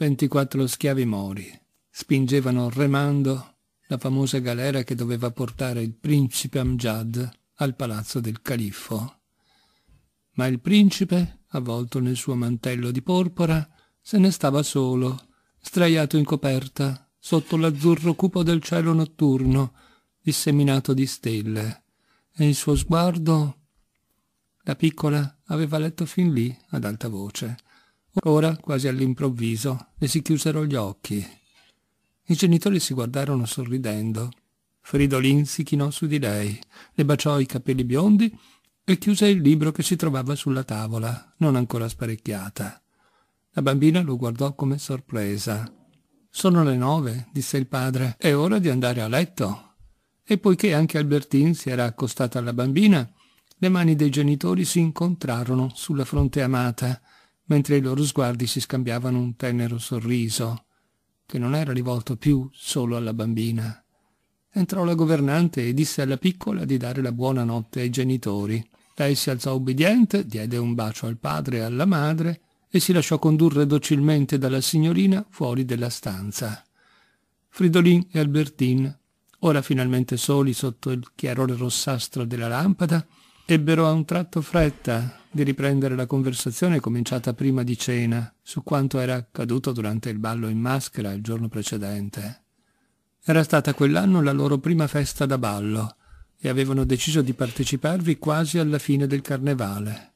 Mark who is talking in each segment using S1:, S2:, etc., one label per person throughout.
S1: Ventiquattro schiavi mori spingevano remando la famosa galera che doveva portare il principe Amjad al palazzo del califfo. Ma il principe, avvolto nel suo mantello di porpora, se ne stava solo, straiato in coperta, sotto l'azzurro cupo del cielo notturno, disseminato di stelle, e il suo sguardo... La piccola aveva letto fin lì, ad alta voce, Ora, quasi all'improvviso, le si chiusero gli occhi. I genitori si guardarono sorridendo. Fridolin si chinò su di lei, le baciò i capelli biondi e chiuse il libro che si trovava sulla tavola, non ancora sparecchiata. La bambina lo guardò come sorpresa. Sono le nove, disse il padre, è ora di andare a letto. E poiché anche Albertin si era accostata alla bambina, le mani dei genitori si incontrarono sulla fronte amata mentre i loro sguardi si scambiavano un tenero sorriso, che non era rivolto più solo alla bambina. Entrò la governante e disse alla piccola di dare la buona notte ai genitori. Lei si alzò obbediente, diede un bacio al padre e alla madre e si lasciò condurre docilmente dalla signorina fuori della stanza. Fridolin e Albertin, ora finalmente soli sotto il chiarore rossastro della lampada, ebbero a un tratto fretta di riprendere la conversazione cominciata prima di cena su quanto era accaduto durante il ballo in maschera il giorno precedente. Era stata quell'anno la loro prima festa da ballo e avevano deciso di parteciparvi quasi alla fine del carnevale.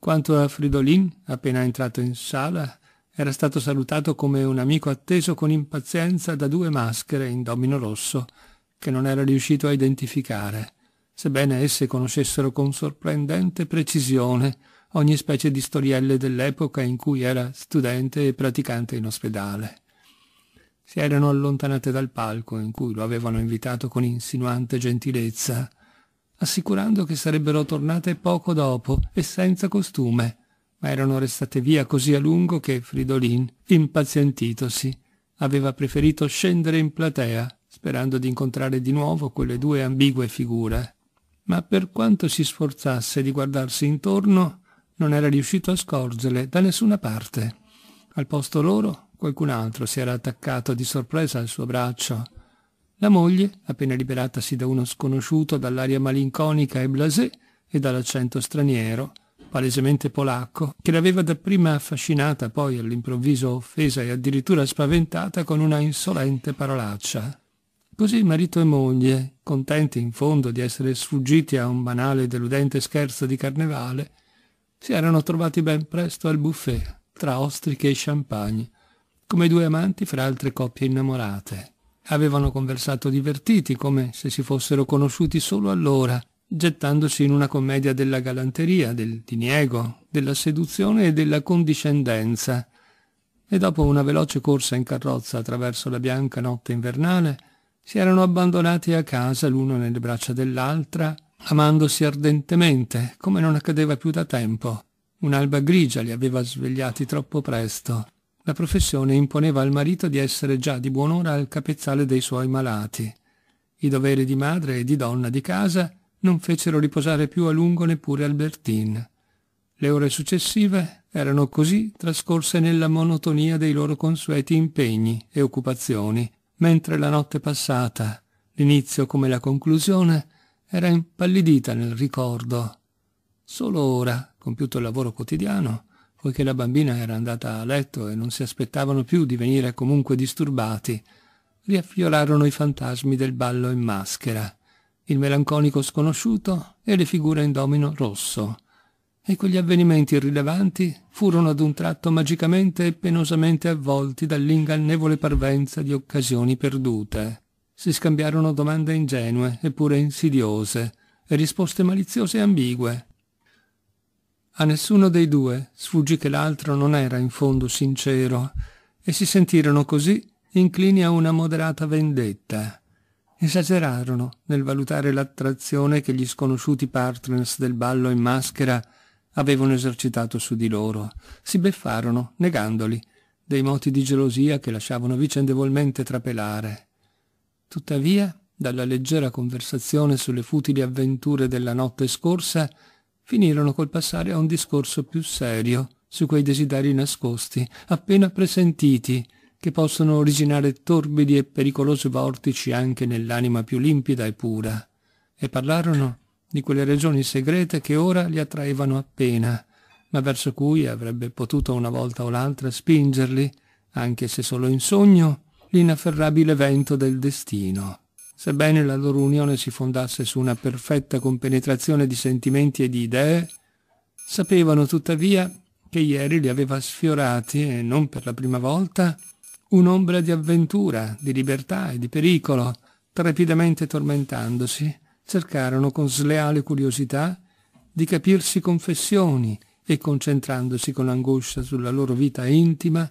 S1: Quanto a Fridolin, appena entrato in sala, era stato salutato come un amico atteso con impazienza da due maschere in domino rosso che non era riuscito a identificare sebbene esse conoscessero con sorprendente precisione ogni specie di storielle dell'epoca in cui era studente e praticante in ospedale. Si erano allontanate dal palco in cui lo avevano invitato con insinuante gentilezza, assicurando che sarebbero tornate poco dopo e senza costume, ma erano restate via così a lungo che Fridolin, impazientitosi, aveva preferito scendere in platea, sperando di incontrare di nuovo quelle due ambigue figure ma per quanto si sforzasse di guardarsi intorno, non era riuscito a scorgerle da nessuna parte. Al posto loro, qualcun altro si era attaccato di sorpresa al suo braccio. La moglie, appena liberatasi da uno sconosciuto dall'aria malinconica e blasé e dall'accento straniero, palesemente polacco, che l'aveva dapprima affascinata, poi all'improvviso offesa e addirittura spaventata con una insolente parolaccia. Così marito e moglie, contenti in fondo di essere sfuggiti a un banale e deludente scherzo di carnevale, si erano trovati ben presto al buffet, tra ostriche e champagne, come due amanti fra altre coppie innamorate. Avevano conversato divertiti, come se si fossero conosciuti solo allora, gettandosi in una commedia della galanteria, del diniego, della seduzione e della condiscendenza. E dopo una veloce corsa in carrozza attraverso la bianca notte invernale, si erano abbandonati a casa l'uno nelle braccia dell'altra, amandosi ardentemente, come non accadeva più da tempo. Un'alba grigia li aveva svegliati troppo presto. La professione imponeva al marito di essere già di buon'ora al capezzale dei suoi malati. I doveri di madre e di donna di casa non fecero riposare più a lungo neppure Albertin. Le ore successive erano così trascorse nella monotonia dei loro consueti impegni e occupazioni, mentre la notte passata, l'inizio come la conclusione, era impallidita nel ricordo. Solo ora, compiuto il lavoro quotidiano, poiché la bambina era andata a letto e non si aspettavano più di venire comunque disturbati, riaffiorarono i fantasmi del ballo in maschera, il melanconico sconosciuto e le figure in domino rosso, e quegli avvenimenti irrilevanti furono ad un tratto magicamente e penosamente avvolti dall'ingannevole parvenza di occasioni perdute. Si scambiarono domande ingenue, eppure insidiose, e risposte maliziose e ambigue. A nessuno dei due sfuggì che l'altro non era in fondo sincero, e si sentirono così inclini a una moderata vendetta. Esagerarono nel valutare l'attrazione che gli sconosciuti partners del ballo in maschera avevano esercitato su di loro. Si beffarono, negandoli, dei moti di gelosia che lasciavano vicendevolmente trapelare. Tuttavia, dalla leggera conversazione sulle futili avventure della notte scorsa, finirono col passare a un discorso più serio su quei desideri nascosti, appena presentiti, che possono originare torbidi e pericolosi vortici anche nell'anima più limpida e pura. E parlarono di quelle regioni segrete che ora li attraevano appena, ma verso cui avrebbe potuto una volta o l'altra spingerli, anche se solo in sogno, l'inafferrabile vento del destino. Sebbene la loro unione si fondasse su una perfetta compenetrazione di sentimenti e di idee, sapevano tuttavia che ieri li aveva sfiorati, e non per la prima volta, un'ombra di avventura, di libertà e di pericolo, trepidamente tormentandosi, cercarono con sleale curiosità di capirsi confessioni e concentrandosi con angoscia sulla loro vita intima,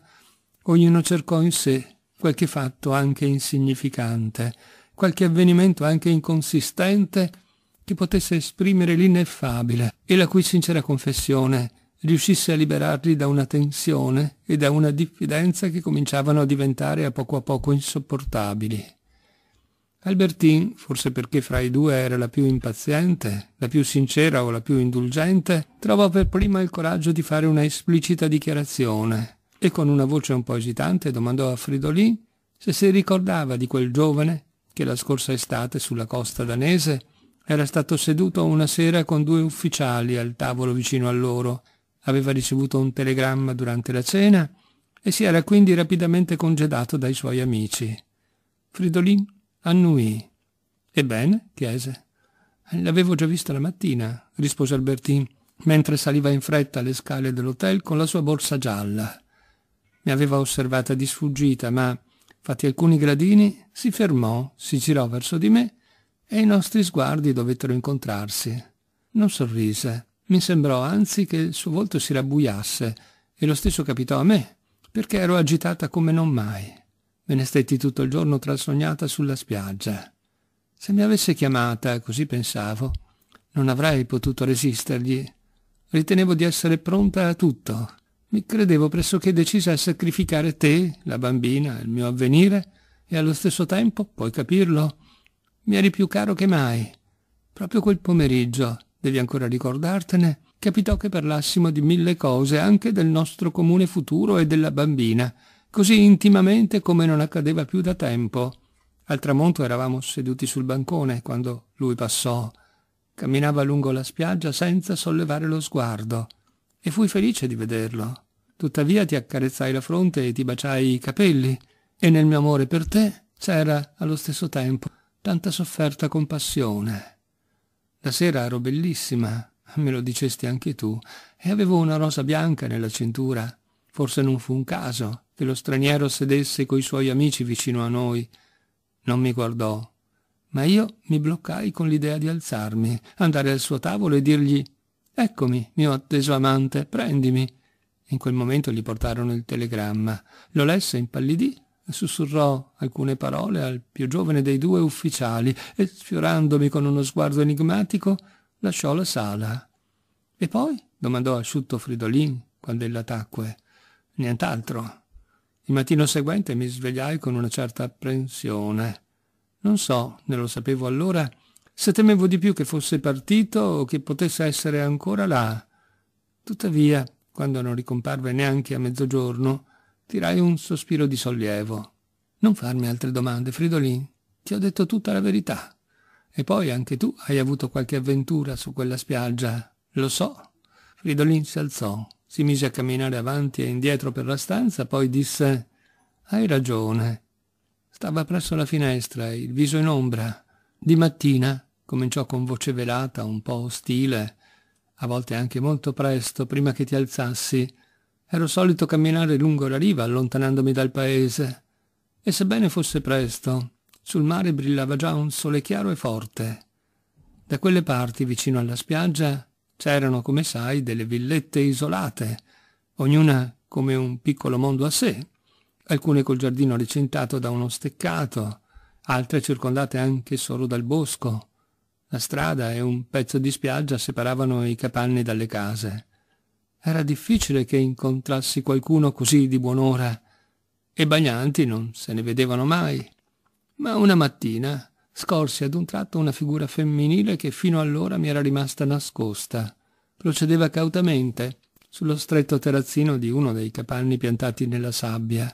S1: ognuno cercò in sé qualche fatto anche insignificante, qualche avvenimento anche inconsistente che potesse esprimere l'ineffabile e la cui sincera confessione riuscisse a liberarli da una tensione e da una diffidenza che cominciavano a diventare a poco a poco insopportabili. Albertine, forse perché fra i due era la più impaziente, la più sincera o la più indulgente, trovò per prima il coraggio di fare una esplicita dichiarazione e con una voce un po' esitante domandò a Fridolin se si ricordava di quel giovane che la scorsa estate sulla costa danese era stato seduto una sera con due ufficiali al tavolo vicino a loro, aveva ricevuto un telegramma durante la cena e si era quindi rapidamente congedato dai suoi amici. Fridolin Annui. Ebbene? chiese. L'avevo già vista la mattina, rispose Albertin, mentre saliva in fretta le scale dell'hotel con la sua borsa gialla. Mi aveva osservata di sfuggita, ma, fatti alcuni gradini, si fermò, si girò verso di me e i nostri sguardi dovettero incontrarsi. Non sorrise. Mi sembrò anzi che il suo volto si rabbuiasse, e lo stesso capitò a me, perché ero agitata come non mai. Me ne stetti tutto il giorno transognata sulla spiaggia. Se mi avesse chiamata, così pensavo, non avrei potuto resistergli. Ritenevo di essere pronta a tutto. Mi credevo pressoché decisa a sacrificare te, la bambina, il mio avvenire, e allo stesso tempo, puoi capirlo, mi eri più caro che mai. Proprio quel pomeriggio, devi ancora ricordartene, capitò che parlassimo di mille cose, anche del nostro comune futuro e della bambina, così intimamente come non accadeva più da tempo. Al tramonto eravamo seduti sul bancone quando lui passò. Camminava lungo la spiaggia senza sollevare lo sguardo e fui felice di vederlo. Tuttavia ti accarezzai la fronte e ti baciai i capelli e nel mio amore per te c'era allo stesso tempo tanta sofferta compassione. La sera ero bellissima, me lo dicesti anche tu, e avevo una rosa bianca nella cintura. Forse non fu un caso che lo straniero sedesse coi suoi amici vicino a noi. Non mi guardò, ma io mi bloccai con l'idea di alzarmi, andare al suo tavolo e dirgli Eccomi, mio atteso amante, prendimi. In quel momento gli portarono il telegramma. Lo lesse, impallidì sussurrò alcune parole al più giovane dei due ufficiali e, sfiorandomi con uno sguardo enigmatico, lasciò la sala. E poi? domandò asciutto Fridolin quando ella tacque. Nient'altro. Il mattino seguente mi svegliai con una certa apprensione. Non so, ne lo sapevo allora, se temevo di più che fosse partito o che potesse essere ancora là. Tuttavia, quando non ricomparve neanche a mezzogiorno, tirai un sospiro di sollievo. Non farmi altre domande, Fridolin. Ti ho detto tutta la verità. E poi anche tu hai avuto qualche avventura su quella spiaggia. Lo so. Fridolin si alzò, si mise a camminare avanti e indietro per la stanza, poi disse «Hai ragione». Stava presso la finestra, il viso in ombra. Di mattina cominciò con voce velata, un po' ostile, a volte anche molto presto, prima che ti alzassi. Ero solito camminare lungo la riva, allontanandomi dal paese. E sebbene fosse presto, sul mare brillava già un sole chiaro e forte. Da quelle parti, vicino alla spiaggia, C'erano, come sai, delle villette isolate, ognuna come un piccolo mondo a sé, alcune col giardino recintato da uno steccato, altre circondate anche solo dal bosco. La strada e un pezzo di spiaggia separavano i capanni dalle case. Era difficile che incontrassi qualcuno così di buon'ora, e bagnanti non se ne vedevano mai. Ma una mattina scorsi ad un tratto una figura femminile che fino allora mi era rimasta nascosta. Procedeva cautamente sullo stretto terrazzino di uno dei capanni piantati nella sabbia,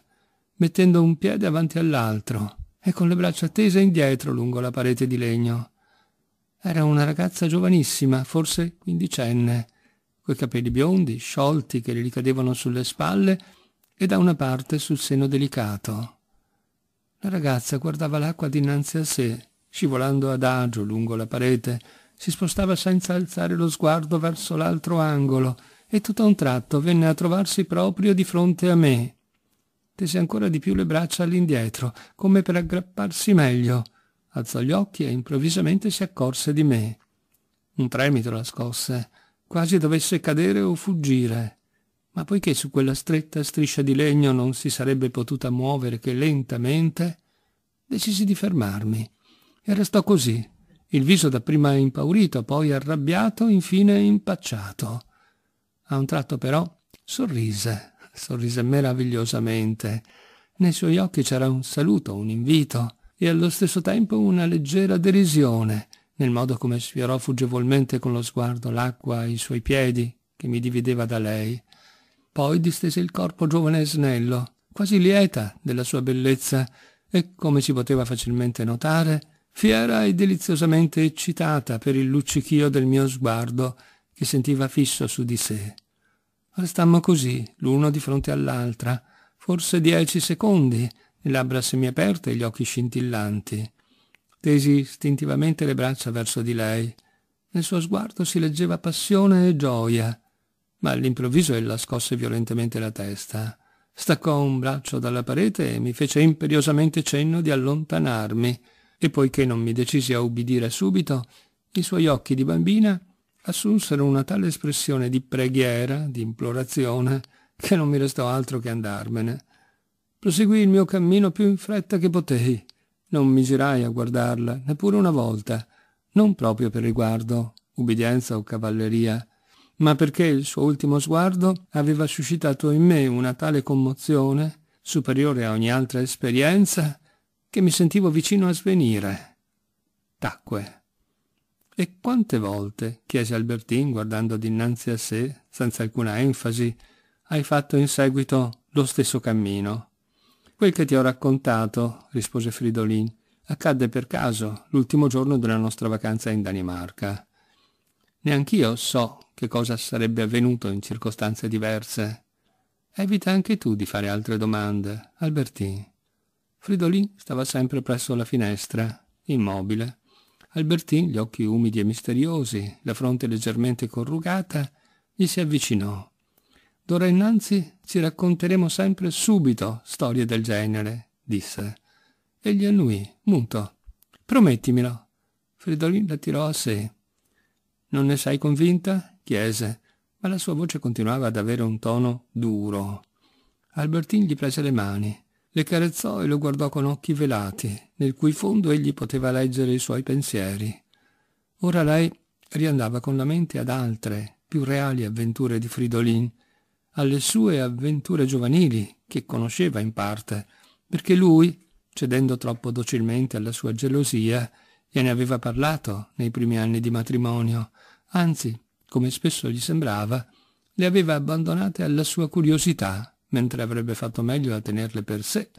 S1: mettendo un piede avanti all'altro e con le braccia tese indietro lungo la parete di legno. Era una ragazza giovanissima, forse quindicenne, coi capelli biondi, sciolti, che le ricadevano sulle spalle e da una parte sul seno delicato. La ragazza guardava l'acqua dinanzi a sé, scivolando adagio lungo la parete, si spostava senza alzare lo sguardo verso l'altro angolo e tutto a un tratto venne a trovarsi proprio di fronte a me. Tese ancora di più le braccia all'indietro, come per aggrapparsi meglio. Alzò gli occhi e improvvisamente si accorse di me. Un tremito la scosse, quasi dovesse cadere o fuggire. Ma poiché su quella stretta striscia di legno non si sarebbe potuta muovere che lentamente, decisi di fermarmi e restò così, il viso dapprima impaurito, poi arrabbiato, infine impacciato. A un tratto però sorrise, sorrise meravigliosamente. Nei suoi occhi c'era un saluto, un invito e allo stesso tempo una leggera derisione nel modo come sfiorò fuggevolmente con lo sguardo l'acqua ai suoi piedi che mi divideva da lei. Poi distese il corpo giovane e snello, quasi lieta della sua bellezza e, come si poteva facilmente notare, fiera e deliziosamente eccitata per il luccichio del mio sguardo che sentiva fisso su di sé. Restammo così, l'uno di fronte all'altra, forse dieci secondi, le labbra semiaperte e gli occhi scintillanti. Tesi istintivamente le braccia verso di lei. Nel suo sguardo si leggeva passione e gioia, ma all'improvviso ella scosse violentemente la testa. Staccò un braccio dalla parete e mi fece imperiosamente cenno di allontanarmi e poiché non mi decisi a ubbidire subito, i suoi occhi di bambina assunsero una tale espressione di preghiera, di implorazione, che non mi restò altro che andarmene. Proseguì il mio cammino più in fretta che potei. Non mi girai a guardarla, neppure una volta, non proprio per riguardo, ubbidienza o cavalleria, ma perché il suo ultimo sguardo aveva suscitato in me una tale commozione, superiore a ogni altra esperienza, che mi sentivo vicino a svenire. Tacque. E quante volte, chiese Albertin guardando dinanzi a sé, senza alcuna enfasi, hai fatto in seguito lo stesso cammino? Quel che ti ho raccontato, rispose Fridolin, accadde per caso l'ultimo giorno della nostra vacanza in Danimarca. Neanch'io so che cosa sarebbe avvenuto in circostanze diverse. Evita anche tu di fare altre domande, Albertin. Fridolin stava sempre presso la finestra, immobile. Albertin, gli occhi umidi e misteriosi, la fronte leggermente corrugata, gli si avvicinò. D'ora innanzi ci racconteremo sempre subito storie del genere, disse. Egli annui, muto. Promettimelo. Fridolin la tirò a sé. Non ne sei convinta? chiese, ma la sua voce continuava ad avere un tono duro. Albertin gli prese le mani. Le carezzò e lo guardò con occhi velati, nel cui fondo egli poteva leggere i suoi pensieri. Ora lei riandava con la mente ad altre, più reali avventure di Fridolin, alle sue avventure giovanili, che conosceva in parte, perché lui, cedendo troppo docilmente alla sua gelosia, gliene aveva parlato nei primi anni di matrimonio, anzi, come spesso gli sembrava, le aveva abbandonate alla sua curiosità mentre avrebbe fatto meglio a tenerle per sé.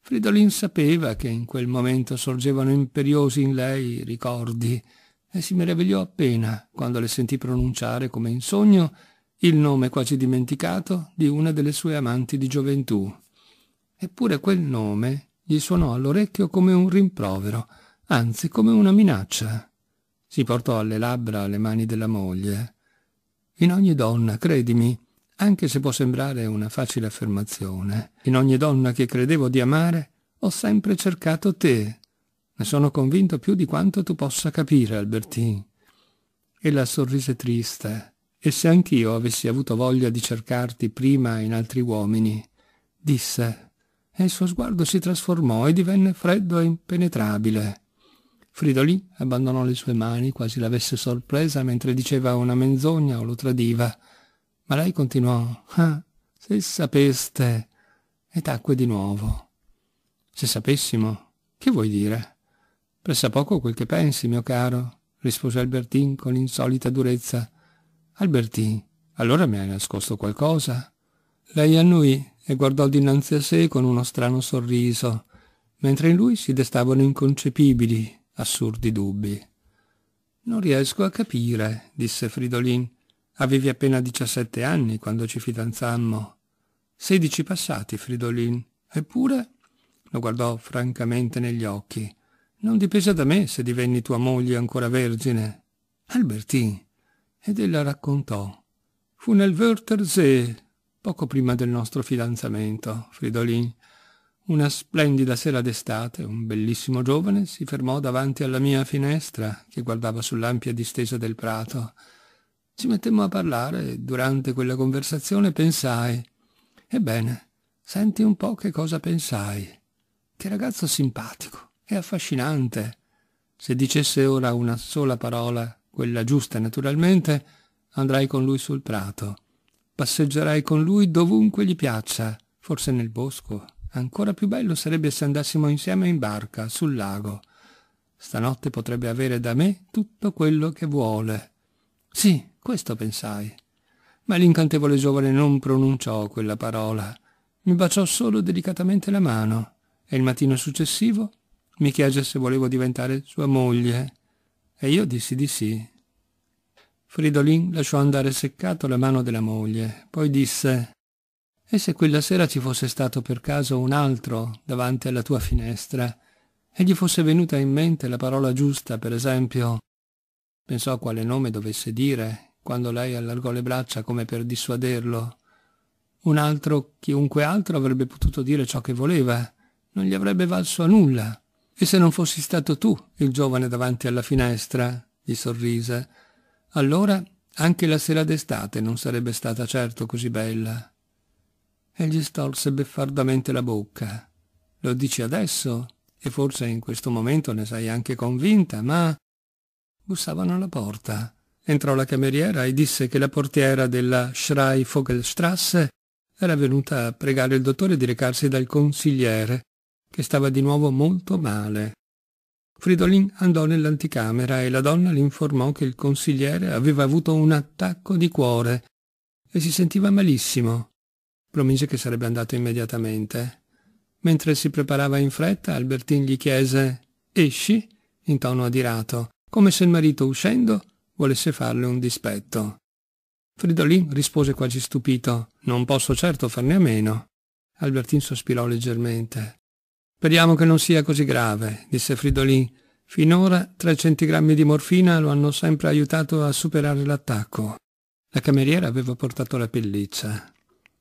S1: Fridolin sapeva che in quel momento sorgevano imperiosi in lei ricordi e si meravigliò appena quando le sentì pronunciare come in sogno il nome quasi dimenticato di una delle sue amanti di gioventù. Eppure quel nome gli suonò all'orecchio come un rimprovero, anzi come una minaccia. Si portò alle labbra le mani della moglie. In ogni donna, credimi, anche se può sembrare una facile affermazione, in ogni donna che credevo di amare ho sempre cercato te. Ne sono convinto più di quanto tu possa capire, Albertin. Ella sorrise triste. E se anch'io avessi avuto voglia di cercarti prima in altri uomini, disse, e il suo sguardo si trasformò e divenne freddo e impenetrabile. Fridolì abbandonò le sue mani, quasi l'avesse sorpresa mentre diceva una menzogna o lo tradiva. Ma lei continuò, ah, se sapeste, e tacque di nuovo. Se sapessimo, che vuoi dire? Pressa poco quel che pensi, mio caro, rispose Albertin con insolita durezza. Albertin, allora mi hai nascosto qualcosa? Lei annui e guardò dinanzi a sé con uno strano sorriso, mentre in lui si destavano inconcepibili, assurdi dubbi. Non riesco a capire, disse Fridolin. Avevi appena 17 anni quando ci fidanzammo. 16 passati, Fridolin. Eppure, lo guardò francamente negli occhi, non dipese da me se divenni tua moglie ancora vergine. Albertin. Ed ella raccontò. Fu nel Wörthersee, poco prima del nostro fidanzamento, Fridolin. Una splendida sera d'estate, un bellissimo giovane si fermò davanti alla mia finestra, che guardava sull'ampia distesa del prato, ci mettemmo a parlare e durante quella conversazione pensai. Ebbene, senti un po' che cosa pensai. Che ragazzo simpatico e affascinante. Se dicesse ora una sola parola, quella giusta naturalmente, andrai con lui sul prato. Passeggerai con lui dovunque gli piaccia, forse nel bosco. Ancora più bello sarebbe se andassimo insieme in barca, sul lago. Stanotte potrebbe avere da me tutto quello che vuole. Sì, questo pensai. Ma l'incantevole giovane non pronunciò quella parola. Mi baciò solo delicatamente la mano e il mattino successivo mi chiese se volevo diventare sua moglie e io dissi di sì. Fridolin lasciò andare seccato la mano della moglie, poi disse «E se quella sera ci fosse stato per caso un altro davanti alla tua finestra?» e gli fosse venuta in mente la parola giusta, per esempio. Pensò a quale nome dovesse dire quando lei allargò le braccia come per dissuaderlo. Un altro, chiunque altro, avrebbe potuto dire ciò che voleva, non gli avrebbe valso a nulla. E se non fossi stato tu, il giovane davanti alla finestra, gli sorrise, allora anche la sera d'estate non sarebbe stata certo così bella. Egli storse beffardamente la bocca. Lo dici adesso, e forse in questo momento ne sei anche convinta, ma... Bussavano alla porta. Entrò la cameriera e disse che la portiera della Schrei Vogelstrasse era venuta a pregare il dottore di recarsi dal consigliere, che stava di nuovo molto male. Fridolin andò nell'anticamera e la donna l'informò che il consigliere aveva avuto un attacco di cuore e si sentiva malissimo. Promise che sarebbe andato immediatamente. Mentre si preparava in fretta, Albertin gli chiese Esci? in tono adirato, come se il marito uscendo volesse farle un dispetto. Fridolin rispose quasi stupito, non posso certo farne a meno. Albertin sospirò leggermente. Speriamo che non sia così grave, disse Fridolin. Finora tre centigrammi di morfina lo hanno sempre aiutato a superare l'attacco. La cameriera aveva portato la pelliccia.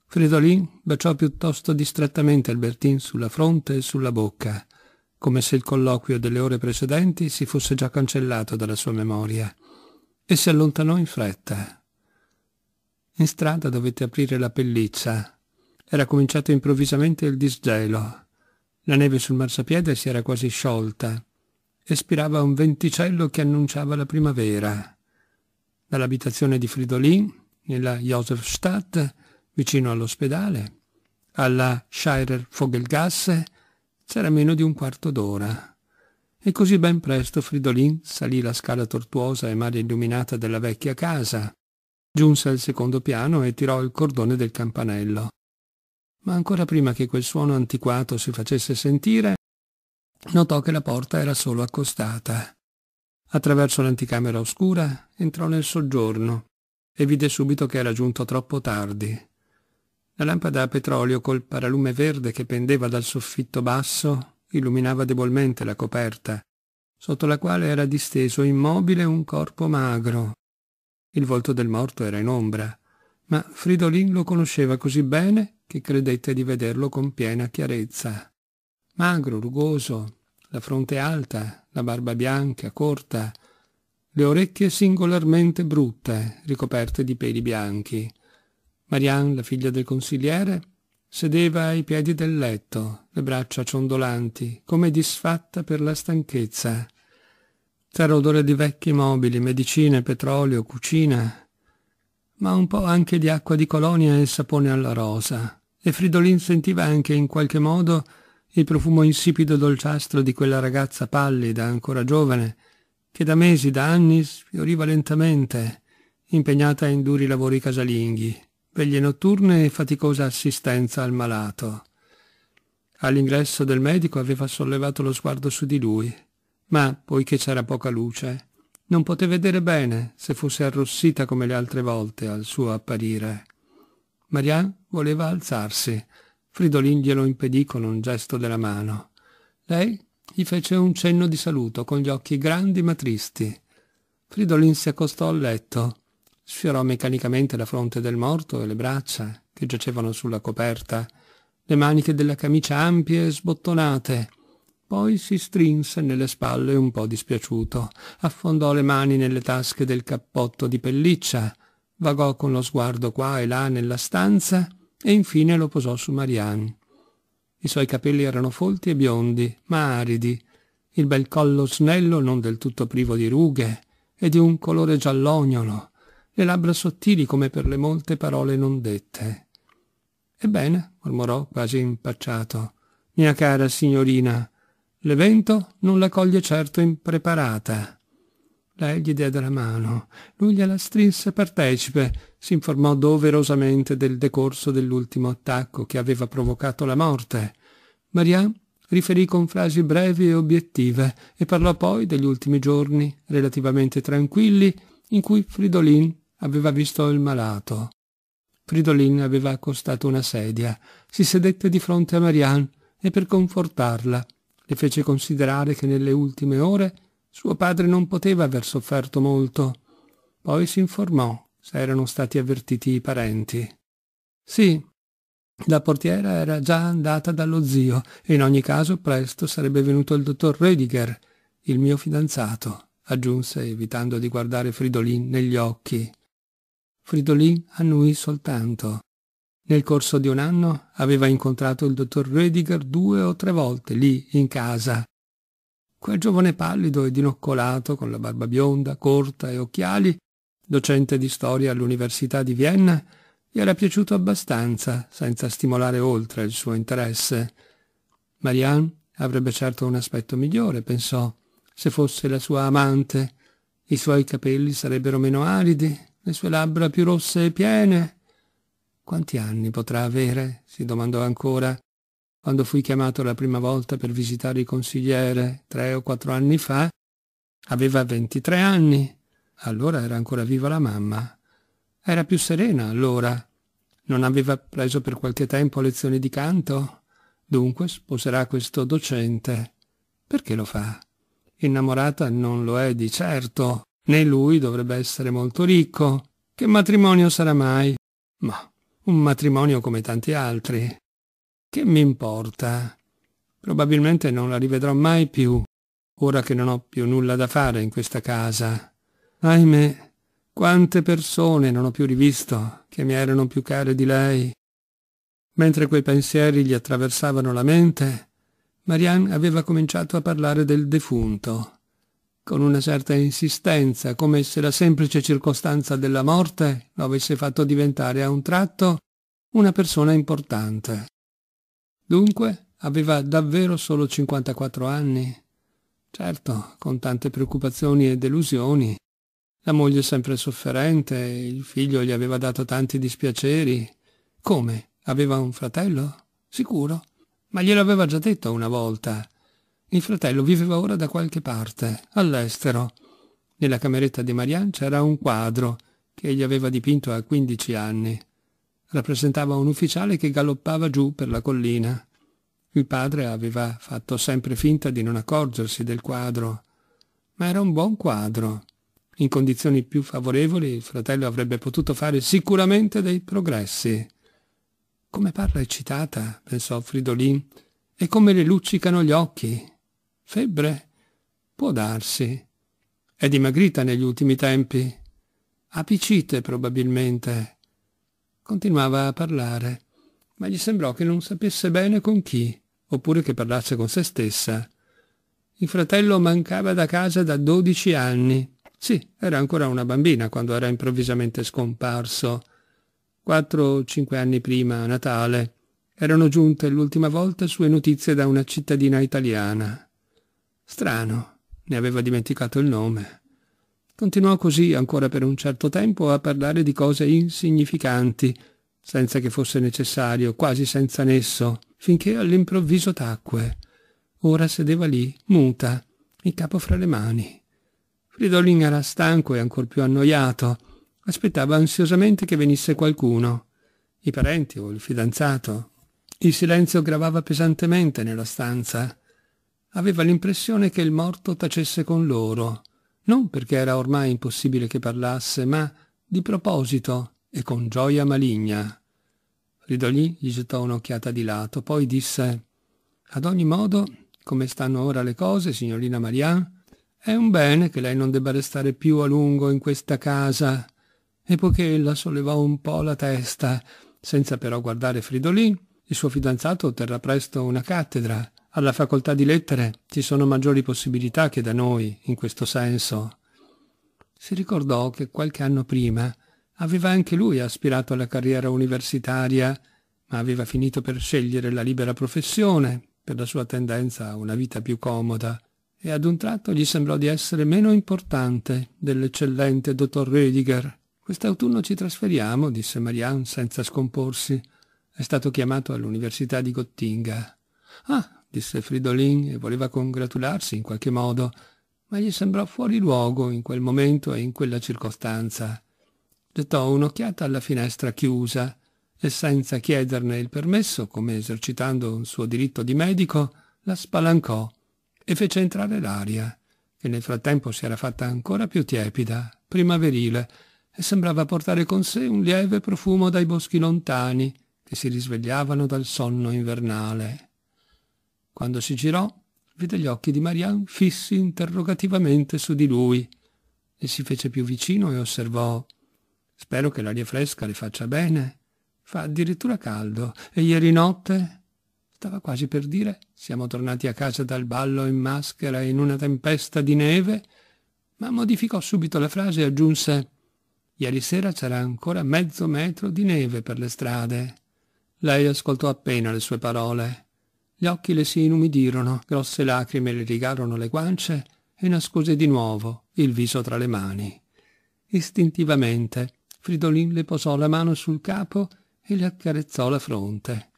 S1: Fridolin baciò piuttosto distrattamente Albertin sulla fronte e sulla bocca, come se il colloquio delle ore precedenti si fosse già cancellato dalla sua memoria e si allontanò in fretta. In strada dovette aprire la pelliccia. Era cominciato improvvisamente il disgelo. La neve sul marciapiede si era quasi sciolta. Espirava un venticello che annunciava la primavera. Dall'abitazione di Fridolin, nella Josefstadt, vicino all'ospedale, alla Scheirer Vogelgasse, c'era meno di un quarto d'ora. E così ben presto Fridolin salì la scala tortuosa e male illuminata della vecchia casa, giunse al secondo piano e tirò il cordone del campanello. Ma ancora prima che quel suono antiquato si facesse sentire, notò che la porta era solo accostata. Attraverso l'anticamera oscura entrò nel soggiorno e vide subito che era giunto troppo tardi. La lampada a petrolio col paralume verde che pendeva dal soffitto basso illuminava debolmente la coperta, sotto la quale era disteso immobile un corpo magro. Il volto del morto era in ombra, ma Fridolin lo conosceva così bene che credette di vederlo con piena chiarezza. Magro, rugoso, la fronte alta, la barba bianca, corta, le orecchie singolarmente brutte, ricoperte di peli bianchi. Marianne, la figlia del consigliere, Sedeva ai piedi del letto, le braccia ciondolanti, come disfatta per la stanchezza. C'era odore di vecchi mobili, medicine, petrolio, cucina, ma un po' anche di acqua di colonia e sapone alla rosa. E Fridolin sentiva anche, in qualche modo, il profumo insipido dolciastro di quella ragazza pallida, ancora giovane, che da mesi, da anni, sfioriva lentamente, impegnata in duri lavori casalinghi veglie notturne e faticosa assistenza al malato. All'ingresso del medico aveva sollevato lo sguardo su di lui, ma, poiché c'era poca luce, non poté vedere bene se fosse arrossita come le altre volte al suo apparire. Marianne voleva alzarsi. Fridolin glielo impedì con un gesto della mano. Lei gli fece un cenno di saluto con gli occhi grandi ma tristi. Fridolin si accostò al letto Sfiorò meccanicamente la fronte del morto e le braccia, che giacevano sulla coperta, le maniche della camicia ampie e sbottonate. Poi si strinse nelle spalle un po' dispiaciuto, affondò le mani nelle tasche del cappotto di pelliccia, vagò con lo sguardo qua e là nella stanza e infine lo posò su Marianne. I suoi capelli erano folti e biondi, ma aridi, il bel collo snello non del tutto privo di rughe e di un colore giallognolo, le labbra sottili come per le molte parole non dette. Ebbene, mormorò quasi impacciato, mia cara signorina, l'evento non la coglie certo impreparata. Lei gli diede la mano, lui gliela strinse partecipe, si informò doverosamente del decorso dell'ultimo attacco che aveva provocato la morte. Maria riferì con frasi brevi e obiettive e parlò poi degli ultimi giorni, relativamente tranquilli, in cui Fridolin aveva visto il malato. Fridolin aveva accostato una sedia, si sedette di fronte a Marianne e per confortarla le fece considerare che nelle ultime ore suo padre non poteva aver sofferto molto. Poi si informò se erano stati avvertiti i parenti. Sì, la portiera era già andata dallo zio e in ogni caso presto sarebbe venuto il dottor Rediger, il mio fidanzato, aggiunse evitando di guardare Fridolin negli occhi fridolì a lui soltanto. Nel corso di un anno aveva incontrato il dottor Rödiger due o tre volte lì in casa. Quel giovane pallido e dinoccolato, con la barba bionda, corta e occhiali, docente di storia all'Università di Vienna, gli era piaciuto abbastanza, senza stimolare oltre il suo interesse. Marianne avrebbe certo un aspetto migliore, pensò, se fosse la sua amante. I suoi capelli sarebbero meno aridi, le sue labbra più rosse e piene. Quanti anni potrà avere? si domandò ancora, quando fui chiamato la prima volta per visitare il consigliere, tre o quattro anni fa. Aveva ventitré anni. Allora era ancora viva la mamma. Era più serena allora. Non aveva preso per qualche tempo lezioni di canto. Dunque sposerà questo docente. Perché lo fa? Innamorata non lo è di certo né lui dovrebbe essere molto ricco. Che matrimonio sarà mai? Ma un matrimonio come tanti altri. Che mi importa? Probabilmente non la rivedrò mai più, ora che non ho più nulla da fare in questa casa. Ahimè, quante persone non ho più rivisto che mi erano più care di lei. Mentre quei pensieri gli attraversavano la mente, Marianne aveva cominciato a parlare del defunto con una certa insistenza, come se la semplice circostanza della morte lo avesse fatto diventare a un tratto una persona importante. Dunque aveva davvero solo 54 anni? Certo, con tante preoccupazioni e delusioni. La moglie sempre sofferente, il figlio gli aveva dato tanti dispiaceri. Come? Aveva un fratello? Sicuro? Ma glielo aveva già detto una volta. Il fratello viveva ora da qualche parte, all'estero. Nella cameretta di Marianne c'era un quadro che egli aveva dipinto a quindici anni. Rappresentava un ufficiale che galoppava giù per la collina. Il padre aveva fatto sempre finta di non accorgersi del quadro, ma era un buon quadro. In condizioni più favorevoli il fratello avrebbe potuto fare sicuramente dei progressi. Come parla eccitata, pensò Fridolin, e come le luccicano gli occhi. Febbre? Può darsi. È dimagrita negli ultimi tempi. Apicite, probabilmente. Continuava a parlare, ma gli sembrò che non sapesse bene con chi, oppure che parlasse con se stessa. Il fratello mancava da casa da dodici anni. Sì, era ancora una bambina quando era improvvisamente scomparso. Quattro o cinque anni prima, a Natale, erano giunte l'ultima volta sue notizie da una cittadina italiana. Strano, ne aveva dimenticato il nome. Continuò così ancora per un certo tempo a parlare di cose insignificanti, senza che fosse necessario, quasi senza nesso, finché all'improvviso tacque. Ora sedeva lì, muta, il capo fra le mani. Fridolin era stanco e ancor più annoiato. Aspettava ansiosamente che venisse qualcuno, i parenti o il fidanzato. Il silenzio gravava pesantemente nella stanza aveva l'impressione che il morto tacesse con loro, non perché era ormai impossibile che parlasse, ma di proposito e con gioia maligna. Ridolì gli gettò un'occhiata di lato, poi disse «Ad ogni modo, come stanno ora le cose, signorina Marianne, è un bene che lei non debba restare più a lungo in questa casa». E poiché ella sollevò un po' la testa, senza però guardare Fridolin, il suo fidanzato otterrà presto una cattedra alla facoltà di lettere ci sono maggiori possibilità che da noi, in questo senso. Si ricordò che qualche anno prima aveva anche lui aspirato alla carriera universitaria, ma aveva finito per scegliere la libera professione, per la sua tendenza a una vita più comoda, e ad un tratto gli sembrò di essere meno importante dell'eccellente dottor Rediger. Quest'autunno ci trasferiamo, disse Marianne senza scomporsi. È stato chiamato all'università di Gottinga. Ah, disse Fridolin e voleva congratularsi in qualche modo, ma gli sembrò fuori luogo in quel momento e in quella circostanza. Gettò un'occhiata alla finestra chiusa e senza chiederne il permesso, come esercitando un suo diritto di medico, la spalancò e fece entrare l'aria, che nel frattempo si era fatta ancora più tiepida, primaverile, e sembrava portare con sé un lieve profumo dai boschi lontani che si risvegliavano dal sonno invernale. Quando si girò, vide gli occhi di Marianne fissi interrogativamente su di lui e si fece più vicino e osservò Spero che l'aria fresca le faccia bene. Fa addirittura caldo. E ieri notte? Stava quasi per dire siamo tornati a casa dal ballo in maschera in una tempesta di neve, ma modificò subito la frase e aggiunse Ieri sera c'era ancora mezzo metro di neve per le strade. Lei ascoltò appena le sue parole. Gli occhi le si inumidirono, grosse lacrime le rigarono le guance e nascose di nuovo il viso tra le mani. Istintivamente Fridolin le posò la mano sul capo e le accarezzò la fronte.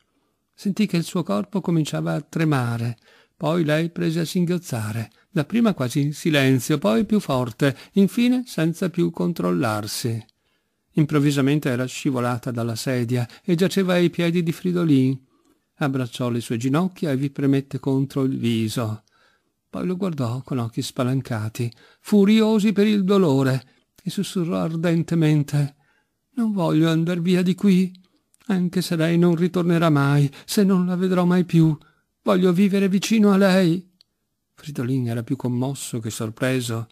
S1: Sentì che il suo corpo cominciava a tremare, poi lei prese a singhiozzare, dapprima quasi in silenzio, poi più forte, infine senza più controllarsi. Improvvisamente era scivolata dalla sedia e giaceva ai piedi di Fridolin, abbracciò le sue ginocchia e vi premette contro il viso. Poi lo guardò con occhi spalancati, furiosi per il dolore, e sussurrò ardentemente Non voglio andar via di qui, anche se lei non ritornerà mai, se non la vedrò mai più. Voglio vivere vicino a lei. Fridolin era più commosso che sorpreso,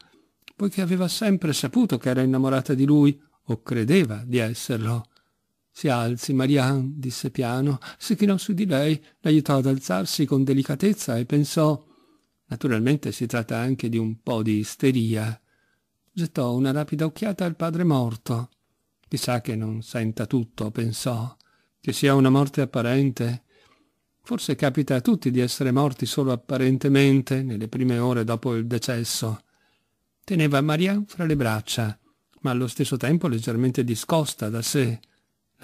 S1: poiché aveva sempre saputo che era innamorata di lui, o credeva di esserlo. Si alzi, Marianne, disse piano, si chinò su di lei, l'aiutò ad alzarsi con delicatezza e pensò Naturalmente si tratta anche di un po' di isteria. Gettò una rapida occhiata al padre morto. Chissà che non senta tutto, pensò. Che sia una morte apparente. Forse capita a tutti di essere morti solo apparentemente, nelle prime ore dopo il decesso. Teneva Marianne fra le braccia, ma allo stesso tempo leggermente discosta da sé.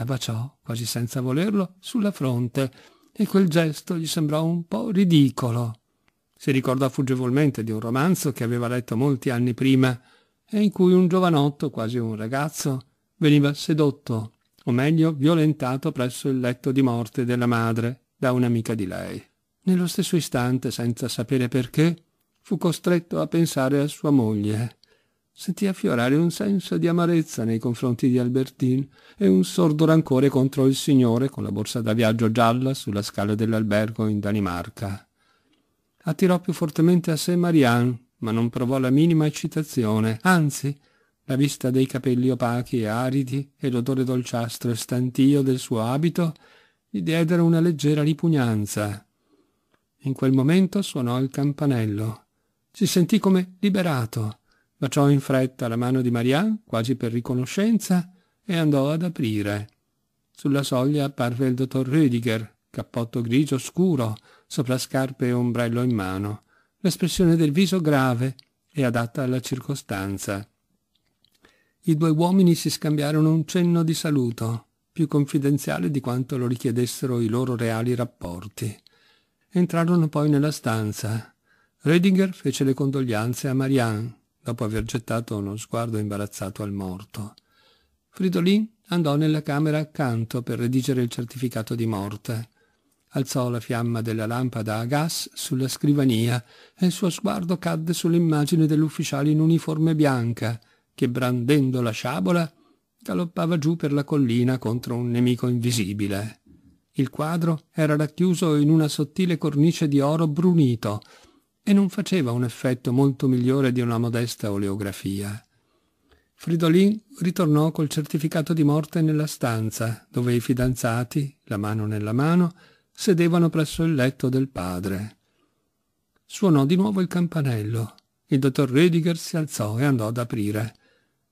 S1: La baciò, quasi senza volerlo, sulla fronte e quel gesto gli sembrò un po' ridicolo. Si ricordò fuggevolmente di un romanzo che aveva letto molti anni prima e in cui un giovanotto, quasi un ragazzo, veniva sedotto, o meglio violentato presso il letto di morte della madre da un'amica di lei. Nello stesso istante, senza sapere perché, fu costretto a pensare a sua moglie sentì affiorare un senso di amarezza nei confronti di Albertin e un sordo rancore contro il signore con la borsa da viaggio gialla sulla scala dell'albergo in Danimarca. Attirò più fortemente a sé Marianne, ma non provò la minima eccitazione, anzi, la vista dei capelli opachi e aridi e l'odore dolciastro e stantio del suo abito gli diedero una leggera ripugnanza. In quel momento suonò il campanello. Si sentì come liberato Baciò in fretta la mano di Marianne, quasi per riconoscenza, e andò ad aprire. Sulla soglia apparve il dottor Rüdiger, cappotto grigio scuro, sopra scarpe e ombrello in mano, l'espressione del viso grave e adatta alla circostanza. I due uomini si scambiarono un cenno di saluto, più confidenziale di quanto lo richiedessero i loro reali rapporti. Entrarono poi nella stanza. Redinger fece le condoglianze a Marianne, dopo aver gettato uno sguardo imbarazzato al morto. Fridolin andò nella camera accanto per redigere il certificato di morte. Alzò la fiamma della lampada a gas sulla scrivania e il suo sguardo cadde sull'immagine dell'ufficiale in uniforme bianca che, brandendo la sciabola, galoppava giù per la collina contro un nemico invisibile. Il quadro era racchiuso in una sottile cornice di oro brunito e non faceva un effetto molto migliore di una modesta oleografia. Fridolin ritornò col certificato di morte nella stanza, dove i fidanzati, la mano nella mano, sedevano presso il letto del padre. Suonò di nuovo il campanello. Il dottor Rediger si alzò e andò ad aprire.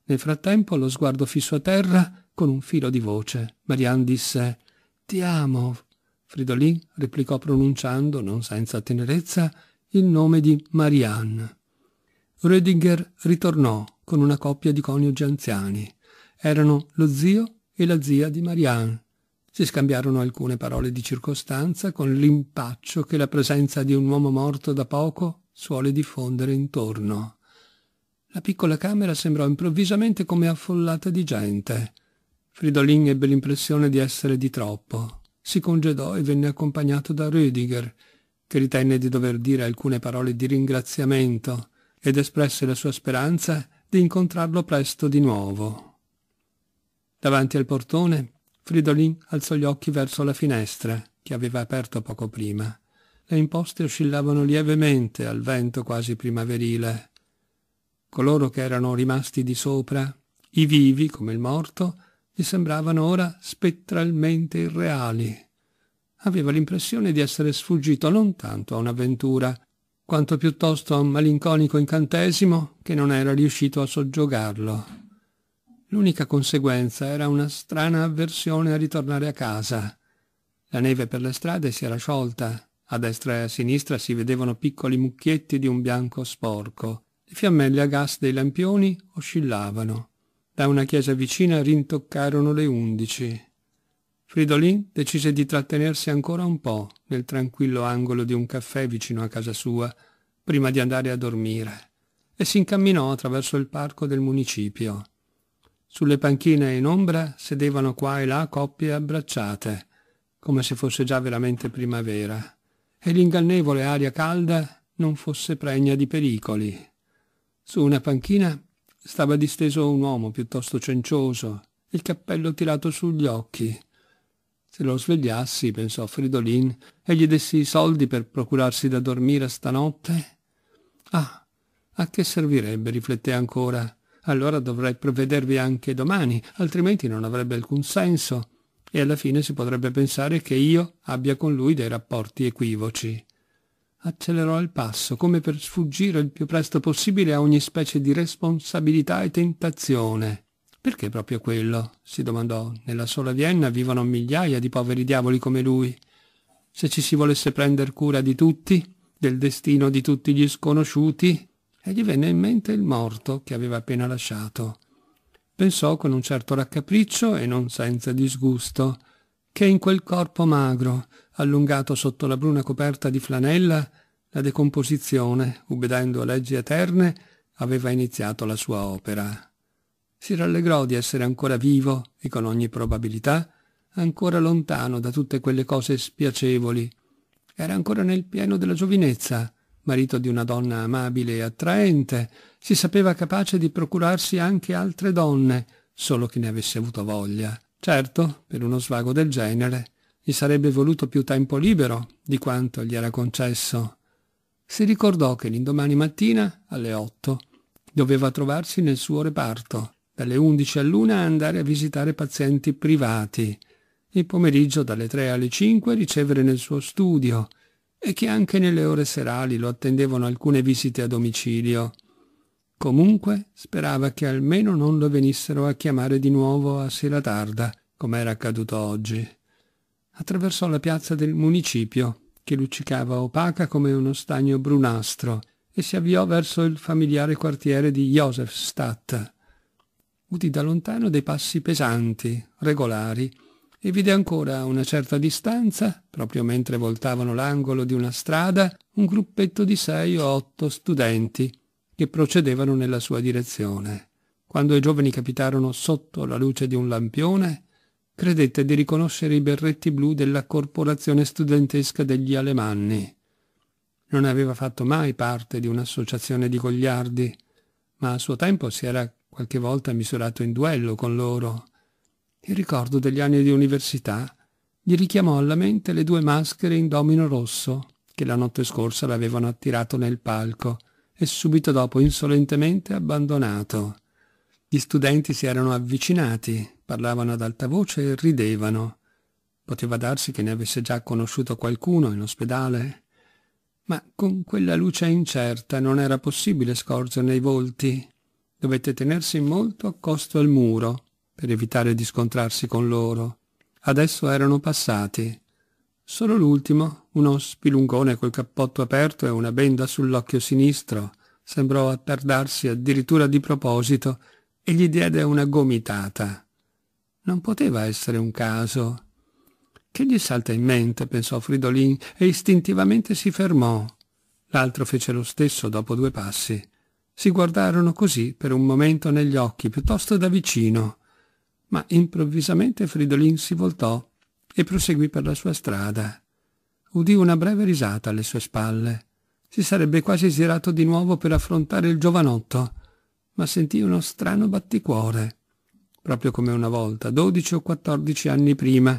S1: Nel frattempo, lo sguardo fisso a terra, con un filo di voce, Marianne disse «Ti amo». Fridolin replicò pronunciando, non senza tenerezza, il nome di Marianne. Rödinger ritornò con una coppia di coniugi anziani. Erano lo zio e la zia di Marianne. Si scambiarono alcune parole di circostanza con l'impaccio che la presenza di un uomo morto da poco suole diffondere intorno. La piccola camera sembrò improvvisamente come affollata di gente. Fridolin ebbe l'impressione di essere di troppo. Si congedò e venne accompagnato da Rödiger, che ritenne di dover dire alcune parole di ringraziamento ed espresse la sua speranza di incontrarlo presto di nuovo. Davanti al portone, Fridolin alzò gli occhi verso la finestra, che aveva aperto poco prima. Le imposte oscillavano lievemente al vento quasi primaverile. Coloro che erano rimasti di sopra, i vivi come il morto, gli sembravano ora spettralmente irreali aveva l'impressione di essere sfuggito non tanto a un'avventura, quanto piuttosto a un malinconico incantesimo che non era riuscito a soggiogarlo. L'unica conseguenza era una strana avversione a ritornare a casa. La neve per le strade si era sciolta, a destra e a sinistra si vedevano piccoli mucchietti di un bianco sporco. Le fiammelle a gas dei lampioni oscillavano. Da una chiesa vicina rintoccarono le undici. Fridolin decise di trattenersi ancora un po' nel tranquillo angolo di un caffè vicino a casa sua, prima di andare a dormire, e si incamminò attraverso il parco del municipio. Sulle panchine in ombra sedevano qua e là coppie abbracciate, come se fosse già veramente primavera, e l'ingannevole aria calda non fosse pregna di pericoli. Su una panchina stava disteso un uomo piuttosto cencioso, il cappello tirato sugli occhi, se lo svegliassi, pensò Fridolin, e gli dessi i soldi per procurarsi da dormire stanotte? Ah, a che servirebbe? rifletté ancora. Allora dovrei provvedervi anche domani, altrimenti non avrebbe alcun senso, e alla fine si potrebbe pensare che io abbia con lui dei rapporti equivoci. Accelerò il passo, come per sfuggire il più presto possibile a ogni specie di responsabilità e tentazione. Perché proprio quello? si domandò. Nella sola Vienna vivono migliaia di poveri diavoli come lui. Se ci si volesse prender cura di tutti, del destino di tutti gli sconosciuti, e gli venne in mente il morto che aveva appena lasciato. Pensò con un certo raccapriccio e non senza disgusto che in quel corpo magro, allungato sotto la bruna coperta di flanella, la decomposizione, ubbidendo a leggi eterne, aveva iniziato la sua opera. Si rallegrò di essere ancora vivo e con ogni probabilità ancora lontano da tutte quelle cose spiacevoli. Era ancora nel pieno della giovinezza, marito di una donna amabile e attraente, si sapeva capace di procurarsi anche altre donne, solo che ne avesse avuto voglia. Certo, per uno svago del genere, gli sarebbe voluto più tempo libero di quanto gli era concesso. Si ricordò che l'indomani mattina, alle otto, doveva trovarsi nel suo reparto dalle 11 all'1 andare a visitare pazienti privati, il pomeriggio dalle 3 alle 5 ricevere nel suo studio e che anche nelle ore serali lo attendevano alcune visite a domicilio. Comunque sperava che almeno non lo venissero a chiamare di nuovo a sera tarda, come era accaduto oggi. Attraversò la piazza del municipio, che luccicava opaca come uno stagno brunastro, e si avviò verso il familiare quartiere di Josefstadt, udì da lontano dei passi pesanti, regolari, e vide ancora a una certa distanza, proprio mentre voltavano l'angolo di una strada, un gruppetto di sei o otto studenti che procedevano nella sua direzione. Quando i giovani capitarono sotto la luce di un lampione, credette di riconoscere i berretti blu della corporazione studentesca degli Alemanni. Non aveva fatto mai parte di un'associazione di gogliardi, ma a suo tempo si era Qualche volta mi sono dato in duello con loro. Il ricordo degli anni di università gli richiamò alla mente le due maschere in domino rosso che la notte scorsa l'avevano attirato nel palco e subito dopo insolentemente abbandonato. Gli studenti si erano avvicinati, parlavano ad alta voce e ridevano. Poteva darsi che ne avesse già conosciuto qualcuno in ospedale, ma con quella luce incerta non era possibile scorgerne i volti dovette tenersi molto accosto al muro per evitare di scontrarsi con loro. Adesso erano passati. Solo l'ultimo, uno spilungone col cappotto aperto e una benda sull'occhio sinistro, sembrò attardarsi addirittura di proposito e gli diede una gomitata. Non poteva essere un caso. Che gli salta in mente, pensò Fridolin, e istintivamente si fermò. L'altro fece lo stesso dopo due passi. Si guardarono così per un momento negli occhi, piuttosto da vicino, ma improvvisamente Fridolin si voltò e proseguì per la sua strada. Udì una breve risata alle sue spalle. Si sarebbe quasi girato di nuovo per affrontare il giovanotto, ma sentì uno strano batticuore, proprio come una volta, dodici o quattordici anni prima,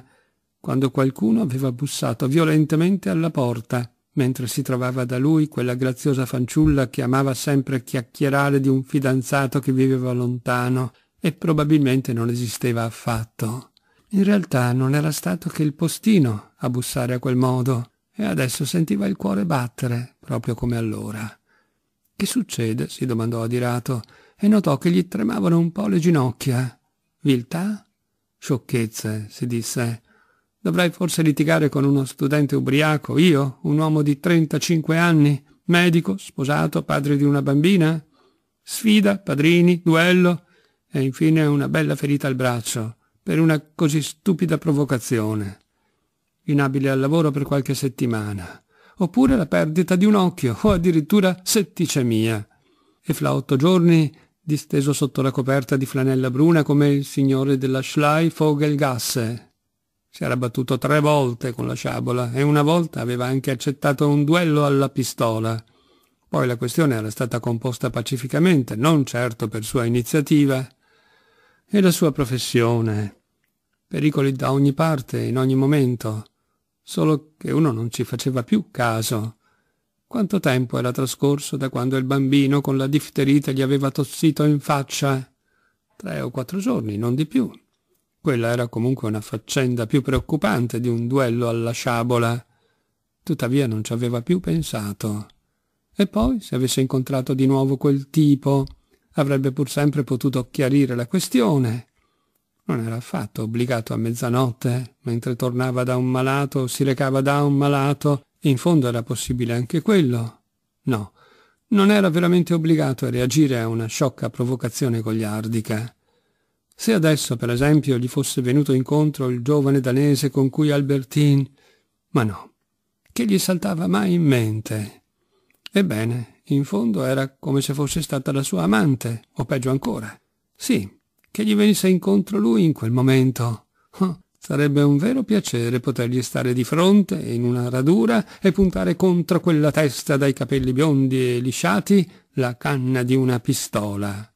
S1: quando qualcuno aveva bussato violentemente alla porta mentre si trovava da lui quella graziosa fanciulla che amava sempre chiacchierare di un fidanzato che viveva lontano e probabilmente non esisteva affatto. In realtà non era stato che il postino a bussare a quel modo e adesso sentiva il cuore battere, proprio come allora. Che succede? si domandò adirato e notò che gli tremavano un po' le ginocchia. Viltà? Sciocchezze, si disse. Dovrei forse litigare con uno studente ubriaco, io, un uomo di 35 anni, medico, sposato, padre di una bambina? Sfida, padrini, duello e infine una bella ferita al braccio, per una così stupida provocazione. Inabile al lavoro per qualche settimana, oppure la perdita di un occhio o addirittura setticemia. E fra otto giorni disteso sotto la coperta di flanella bruna come il signore della Schlei Vogelgasse, si era battuto tre volte con la sciabola e una volta aveva anche accettato un duello alla pistola. Poi la questione era stata composta pacificamente, non certo per sua iniziativa, e la sua professione. Pericoli da ogni parte, in ogni momento, solo che uno non ci faceva più caso. Quanto tempo era trascorso da quando il bambino con la difterite gli aveva tossito in faccia? Tre o quattro giorni, non di più. Quella era comunque una faccenda più preoccupante di un duello alla sciabola. Tuttavia non ci aveva più pensato. E poi, se avesse incontrato di nuovo quel tipo, avrebbe pur sempre potuto chiarire la questione. Non era affatto obbligato a mezzanotte, mentre tornava da un malato o si recava da un malato. In fondo era possibile anche quello. No, non era veramente obbligato a reagire a una sciocca provocazione goliardica. Se adesso, per esempio, gli fosse venuto incontro il giovane danese con cui Albertin... Ma no, che gli saltava mai in mente? Ebbene, in fondo era come se fosse stata la sua amante, o peggio ancora. Sì, che gli venisse incontro lui in quel momento. Oh, sarebbe un vero piacere potergli stare di fronte, in una radura, e puntare contro quella testa dai capelli biondi e lisciati la canna di una pistola.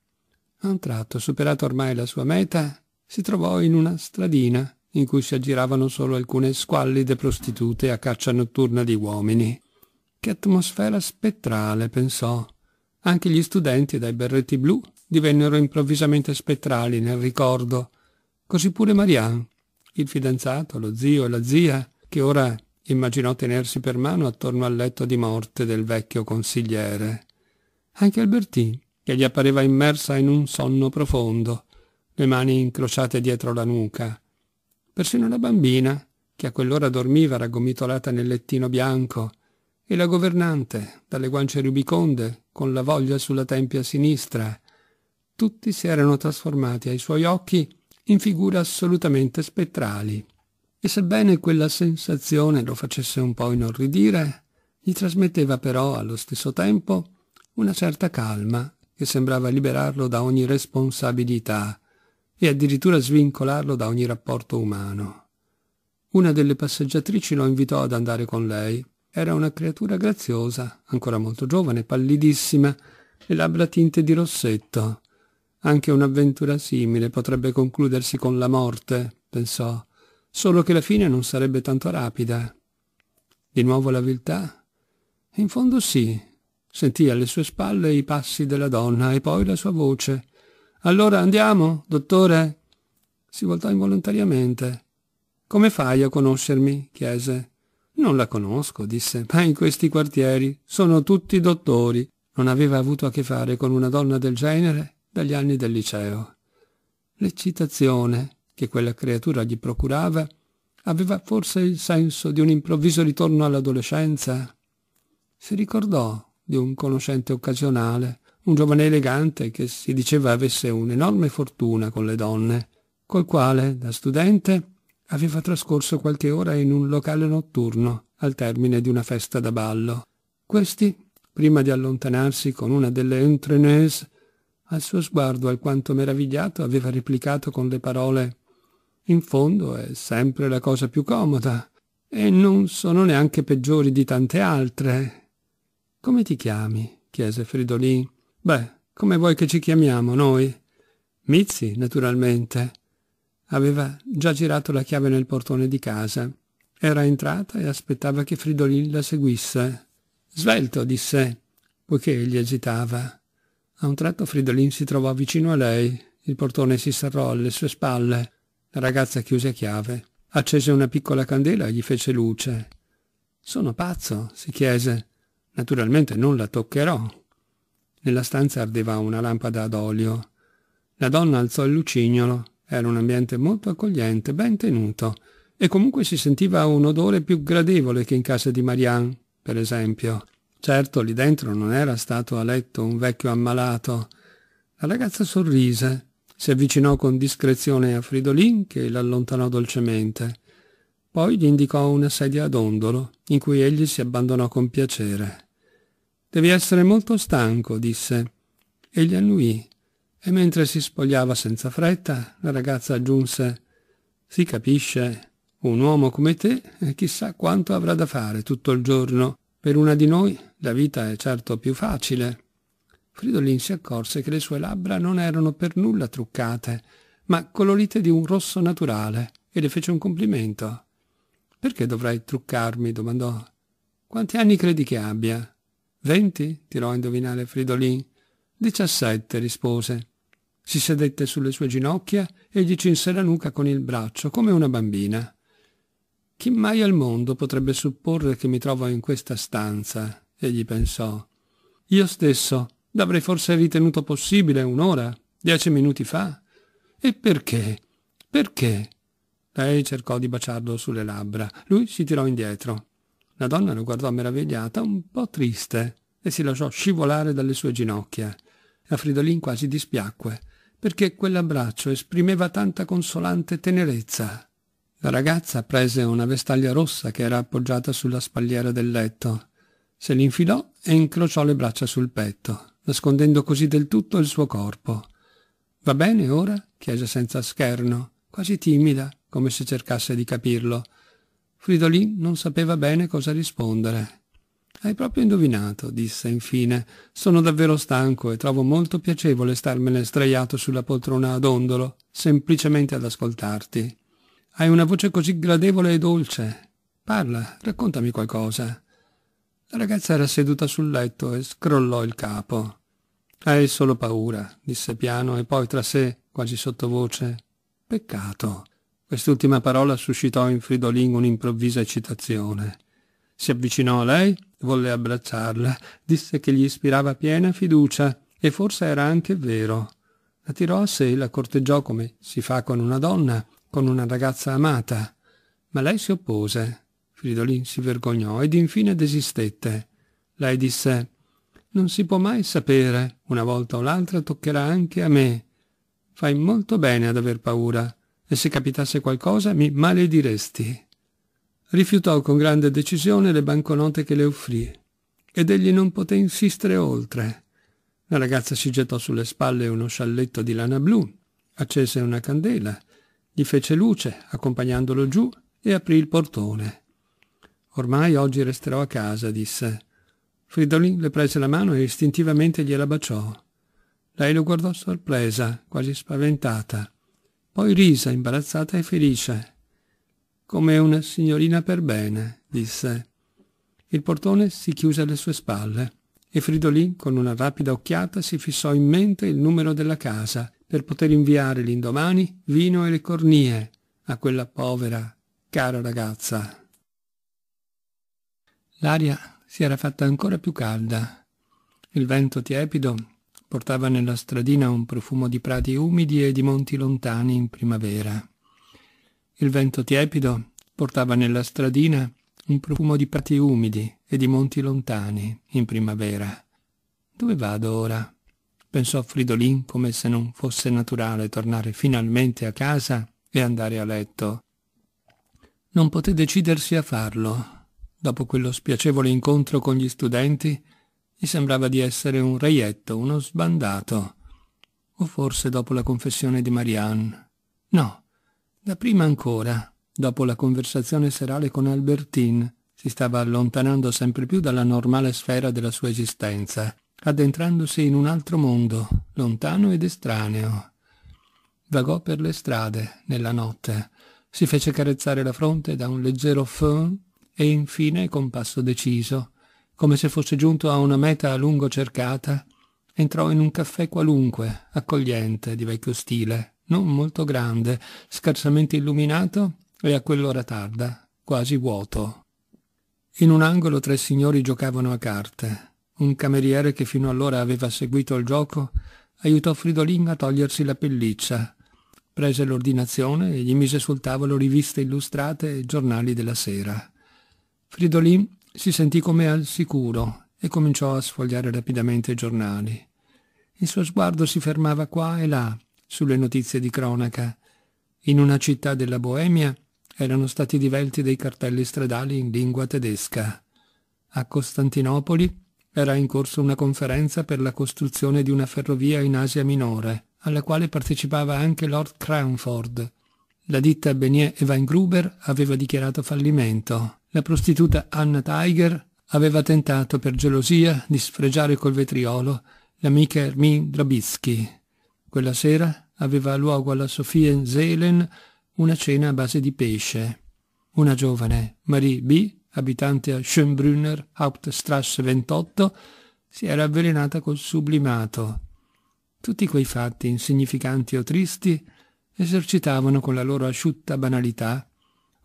S1: A un tratto, superata ormai la sua meta, si trovò in una stradina in cui si aggiravano solo alcune squallide prostitute a caccia notturna di uomini. Che atmosfera spettrale, pensò. Anche gli studenti dai berretti blu divennero improvvisamente spettrali nel ricordo. Così pure Marianne, il fidanzato, lo zio e la zia, che ora immaginò tenersi per mano attorno al letto di morte del vecchio consigliere. Anche Albertine che gli appariva immersa in un sonno profondo, le mani incrociate dietro la nuca. Persino la bambina, che a quell'ora dormiva raggomitolata nel lettino bianco, e la governante, dalle guance rubiconde, con la voglia sulla tempia sinistra. Tutti si erano trasformati ai suoi occhi in figure assolutamente spettrali. E sebbene quella sensazione lo facesse un po' inorridire, gli trasmetteva però allo stesso tempo una certa calma che sembrava liberarlo da ogni responsabilità e addirittura svincolarlo da ogni rapporto umano. Una delle passeggiatrici lo invitò ad andare con lei. Era una creatura graziosa, ancora molto giovane, pallidissima, le labbra tinte di rossetto. Anche un'avventura simile potrebbe concludersi con la morte, pensò, solo che la fine non sarebbe tanto rapida. Di nuovo la viltà? In fondo sì, Sentì alle sue spalle i passi della donna e poi la sua voce. Allora andiamo, dottore? Si voltò involontariamente. Come fai a conoscermi? chiese. Non la conosco, disse, ma in questi quartieri sono tutti dottori. Non aveva avuto a che fare con una donna del genere dagli anni del liceo. L'eccitazione che quella creatura gli procurava aveva forse il senso di un improvviso ritorno all'adolescenza. Si ricordò di un conoscente occasionale, un giovane elegante che si diceva avesse un'enorme fortuna con le donne, col quale, da studente, aveva trascorso qualche ora in un locale notturno, al termine di una festa da ballo. Questi, prima di allontanarsi con una delle entraîneuses, al suo sguardo alquanto meravigliato aveva replicato con le parole «In fondo è sempre la cosa più comoda, e non sono neanche peggiori di tante altre, come ti chiami? chiese Fridolin. Beh, come vuoi che ci chiamiamo noi? Mizzi, naturalmente. Aveva già girato la chiave nel portone di casa. Era entrata e aspettava che Fridolin la seguisse. Svelto, disse, poiché egli esitava. A un tratto Fridolin si trovò vicino a lei. Il portone si serrò alle sue spalle. La ragazza chiuse a chiave. Accese una piccola candela e gli fece luce. Sono pazzo? si chiese. Naturalmente non la toccherò. Nella stanza ardeva una lampada ad olio. La donna alzò il lucignolo. Era un ambiente molto accogliente, ben tenuto, e comunque si sentiva un odore più gradevole che in casa di Marianne, per esempio. Certo, lì dentro non era stato a letto un vecchio ammalato. La ragazza sorrise, si avvicinò con discrezione a Fridolin, che l'allontanò dolcemente. Poi gli indicò una sedia ad ondolo, in cui egli si abbandonò con piacere. Devi essere molto stanco, disse. Egli annuì, e mentre si spogliava senza fretta, la ragazza aggiunse Si capisce, un uomo come te eh, chissà quanto avrà da fare tutto il giorno. Per una di noi la vita è certo più facile. Fridolin si accorse che le sue labbra non erano per nulla truccate, ma colorite di un rosso naturale, e le fece un complimento. Perché dovrei truccarmi? domandò. Quanti anni credi che abbia? Venti? tirò a indovinare Fridolin. Diciassette, rispose. Si sedette sulle sue ginocchia e gli cinse la nuca con il braccio, come una bambina. Chi mai al mondo potrebbe supporre che mi trovo in questa stanza? egli pensò. Io stesso l'avrei forse ritenuto possibile un'ora, dieci minuti fa. E perché? Perché? Lei cercò di baciarlo sulle labbra. Lui si tirò indietro. La donna lo guardò meravigliata, un po' triste, e si lasciò scivolare dalle sue ginocchia. La Fridolin quasi dispiacque, perché quell'abbraccio esprimeva tanta consolante tenerezza. La ragazza prese una vestaglia rossa che era appoggiata sulla spalliera del letto, se l'infilò e incrociò le braccia sul petto, nascondendo così del tutto il suo corpo. Va bene ora? chiese senza scherno, quasi timida, come se cercasse di capirlo. Fridolin non sapeva bene cosa rispondere. Hai proprio indovinato, disse infine. Sono davvero stanco e trovo molto piacevole starmene sdraiato sulla poltrona ad ondolo, semplicemente ad ascoltarti. Hai una voce così gradevole e dolce. Parla, raccontami qualcosa. La ragazza era seduta sul letto e scrollò il capo. Hai solo paura, disse piano e poi tra sé, quasi sottovoce. Peccato. Quest'ultima parola suscitò in Fridolin un'improvvisa eccitazione. Si avvicinò a lei, volle abbracciarla, disse che gli ispirava piena fiducia, e forse era anche vero. La tirò a sé, e la corteggiò come si fa con una donna, con una ragazza amata. Ma lei si oppose. Fridolin si vergognò ed infine desistette. Lei disse Non si può mai sapere, una volta o l'altra toccherà anche a me. Fai molto bene ad aver paura e se capitasse qualcosa mi malediresti. Rifiutò con grande decisione le banconote che le offrì ed egli non poté insistere oltre. La ragazza si gettò sulle spalle uno scialletto di lana blu, accese una candela, gli fece luce, accompagnandolo giù, e aprì il portone. Ormai oggi resterò a casa, disse. Fridolin le prese la mano e istintivamente gliela baciò. Lei lo guardò sorpresa, quasi spaventata. Poi rise, imbarazzata e felice. Come una signorina per bene, disse. Il portone si chiuse alle sue spalle e Fridolin, con una rapida occhiata, si fissò in mente il numero della casa per poter inviare l'indomani vino e le cornie a quella povera, cara ragazza. L'aria si era fatta ancora più calda. Il vento tiepido portava nella stradina un profumo di prati umidi e di monti lontani in primavera. Il vento tiepido portava nella stradina un profumo di prati umidi e di monti lontani in primavera. Dove vado ora? pensò Fridolin come se non fosse naturale tornare finalmente a casa e andare a letto. Non poté decidersi a farlo. Dopo quello spiacevole incontro con gli studenti, gli sembrava di essere un reietto, uno sbandato. O forse dopo la confessione di Marianne. No, da prima ancora, dopo la conversazione serale con Albertine, si stava allontanando sempre più dalla normale sfera della sua esistenza, addentrandosi in un altro mondo, lontano ed estraneo. Vagò per le strade, nella notte, si fece carezzare la fronte da un leggero fun e infine, con passo deciso, come se fosse giunto a una meta a lungo cercata, entrò in un caffè qualunque, accogliente, di vecchio stile, non molto grande, scarsamente illuminato e a quell'ora tarda, quasi vuoto. In un angolo tre signori giocavano a carte. Un cameriere che fino allora aveva seguito il gioco aiutò Fridolin a togliersi la pelliccia, prese l'ordinazione e gli mise sul tavolo riviste illustrate e giornali della sera. Fridolin si sentì come al sicuro e cominciò a sfogliare rapidamente i giornali. Il suo sguardo si fermava qua e là, sulle notizie di cronaca. In una città della Boemia erano stati divelti dei cartelli stradali in lingua tedesca. A Costantinopoli era in corso una conferenza per la costruzione di una ferrovia in Asia Minore, alla quale partecipava anche Lord Cranford. La ditta Benier e Weingruber aveva dichiarato fallimento. La prostituta Anna Tiger aveva tentato per gelosia di sfregiare col vetriolo l'amica Hermine Drabitsky. Quella sera aveva luogo alla Sofia Zelen una cena a base di pesce. Una giovane, Marie B., abitante a Schönbrunner Hauptstrasse 28, si era avvelenata col sublimato. Tutti quei fatti insignificanti o tristi esercitavano con la loro asciutta banalità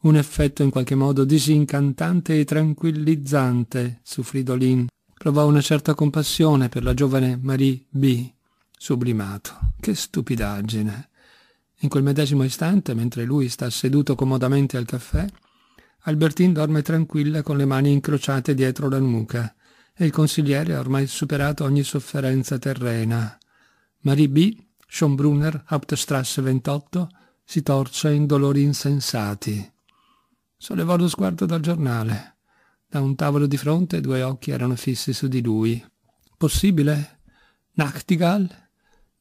S1: un effetto in qualche modo disincantante e tranquillizzante su Fridolin. Provò una certa compassione per la giovane Marie B. Sublimato. Che stupidaggine. In quel medesimo istante, mentre lui sta seduto comodamente al caffè, Albertin dorme tranquilla con le mani incrociate dietro la nuca e il consigliere ha ormai superato ogni sofferenza terrena. Marie B., Schombrunner, Hauptstrasse 28, si torce in dolori insensati. Sollevò lo sguardo dal giornale. Da un tavolo di fronte due occhi erano fissi su di lui. Possibile? Nachtigall?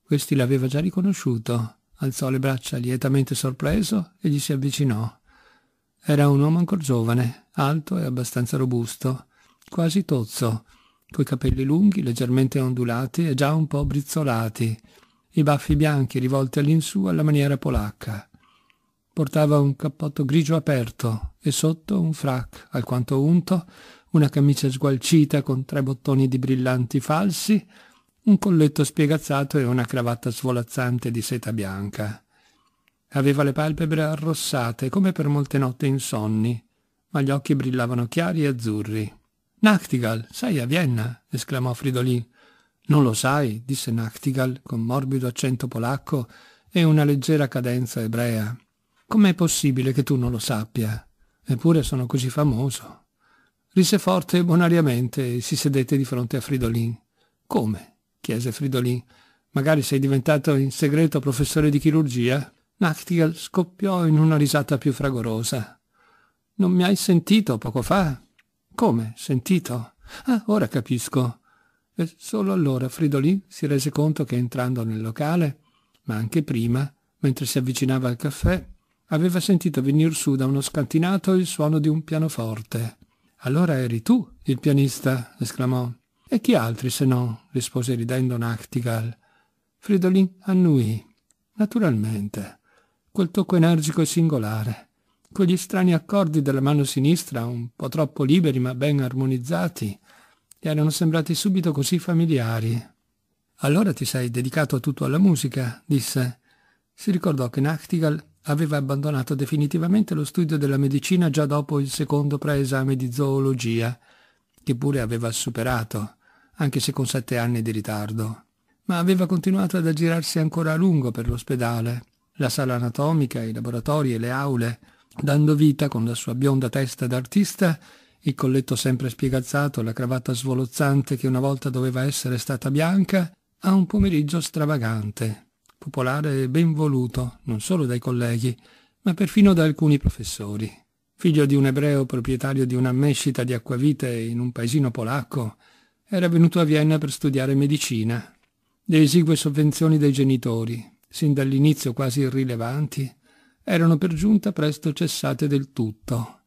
S1: Questi l'aveva già riconosciuto. Alzò le braccia lietamente sorpreso e gli si avvicinò. Era un uomo ancora giovane, alto e abbastanza robusto, quasi tozzo, coi capelli lunghi, leggermente ondulati e già un po' brizzolati, i baffi bianchi rivolti all'insù alla maniera polacca. Portava un cappotto grigio aperto e sotto un frac alquanto unto, una camicia sgualcita con tre bottoni di brillanti falsi, un colletto spiegazzato e una cravatta svolazzante di seta bianca. Aveva le palpebre arrossate come per molte notti insonni, ma gli occhi brillavano chiari e azzurri. Nachtigal, sei a Vienna? esclamò Fridolin. Non lo sai, disse Nachtigal con morbido accento polacco e una leggera cadenza ebrea. Com'è possibile che tu non lo sappia? Eppure sono così famoso. Rise forte e bonariamente e si sedette di fronte a Fridolin. Come? chiese Fridolin. Magari sei diventato in segreto professore di chirurgia? Nachtigall scoppiò in una risata più fragorosa. Non mi hai sentito poco fa? Come? Sentito? Ah, ora capisco. E solo allora Fridolin si rese conto che entrando nel locale, ma anche prima, mentre si avvicinava al caffè, aveva sentito venire su da uno scantinato il suono di un pianoforte. Allora eri tu il pianista, esclamò. E chi altri se no? rispose ridendo Nachtigall. Fridolin annui. Naturalmente. Quel tocco energico e singolare. Quegli strani accordi della mano sinistra, un po' troppo liberi ma ben armonizzati, gli erano sembrati subito così familiari. Allora ti sei dedicato tutto alla musica, disse. Si ricordò che Nachtigall aveva abbandonato definitivamente lo studio della medicina già dopo il secondo preesame di zoologia, che pure aveva superato, anche se con sette anni di ritardo. Ma aveva continuato ad aggirarsi ancora a lungo per l'ospedale, la sala anatomica, i laboratori e le aule, dando vita, con la sua bionda testa d'artista, il colletto sempre spiegazzato, la cravatta svolozzante che una volta doveva essere stata bianca, a un pomeriggio stravagante, popolare e ben voluto non solo dai colleghi, ma perfino da alcuni professori. Figlio di un ebreo proprietario di una mescita di acquavite in un paesino polacco, era venuto a Vienna per studiare medicina. Le esigue sovvenzioni dei genitori, sin dall'inizio quasi irrilevanti, erano per giunta presto cessate del tutto.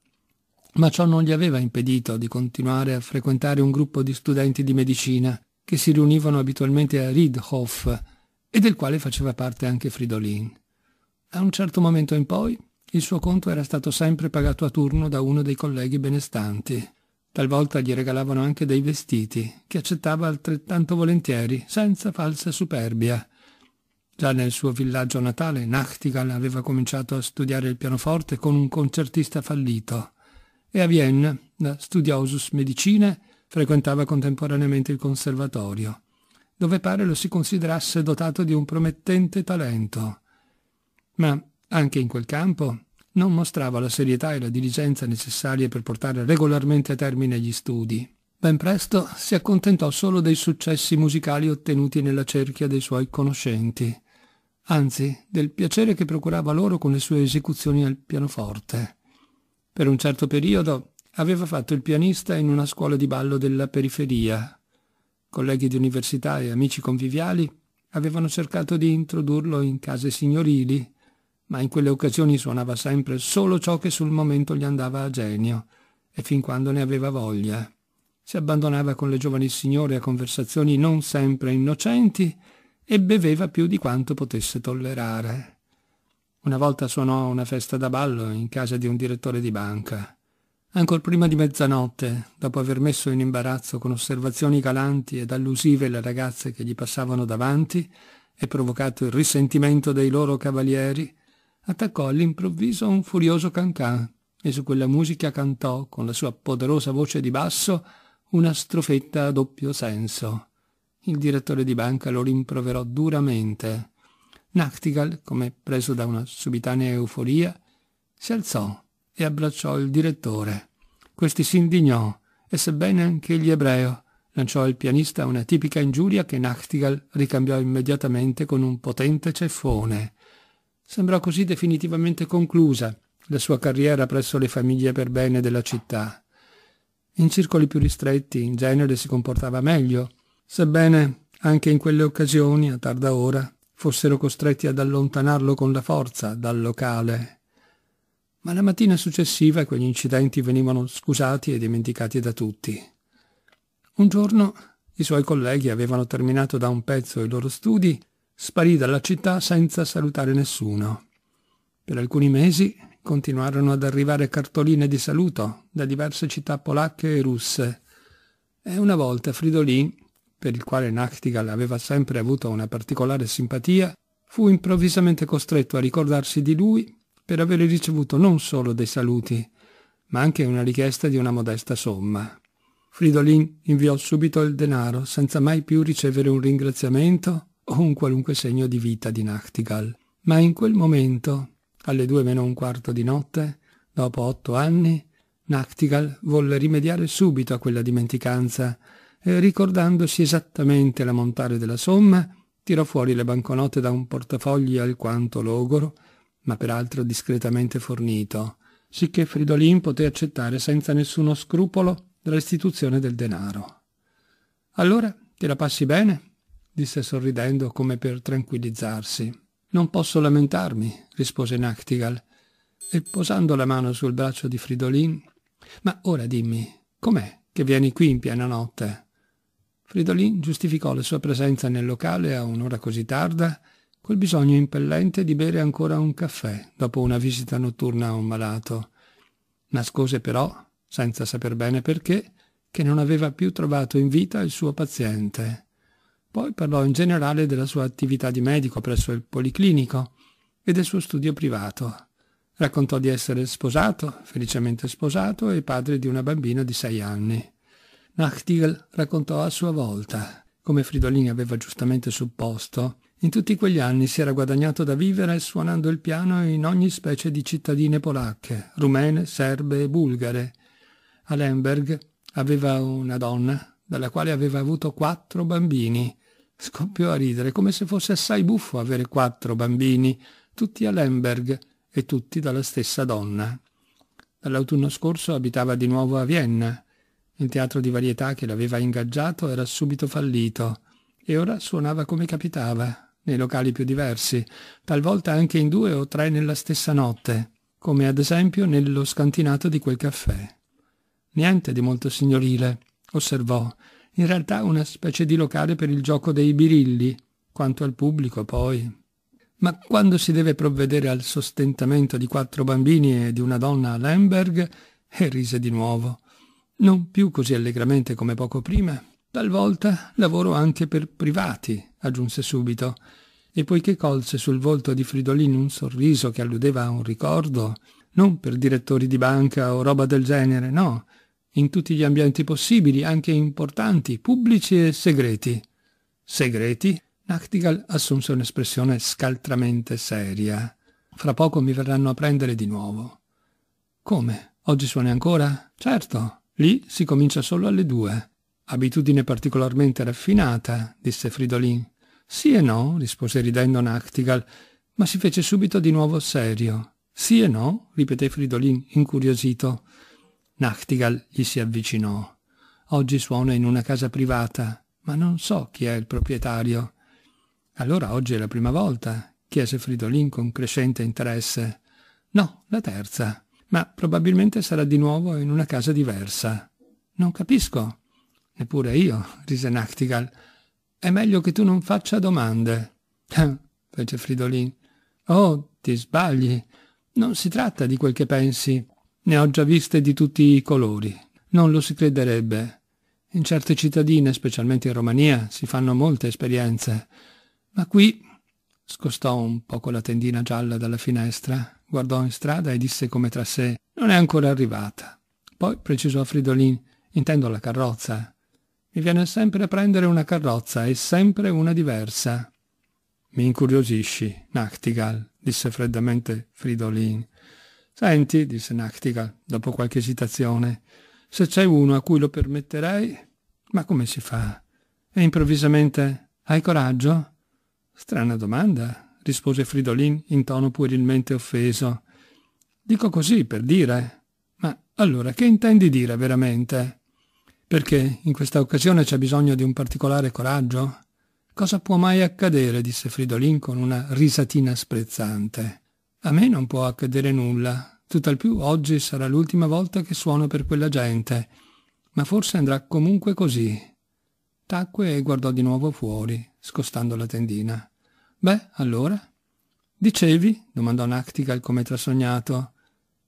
S1: Ma ciò non gli aveva impedito di continuare a frequentare un gruppo di studenti di medicina che si riunivano abitualmente a Riedhof, e del quale faceva parte anche Fridolin. A un certo momento in poi il suo conto era stato sempre pagato a turno da uno dei colleghi benestanti. Talvolta gli regalavano anche dei vestiti, che accettava altrettanto volentieri, senza falsa superbia. Già nel suo villaggio natale Nachtigall aveva cominciato a studiare il pianoforte con un concertista fallito e a Vienna, da studiosus medicina, frequentava contemporaneamente il conservatorio dove pare lo si considerasse dotato di un promettente talento. Ma anche in quel campo non mostrava la serietà e la diligenza necessarie per portare regolarmente a termine gli studi. Ben presto si accontentò solo dei successi musicali ottenuti nella cerchia dei suoi conoscenti, anzi del piacere che procurava loro con le sue esecuzioni al pianoforte. Per un certo periodo aveva fatto il pianista in una scuola di ballo della periferia, colleghi di università e amici conviviali avevano cercato di introdurlo in case signorili, ma in quelle occasioni suonava sempre solo ciò che sul momento gli andava a genio e fin quando ne aveva voglia. Si abbandonava con le giovani signore a conversazioni non sempre innocenti e beveva più di quanto potesse tollerare. Una volta suonò una festa da ballo in casa di un direttore di banca. Ancora prima di mezzanotte, dopo aver messo in imbarazzo con osservazioni calanti ed allusive le ragazze che gli passavano davanti e provocato il risentimento dei loro cavalieri, attaccò all'improvviso un furioso cancà e su quella musica cantò, con la sua poderosa voce di basso, una strofetta a doppio senso. Il direttore di banca lo rimproverò duramente. Nachtigall, come preso da una subitanea euforia, si alzò e abbracciò il direttore. Questi si indignò e sebbene anche gli ebreo lanciò al pianista una tipica ingiuria che Nachtigal ricambiò immediatamente con un potente ceffone. Sembrò così definitivamente conclusa la sua carriera presso le famiglie per bene della città. In circoli più ristretti in genere si comportava meglio, sebbene anche in quelle occasioni, a tarda ora, fossero costretti ad allontanarlo con la forza dal locale ma la mattina successiva quegli incidenti venivano scusati e dimenticati da tutti. Un giorno i suoi colleghi avevano terminato da un pezzo i loro studi, sparì dalla città senza salutare nessuno. Per alcuni mesi continuarono ad arrivare cartoline di saluto da diverse città polacche e russe, e una volta Fridolin, per il quale Nachtigall aveva sempre avuto una particolare simpatia, fu improvvisamente costretto a ricordarsi di lui per avere ricevuto non solo dei saluti, ma anche una richiesta di una modesta somma. Fridolin inviò subito il denaro, senza mai più ricevere un ringraziamento o un qualunque segno di vita di Nachtigall. Ma in quel momento, alle due meno un quarto di notte, dopo otto anni, Nachtigall volle rimediare subito a quella dimenticanza e, ricordandosi esattamente la montare della somma, tirò fuori le banconote da un portafogli alquanto logoro ma peraltro discretamente fornito, sicché Fridolin poté accettare senza nessuno scrupolo la restituzione del denaro. Allora te la passi bene? disse sorridendo come per tranquillizzarsi. Non posso lamentarmi, rispose Nachtigal, e posando la mano sul braccio di Fridolin. Ma ora dimmi, com'è che vieni qui in piena notte? Fridolin giustificò la sua presenza nel locale a un'ora così tarda col bisogno impellente di bere ancora un caffè dopo una visita notturna a un malato. Nascose però, senza saper bene perché, che non aveva più trovato in vita il suo paziente. Poi parlò in generale della sua attività di medico presso il Policlinico e del suo studio privato. Raccontò di essere sposato, felicemente sposato, e padre di una bambina di sei anni. Nachtigall raccontò a sua volta, come Fridolin aveva giustamente supposto, in tutti quegli anni si era guadagnato da vivere suonando il piano in ogni specie di cittadine polacche, rumene, serbe e bulgare. A Lemberg aveva una donna, dalla quale aveva avuto quattro bambini. Scoppiò a ridere, come se fosse assai buffo avere quattro bambini, tutti a Lemberg e tutti dalla stessa donna. Dall'autunno scorso abitava di nuovo a Vienna. Il teatro di varietà che l'aveva ingaggiato era subito fallito e ora suonava come capitava, nei locali più diversi, talvolta anche in due o tre nella stessa notte, come ad esempio nello scantinato di quel caffè. Niente di molto signorile, osservò, in realtà una specie di locale per il gioco dei birilli, quanto al pubblico poi. Ma quando si deve provvedere al sostentamento di quattro bambini e di una donna a Lemberg, e eh, rise di nuovo, non più così allegramente come poco prima, talvolta lavoro anche per privati, aggiunse subito, e poiché colse sul volto di Fridolin un sorriso che alludeva a un ricordo, non per direttori di banca o roba del genere, no, in tutti gli ambienti possibili, anche importanti, pubblici e segreti. Segreti? Nachtigall assunse un'espressione scaltramente seria. Fra poco mi verranno a prendere di nuovo. Come? Oggi suoni ancora? Certo, lì si comincia solo alle due. Abitudine particolarmente raffinata, disse Fridolin. Sì e no, rispose ridendo Nachtigal, ma si fece subito di nuovo serio. Sì e no, ripeté Fridolin, incuriosito. Nachtigal gli si avvicinò. Oggi suona in una casa privata, ma non so chi è il proprietario. Allora oggi è la prima volta? chiese Fridolin con crescente interesse. No, la terza, ma probabilmente sarà di nuovo in una casa diversa. Non capisco. Eppure io, rise Nachtigal. È meglio che tu non faccia domande. fece Fridolin. Oh, ti sbagli. Non si tratta di quel che pensi. Ne ho già viste di tutti i colori. Non lo si crederebbe. In certe cittadine, specialmente in Romania, si fanno molte esperienze. Ma qui scostò un poco la tendina gialla dalla finestra, guardò in strada e disse come tra sé Non è ancora arrivata. Poi precisò a Fridolin Intendo la carrozza. Mi viene sempre a prendere una carrozza e sempre una diversa. Mi incuriosisci, Nachtigal, disse freddamente Fridolin. Senti, disse Nachtigal, dopo qualche esitazione, se c'è uno a cui lo permetterei... Ma come si fa? E improvvisamente... Hai coraggio? Strana domanda, rispose Fridolin in tono puerilmente offeso. Dico così per dire. Ma allora che intendi dire veramente? Perché in questa occasione c'è bisogno di un particolare coraggio? Cosa può mai accadere? disse Fridolin con una risatina sprezzante. A me non può accadere nulla. Tutt'al più oggi sarà l'ultima volta che suono per quella gente. Ma forse andrà comunque così. Tacque e guardò di nuovo fuori, scostando la tendina. Beh, allora? Dicevi? domandò Nactical come trasognato.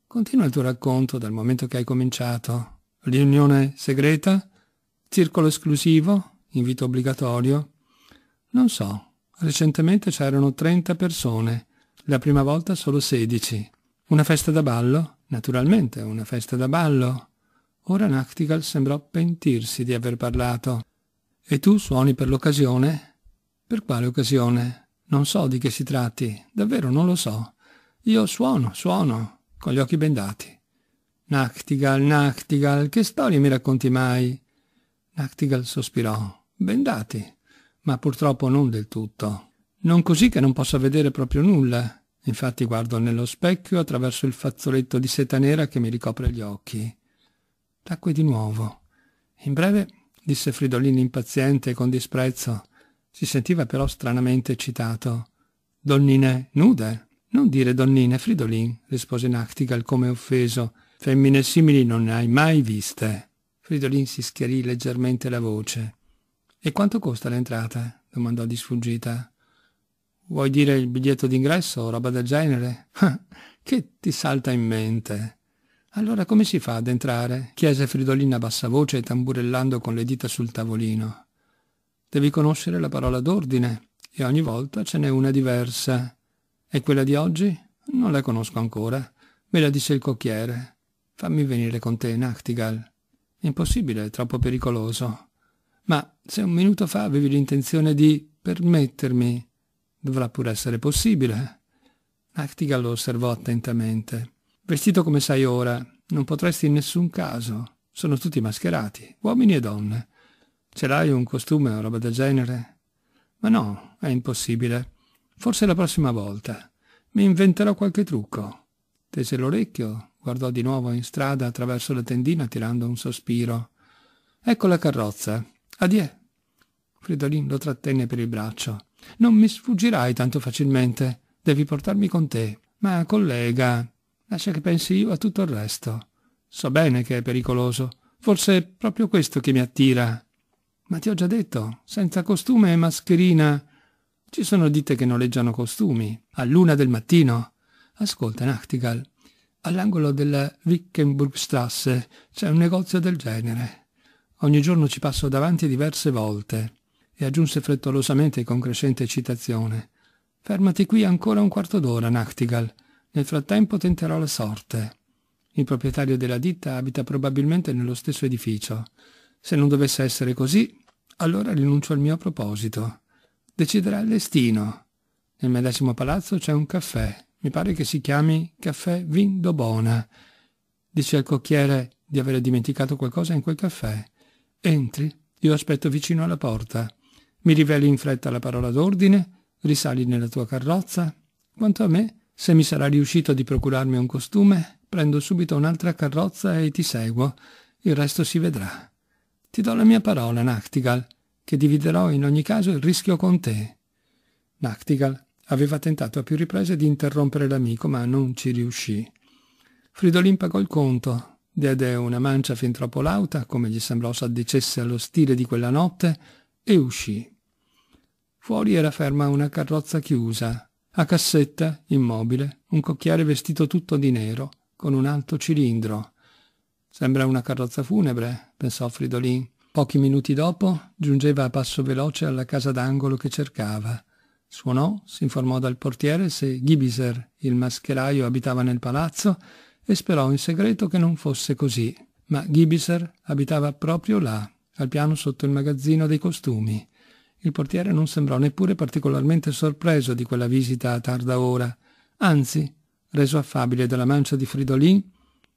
S1: Continua il tuo racconto dal momento che hai cominciato riunione segreta, circolo esclusivo, invito obbligatorio. Non so, recentemente c'erano 30 persone, la prima volta solo 16. Una festa da ballo? Naturalmente, una festa da ballo. Ora Nachtigal sembrò pentirsi di aver parlato. E tu suoni per l'occasione? Per quale occasione? Non so di che si tratti, davvero non lo so. Io suono, suono, con gli occhi bendati. Nachtigal, Nachtigal, che storie mi racconti mai? Nachtigal sospirò. Bendati, ma purtroppo non del tutto. Non così che non possa vedere proprio nulla. Infatti guardo nello specchio attraverso il fazzoletto di seta nera che mi ricopre gli occhi. Tacque di nuovo. In breve, disse Fridolin impaziente e con disprezzo. Si sentiva però stranamente eccitato. Donnine nude? Non dire donnine, Fridolin, rispose Nachtigal come offeso. Femmine simili non ne hai mai viste. Fridolin si schiarì leggermente la voce. E quanto costa l'entrata? domandò di sfuggita. Vuoi dire il biglietto d'ingresso o roba del genere? che ti salta in mente? Allora come si fa ad entrare? chiese Fridolin a bassa voce tamburellando con le dita sul tavolino. Devi conoscere la parola d'ordine e ogni volta ce n'è una diversa. E quella di oggi? Non la conosco ancora. Me la disse il cocchiere. Fammi venire con te, Nachtigal. Impossibile, troppo pericoloso. Ma se un minuto fa avevi l'intenzione di permettermi, dovrà pur essere possibile. Nachtigal lo osservò attentamente. Vestito come sai ora, non potresti in nessun caso. Sono tutti mascherati, uomini e donne. Ce l'hai un costume o roba del genere? Ma no, è impossibile. Forse la prossima volta. Mi inventerò qualche trucco. Tese l'orecchio guardò di nuovo in strada attraverso la tendina tirando un sospiro. Ecco la carrozza. Adie. Fridolin lo trattenne per il braccio. Non mi sfuggirai tanto facilmente. Devi portarmi con te. Ma, collega, lascia che pensi io a tutto il resto. So bene che è pericoloso. Forse è proprio questo che mi attira. Ma ti ho già detto, senza costume e mascherina. Ci sono ditte che noleggiano costumi. A luna del mattino. Ascolta, Nachtigall all'angolo della Wickenburgstrasse c'è un negozio del genere. Ogni giorno ci passo davanti diverse volte. E aggiunse frettolosamente con crescente eccitazione. Fermati qui ancora un quarto d'ora, Nachtigal. Nel frattempo tenterò la sorte. Il proprietario della ditta abita probabilmente nello stesso edificio. Se non dovesse essere così, allora rinuncio al mio proposito. Deciderà il destino. Nel medesimo palazzo c'è un caffè, mi pare che si chiami caffè Vindobona. Dice al cocchiere di aver dimenticato qualcosa in quel caffè. Entri, io aspetto vicino alla porta. Mi riveli in fretta la parola d'ordine, risali nella tua carrozza. Quanto a me, se mi sarà riuscito di procurarmi un costume, prendo subito un'altra carrozza e ti seguo. Il resto si vedrà. Ti do la mia parola, Nachtigal, che dividerò in ogni caso il rischio con te. Nachtigal Aveva tentato a più riprese di interrompere l'amico, ma non ci riuscì. Fridolin pagò il conto, diede una mancia fin troppo lauta, come gli sembrò s'addicesse allo stile di quella notte, e uscì. Fuori era ferma una carrozza chiusa, a cassetta, immobile, un cocchiere vestito tutto di nero, con un alto cilindro. Sembra una carrozza funebre, pensò Fridolin. Pochi minuti dopo giungeva a passo veloce alla casa d'angolo che cercava. Suonò, si informò dal portiere se Gibiser, il mascheraio, abitava nel palazzo e sperò in segreto che non fosse così. Ma Gibiser abitava proprio là, al piano sotto il magazzino dei costumi. Il portiere non sembrò neppure particolarmente sorpreso di quella visita a tarda ora. Anzi, reso affabile dalla mancia di Fridolin,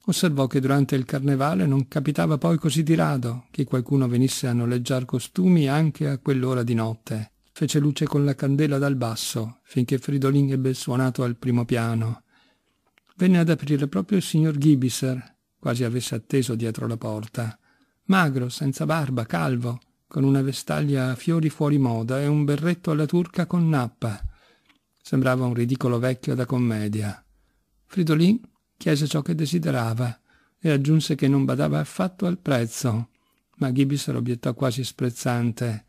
S1: osservò che durante il carnevale non capitava poi così di rado che qualcuno venisse a noleggiar costumi anche a quell'ora di notte fece luce con la candela dal basso, finché Fridolin ebbe suonato al primo piano. Venne ad aprire proprio il signor Gibiser, quasi avesse atteso dietro la porta. Magro, senza barba, calvo, con una vestaglia a fiori fuori moda e un berretto alla turca con nappa. Sembrava un ridicolo vecchio da commedia. Fridolin chiese ciò che desiderava e aggiunse che non badava affatto al prezzo, ma Gibiser obiettò quasi sprezzante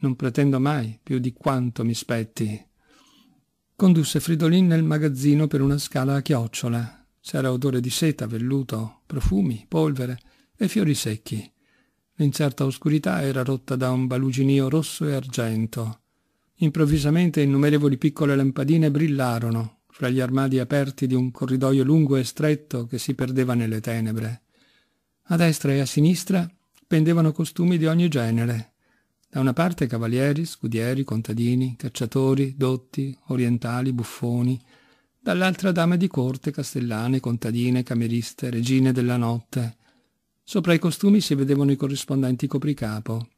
S1: non pretendo mai più di quanto mi spetti. Condusse Fridolin nel magazzino per una scala a chiocciola. C'era odore di seta, velluto, profumi, polvere e fiori secchi. L'incerta oscurità era rotta da un baluginio rosso e argento. Improvvisamente innumerevoli piccole lampadine brillarono fra gli armadi aperti di un corridoio lungo e stretto che si perdeva nelle tenebre. A destra e a sinistra pendevano costumi di ogni genere, da una parte cavalieri, scudieri, contadini, cacciatori, dotti, orientali, buffoni, dall'altra dame di corte, castellane, contadine, cameriste, regine della notte. Sopra i costumi si vedevano i corrispondenti copricapo.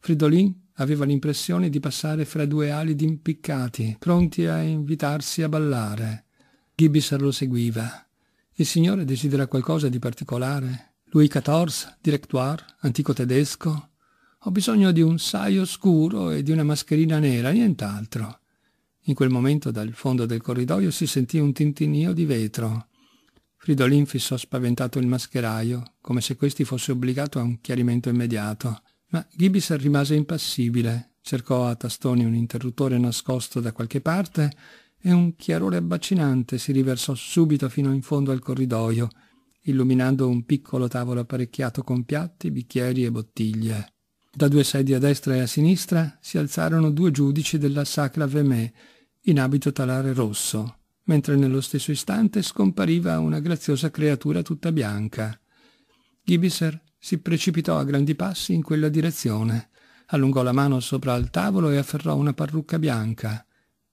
S1: Fridolin aveva l'impressione di passare fra due ali d'impiccati, pronti a invitarsi a ballare. Gibbiser lo seguiva. Il signore desidera qualcosa di particolare? Louis XIV, directoire, antico tedesco? Ho bisogno di un saio scuro e di una mascherina nera, nient'altro. In quel momento dal fondo del corridoio si sentì un tintinio di vetro. Fridolin fissò spaventato il mascheraio, come se questi fosse obbligato a un chiarimento immediato. Ma Gibis rimase impassibile, cercò a tastoni un interruttore nascosto da qualche parte e un chiarore abbacinante si riversò subito fino in fondo al corridoio, illuminando un piccolo tavolo apparecchiato con piatti, bicchieri e bottiglie. Da due sedie a destra e a sinistra si alzarono due giudici della Sacra Vemè, in abito talare rosso, mentre nello stesso istante scompariva una graziosa creatura tutta bianca. Gibiser si precipitò a grandi passi in quella direzione, allungò la mano sopra al tavolo e afferrò una parrucca bianca.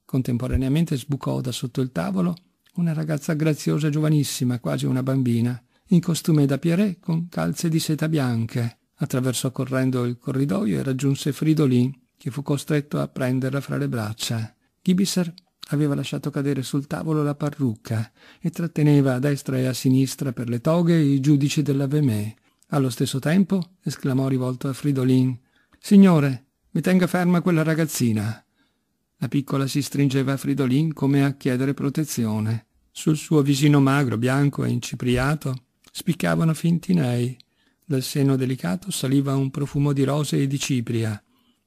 S1: Contemporaneamente sbucò da sotto il tavolo una ragazza graziosa giovanissima, quasi una bambina, in costume da pierè con calze di seta bianche. Attraversò correndo il corridoio e raggiunse Fridolin, che fu costretto a prenderla fra le braccia. Gibiser aveva lasciato cadere sul tavolo la parrucca e tratteneva a destra e a sinistra per le toghe i giudici della Allo stesso tempo esclamò rivolto a Fridolin «Signore, mi tenga ferma quella ragazzina!» La piccola si stringeva a Fridolin come a chiedere protezione. Sul suo visino magro, bianco e incipriato, spiccavano finti nei. Dal seno delicato saliva un profumo di rose e di cipria.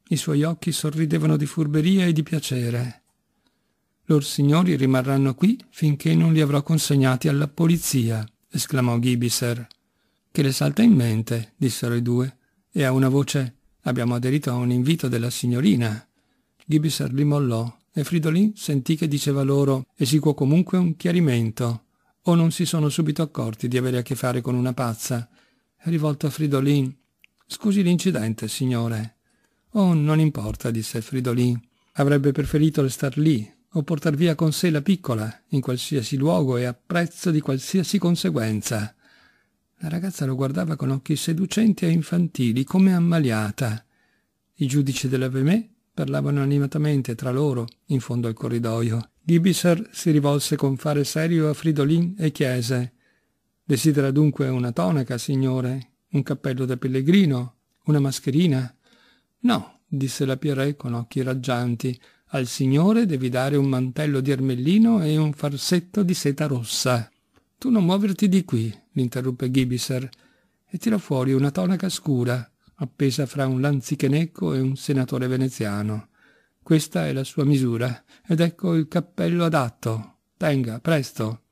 S1: I suoi occhi sorridevano di furberia e di piacere. Lor signori rimarranno qui finché non li avrò consegnati alla polizia, esclamò Gibiser. Che le salta in mente, dissero i due, e a una voce abbiamo aderito a un invito della signorina. Gibiser li mollò e Fridolin sentì che diceva loro esiguo comunque un chiarimento, o non si sono subito accorti di avere a che fare con una pazza, rivolto a Fridolin. Scusi l'incidente, signore. Oh, non importa, disse Fridolin. Avrebbe preferito restar lì, o portar via con sé la piccola, in qualsiasi luogo e a prezzo di qualsiasi conseguenza. La ragazza lo guardava con occhi seducenti e infantili, come ammaliata. I giudici della Vemè parlavano animatamente tra loro, in fondo al corridoio. Gibisar si rivolse con fare serio a Fridolin e chiese Desidera dunque una tonaca, signore? Un cappello da pellegrino? Una mascherina? No, disse la Pierret con occhi raggianti. Al signore devi dare un mantello di ermellino e un farsetto di seta rossa. Tu non muoverti di qui, l'interruppe Gibiser, e tirò fuori una tonaca scura, appesa fra un lanzichenecco e un senatore veneziano. Questa è la sua misura, ed ecco il cappello adatto. Tenga, presto.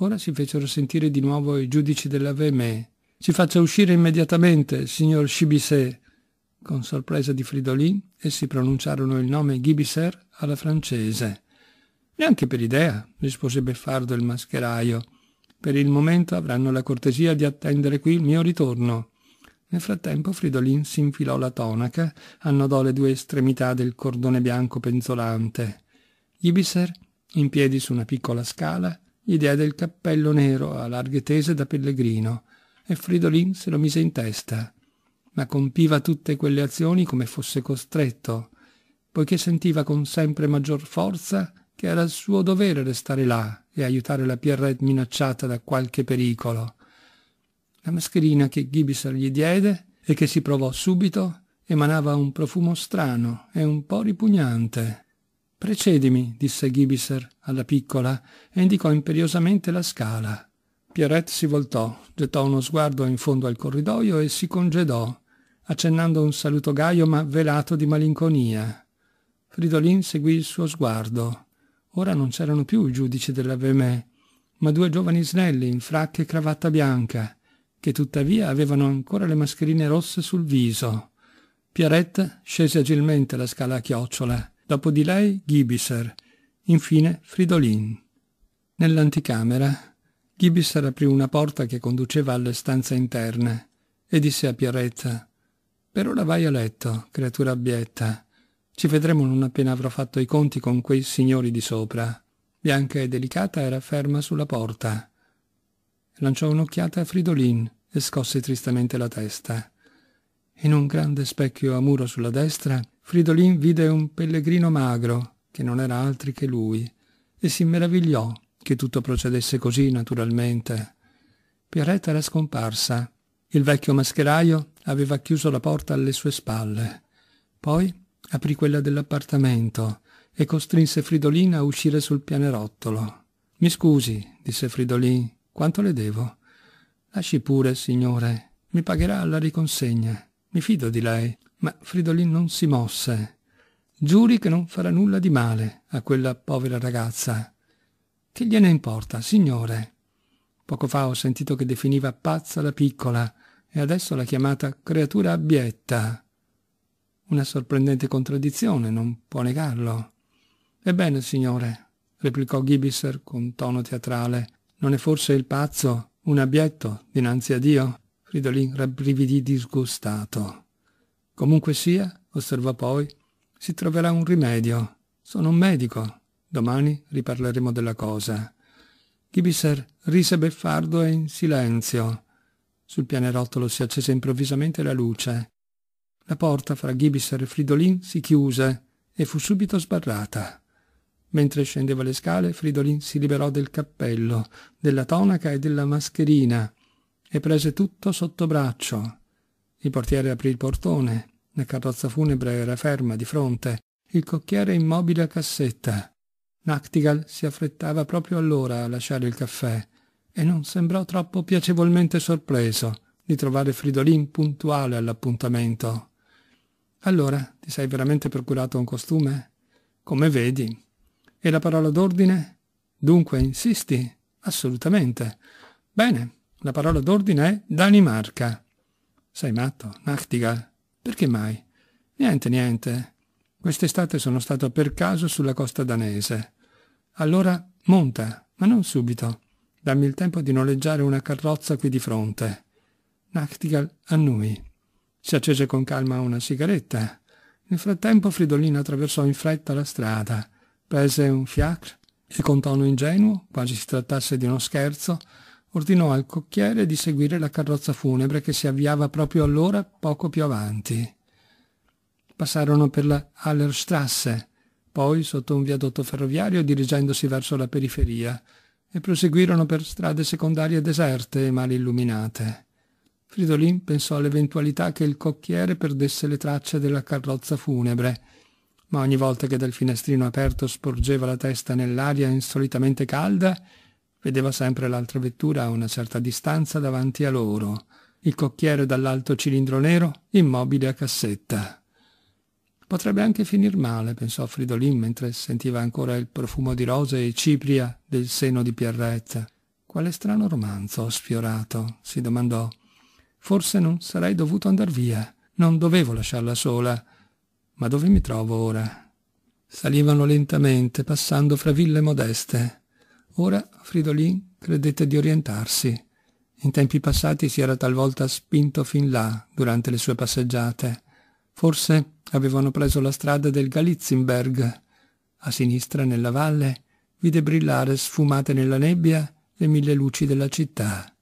S1: Ora si fecero sentire di nuovo i giudici della Vemè. Ci faccia uscire immediatamente, signor Chibisset. Con sorpresa di Fridolin, essi pronunciarono il nome Ghibiser alla francese. Neanche per idea, rispose Beffardo il mascheraio. Per il momento avranno la cortesia di attendere qui il mio ritorno. Nel frattempo Fridolin si infilò la tonaca, annodò le due estremità del cordone bianco penzolante. Ghibiser, in piedi su una piccola scala, gli diede il cappello nero a larghe tese da pellegrino e Fridolin se lo mise in testa, ma compiva tutte quelle azioni come fosse costretto, poiché sentiva con sempre maggior forza che era il suo dovere restare là e aiutare la Pierrette minacciata da qualche pericolo. La mascherina che Gibiser gli diede e che si provò subito emanava un profumo strano e un po' ripugnante. Precedimi, disse Ghibiser alla piccola e indicò imperiosamente la scala. Pierrette si voltò, gettò uno sguardo in fondo al corridoio e si congedò, accennando un saluto gaio ma velato di malinconia. Fridolin seguì il suo sguardo. Ora non c'erano più i giudici della Vemè, ma due giovani snelli in fracca e cravatta bianca, che tuttavia avevano ancora le mascherine rosse sul viso. Pierrette scese agilmente la scala a chiocciola dopo di lei Ghibiser, infine Fridolin. Nell'anticamera, Ghibiser aprì una porta che conduceva alle stanze interne e disse a Pierretta «Per ora vai a letto, creatura abietta. Ci vedremo non appena avrò fatto i conti con quei signori di sopra». Bianca e delicata era ferma sulla porta. Lanciò un'occhiata a Fridolin e scosse tristemente la testa. In un grande specchio a muro sulla destra Fridolin vide un pellegrino magro, che non era altri che lui, e si meravigliò che tutto procedesse così naturalmente. Pierrette era scomparsa. Il vecchio mascheraio aveva chiuso la porta alle sue spalle. Poi aprì quella dell'appartamento e costrinse Fridolin a uscire sul pianerottolo. Mi scusi, disse Fridolin, quanto le devo? Lasci pure, signore, mi pagherà alla riconsegna. Mi fido di lei ma Fridolin non si mosse. Giuri che non farà nulla di male a quella povera ragazza. Che gliene importa, signore? Poco fa ho sentito che definiva pazza la piccola e adesso l'ha chiamata creatura abietta. Una sorprendente contraddizione, non può negarlo. Ebbene, signore, replicò Gibisser con tono teatrale, non è forse il pazzo un abietto dinanzi a Dio? Fridolin rabbrividì disgustato. Comunque sia, osservò poi, si troverà un rimedio. Sono un medico. Domani riparleremo della cosa. Gibiser rise beffardo e in silenzio. Sul pianerottolo si accese improvvisamente la luce. La porta fra Gibiser e Fridolin si chiuse e fu subito sbarrata. Mentre scendeva le scale, Fridolin si liberò del cappello, della tonaca e della mascherina e prese tutto sotto braccio. Il portiere aprì il portone. La carrozza funebre era ferma di fronte. Il cocchiere immobile a cassetta. Nactigal si affrettava proprio allora a lasciare il caffè e non sembrò troppo piacevolmente sorpreso di trovare Fridolin puntuale all'appuntamento. Allora, ti sei veramente procurato un costume? Come vedi. E la parola d'ordine? Dunque, insisti? Assolutamente. Bene, la parola d'ordine è Danimarca. Sei matto? Nachtigall? Perché mai? Niente, niente. Quest'estate sono stato per caso sulla costa danese. Allora monta, ma non subito. Dammi il tempo di noleggiare una carrozza qui di fronte. Nachtigall annui. Si accese con calma una sigaretta. Nel frattempo Fridolina attraversò in fretta la strada, prese un fiacre e con tono ingenuo, quasi si trattasse di uno scherzo, ordinò al cocchiere di seguire la carrozza funebre che si avviava proprio allora poco più avanti. Passarono per la Allerstrasse, poi sotto un viadotto ferroviario dirigendosi verso la periferia, e proseguirono per strade secondarie deserte e mal illuminate. Fridolin pensò all'eventualità che il cocchiere perdesse le tracce della carrozza funebre, ma ogni volta che dal finestrino aperto sporgeva la testa nell'aria insolitamente calda, Vedeva sempre l'altra vettura a una certa distanza davanti a loro, il cocchiere dall'alto cilindro nero, immobile a cassetta. Potrebbe anche finir male, pensò Fridolin mentre sentiva ancora il profumo di rose e cipria del seno di Pierrette. Quale strano romanzo ho sfiorato, si domandò. Forse non sarei dovuto andar via. Non dovevo lasciarla sola. Ma dove mi trovo ora? Salivano lentamente, passando fra ville modeste. Ora Fridolin credette di orientarsi. In tempi passati si era talvolta spinto fin là durante le sue passeggiate. Forse avevano preso la strada del Galizimberg. A sinistra, nella valle, vide brillare sfumate nella nebbia le mille luci della città.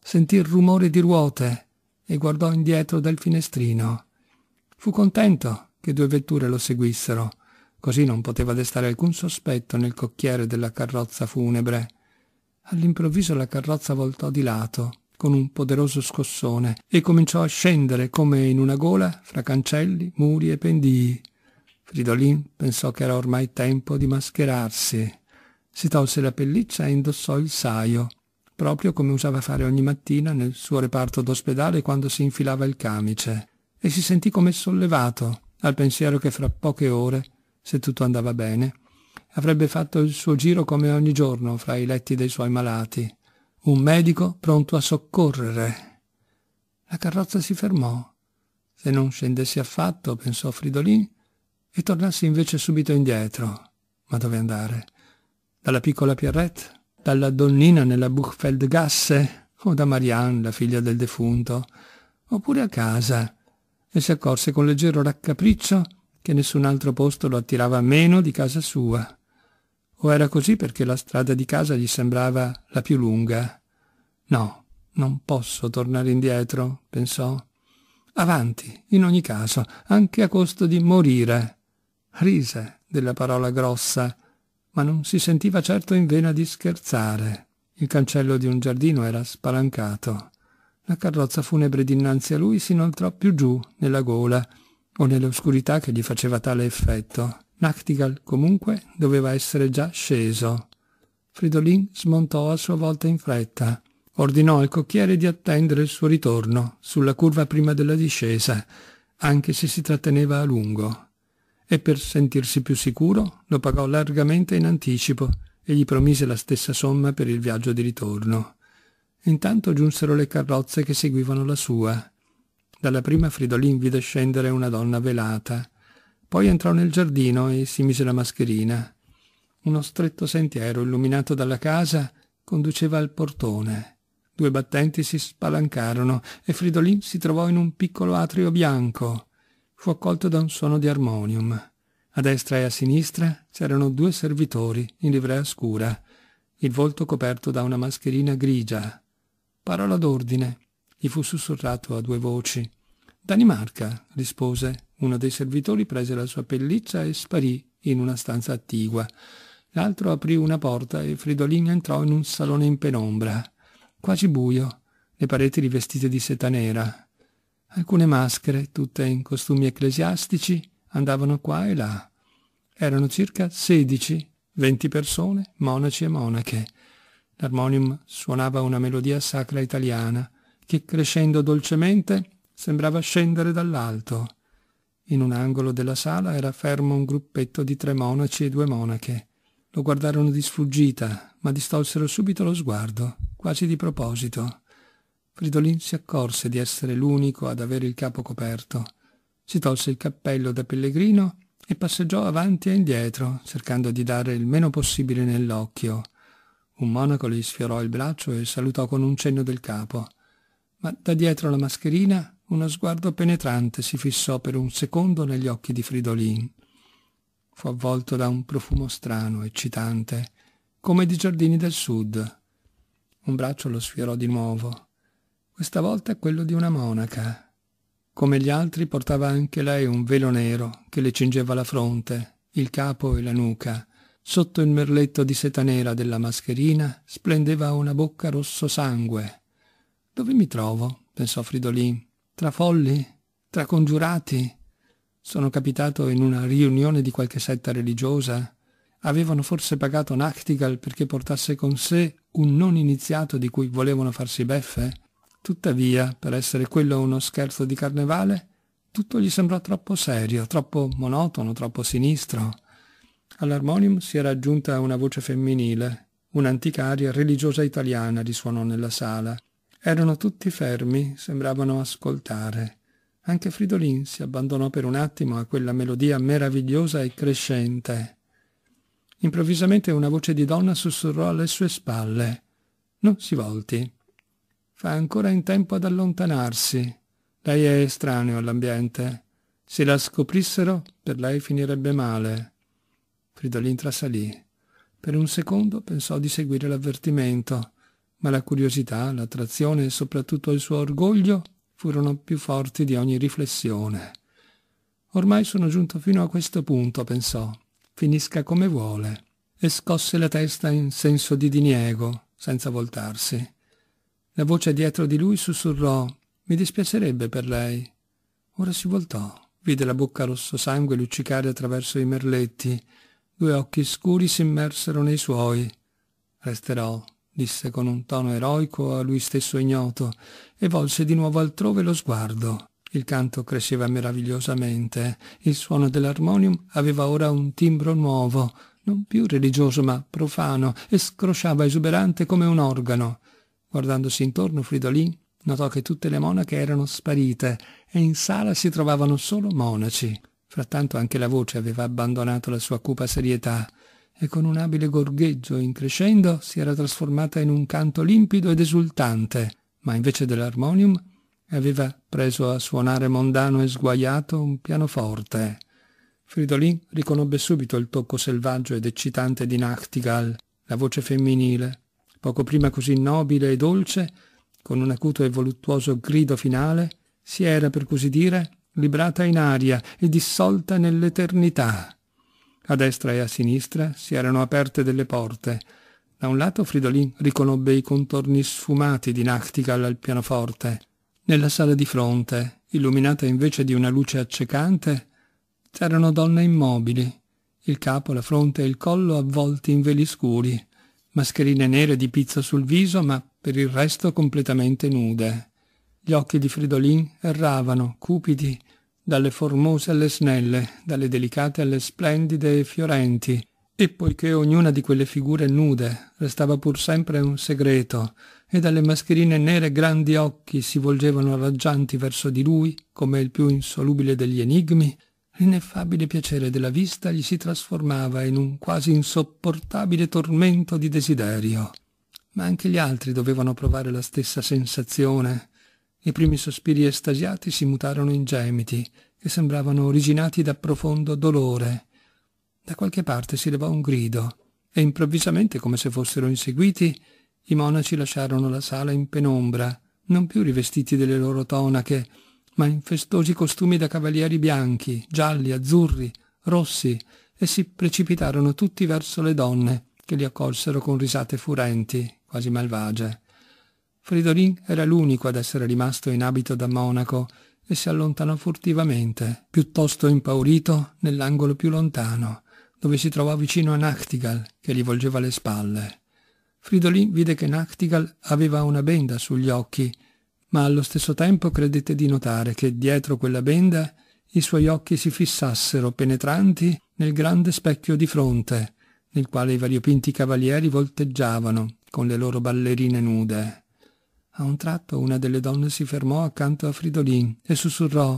S1: Sentì il rumore di ruote e guardò indietro dal finestrino. Fu contento che due vetture lo seguissero, così non poteva destare alcun sospetto nel cocchiere della carrozza funebre. All'improvviso la carrozza voltò di lato, con un poderoso scossone, e cominciò a scendere come in una gola fra cancelli, muri e pendii. Fridolin pensò che era ormai tempo di mascherarsi. Si tolse la pelliccia e indossò il saio, proprio come usava fare ogni mattina nel suo reparto d'ospedale quando si infilava il camice, e si sentì come sollevato al pensiero che fra poche ore se tutto andava bene, avrebbe fatto il suo giro come ogni giorno fra i letti dei suoi malati, un medico pronto a soccorrere. La carrozza si fermò. Se non scendessi affatto, pensò Fridolin, e tornassi invece subito indietro. Ma dove andare? Dalla piccola Pierrette? Dalla donnina nella Buchfeldgasse? O da Marianne, la figlia del defunto? Oppure a casa? E si accorse con leggero raccapriccio che nessun altro posto lo attirava meno di casa sua. O era così perché la strada di casa gli sembrava la più lunga? No, non posso tornare indietro, pensò. Avanti, in ogni caso, anche a costo di morire. Rise della parola grossa, ma non si sentiva certo in vena di scherzare. Il cancello di un giardino era spalancato. La carrozza funebre dinanzi a lui si inoltrò più giù, nella gola, o nell'oscurità che gli faceva tale effetto. Nachtigal, comunque, doveva essere già sceso. Fridolin smontò a sua volta in fretta. Ordinò al cocchiere di attendere il suo ritorno, sulla curva prima della discesa, anche se si tratteneva a lungo. E per sentirsi più sicuro lo pagò largamente in anticipo e gli promise la stessa somma per il viaggio di ritorno. Intanto giunsero le carrozze che seguivano la sua. Dalla prima Fridolin vide scendere una donna velata. Poi entrò nel giardino e si mise la mascherina. Uno stretto sentiero illuminato dalla casa conduceva al portone. Due battenti si spalancarono e Fridolin si trovò in un piccolo atrio bianco. Fu accolto da un suono di armonium. A destra e a sinistra c'erano due servitori in livrea scura, il volto coperto da una mascherina grigia. Parola d'ordine, gli fu sussurrato a due voci. Danimarca, rispose. Uno dei servitori prese la sua pelliccia e sparì in una stanza attigua. L'altro aprì una porta e Fridolin entrò in un salone in penombra, quasi buio, le pareti rivestite di seta nera. Alcune maschere, tutte in costumi ecclesiastici, andavano qua e là. Erano circa sedici, venti persone, monaci e monache. L'armonium suonava una melodia sacra italiana, che crescendo dolcemente sembrava scendere dall'alto. In un angolo della sala era fermo un gruppetto di tre monaci e due monache. Lo guardarono di sfuggita, ma distolsero subito lo sguardo, quasi di proposito. Fridolin si accorse di essere l'unico ad avere il capo coperto. Si tolse il cappello da pellegrino e passeggiò avanti e indietro, cercando di dare il meno possibile nell'occhio. Un monaco gli sfiorò il braccio e salutò con un cenno del capo ma da dietro la mascherina uno sguardo penetrante si fissò per un secondo negli occhi di Fridolin. Fu avvolto da un profumo strano, eccitante, come di giardini del sud. Un braccio lo sfiorò di nuovo. Questa volta quello di una monaca. Come gli altri portava anche lei un velo nero che le cingeva la fronte, il capo e la nuca. Sotto il merletto di seta nera della mascherina splendeva una bocca rosso sangue, dove mi trovo? pensò Fridolin. Tra folli? Tra congiurati? Sono capitato in una riunione di qualche setta religiosa? Avevano forse pagato Nachtigal perché portasse con sé un non iniziato di cui volevano farsi beffe? Tuttavia, per essere quello uno scherzo di carnevale, tutto gli sembrò troppo serio, troppo monotono, troppo sinistro. All'armonium si era aggiunta una voce femminile. Un'anticaria religiosa italiana risuonò nella sala. Erano tutti fermi, sembravano ascoltare. Anche Fridolin si abbandonò per un attimo a quella melodia meravigliosa e crescente. Improvvisamente una voce di donna sussurrò alle sue spalle. Non si volti. Fa ancora in tempo ad allontanarsi. Lei è estraneo all'ambiente. Se la scoprissero, per lei finirebbe male. Fridolin trasalì. Per un secondo pensò di seguire l'avvertimento, ma la curiosità, l'attrazione e soprattutto il suo orgoglio furono più forti di ogni riflessione. Ormai sono giunto fino a questo punto, pensò. Finisca come vuole. E scosse la testa in senso di diniego, senza voltarsi. La voce dietro di lui sussurrò Mi dispiacerebbe per lei. Ora si voltò. Vide la bocca rosso sangue luccicare attraverso i merletti. Due occhi scuri si immersero nei suoi. Resterò, disse con un tono eroico a lui stesso ignoto, e volse di nuovo altrove lo sguardo. Il canto cresceva meravigliosamente, il suono dell'armonium aveva ora un timbro nuovo, non più religioso ma profano, e scrosciava esuberante come un organo. Guardandosi intorno, Fridolin notò che tutte le monache erano sparite e in sala si trovavano solo monaci. Frattanto anche la voce aveva abbandonato la sua cupa serietà e con un abile gorgheggio in crescendo si era trasformata in un canto limpido ed esultante, ma invece dell'armonium aveva preso a suonare mondano e sguaiato un pianoforte. Fridolin riconobbe subito il tocco selvaggio ed eccitante di Nachtigall, la voce femminile, poco prima così nobile e dolce, con un acuto e voluttuoso grido finale, si era, per così dire, librata in aria e dissolta nell'eternità. A destra e a sinistra si erano aperte delle porte. Da un lato Fridolin riconobbe i contorni sfumati di Nachtigal al pianoforte. Nella sala di fronte, illuminata invece di una luce accecante, c'erano donne immobili, il capo, la fronte e il collo avvolti in veli scuri, mascherine nere di pizza sul viso, ma per il resto completamente nude. Gli occhi di Fridolin erravano, cupidi, dalle formose alle snelle, dalle delicate alle splendide e fiorenti, e poiché ognuna di quelle figure nude restava pur sempre un segreto, e dalle mascherine nere grandi occhi si volgevano raggianti verso di lui, come il più insolubile degli enigmi, l'ineffabile piacere della vista gli si trasformava in un quasi insopportabile tormento di desiderio. Ma anche gli altri dovevano provare la stessa sensazione, i primi sospiri estasiati si mutarono in gemiti, che sembravano originati da profondo dolore. Da qualche parte si levò un grido, e improvvisamente, come se fossero inseguiti, i monaci lasciarono la sala in penombra, non più rivestiti delle loro tonache, ma in festosi costumi da cavalieri bianchi, gialli, azzurri, rossi, e si precipitarono tutti verso le donne, che li accolsero con risate furenti, quasi malvagie. Fridolin era l'unico ad essere rimasto in abito da monaco e si allontanò furtivamente, piuttosto impaurito, nell'angolo più lontano, dove si trovò vicino a Nachtigal, che gli volgeva le spalle. Fridolin vide che Nachtigal aveva una benda sugli occhi, ma allo stesso tempo credette di notare che dietro quella benda i suoi occhi si fissassero penetranti nel grande specchio di fronte, nel quale i variopinti cavalieri volteggiavano con le loro ballerine nude. A un tratto una delle donne si fermò accanto a Fridolin e sussurrò,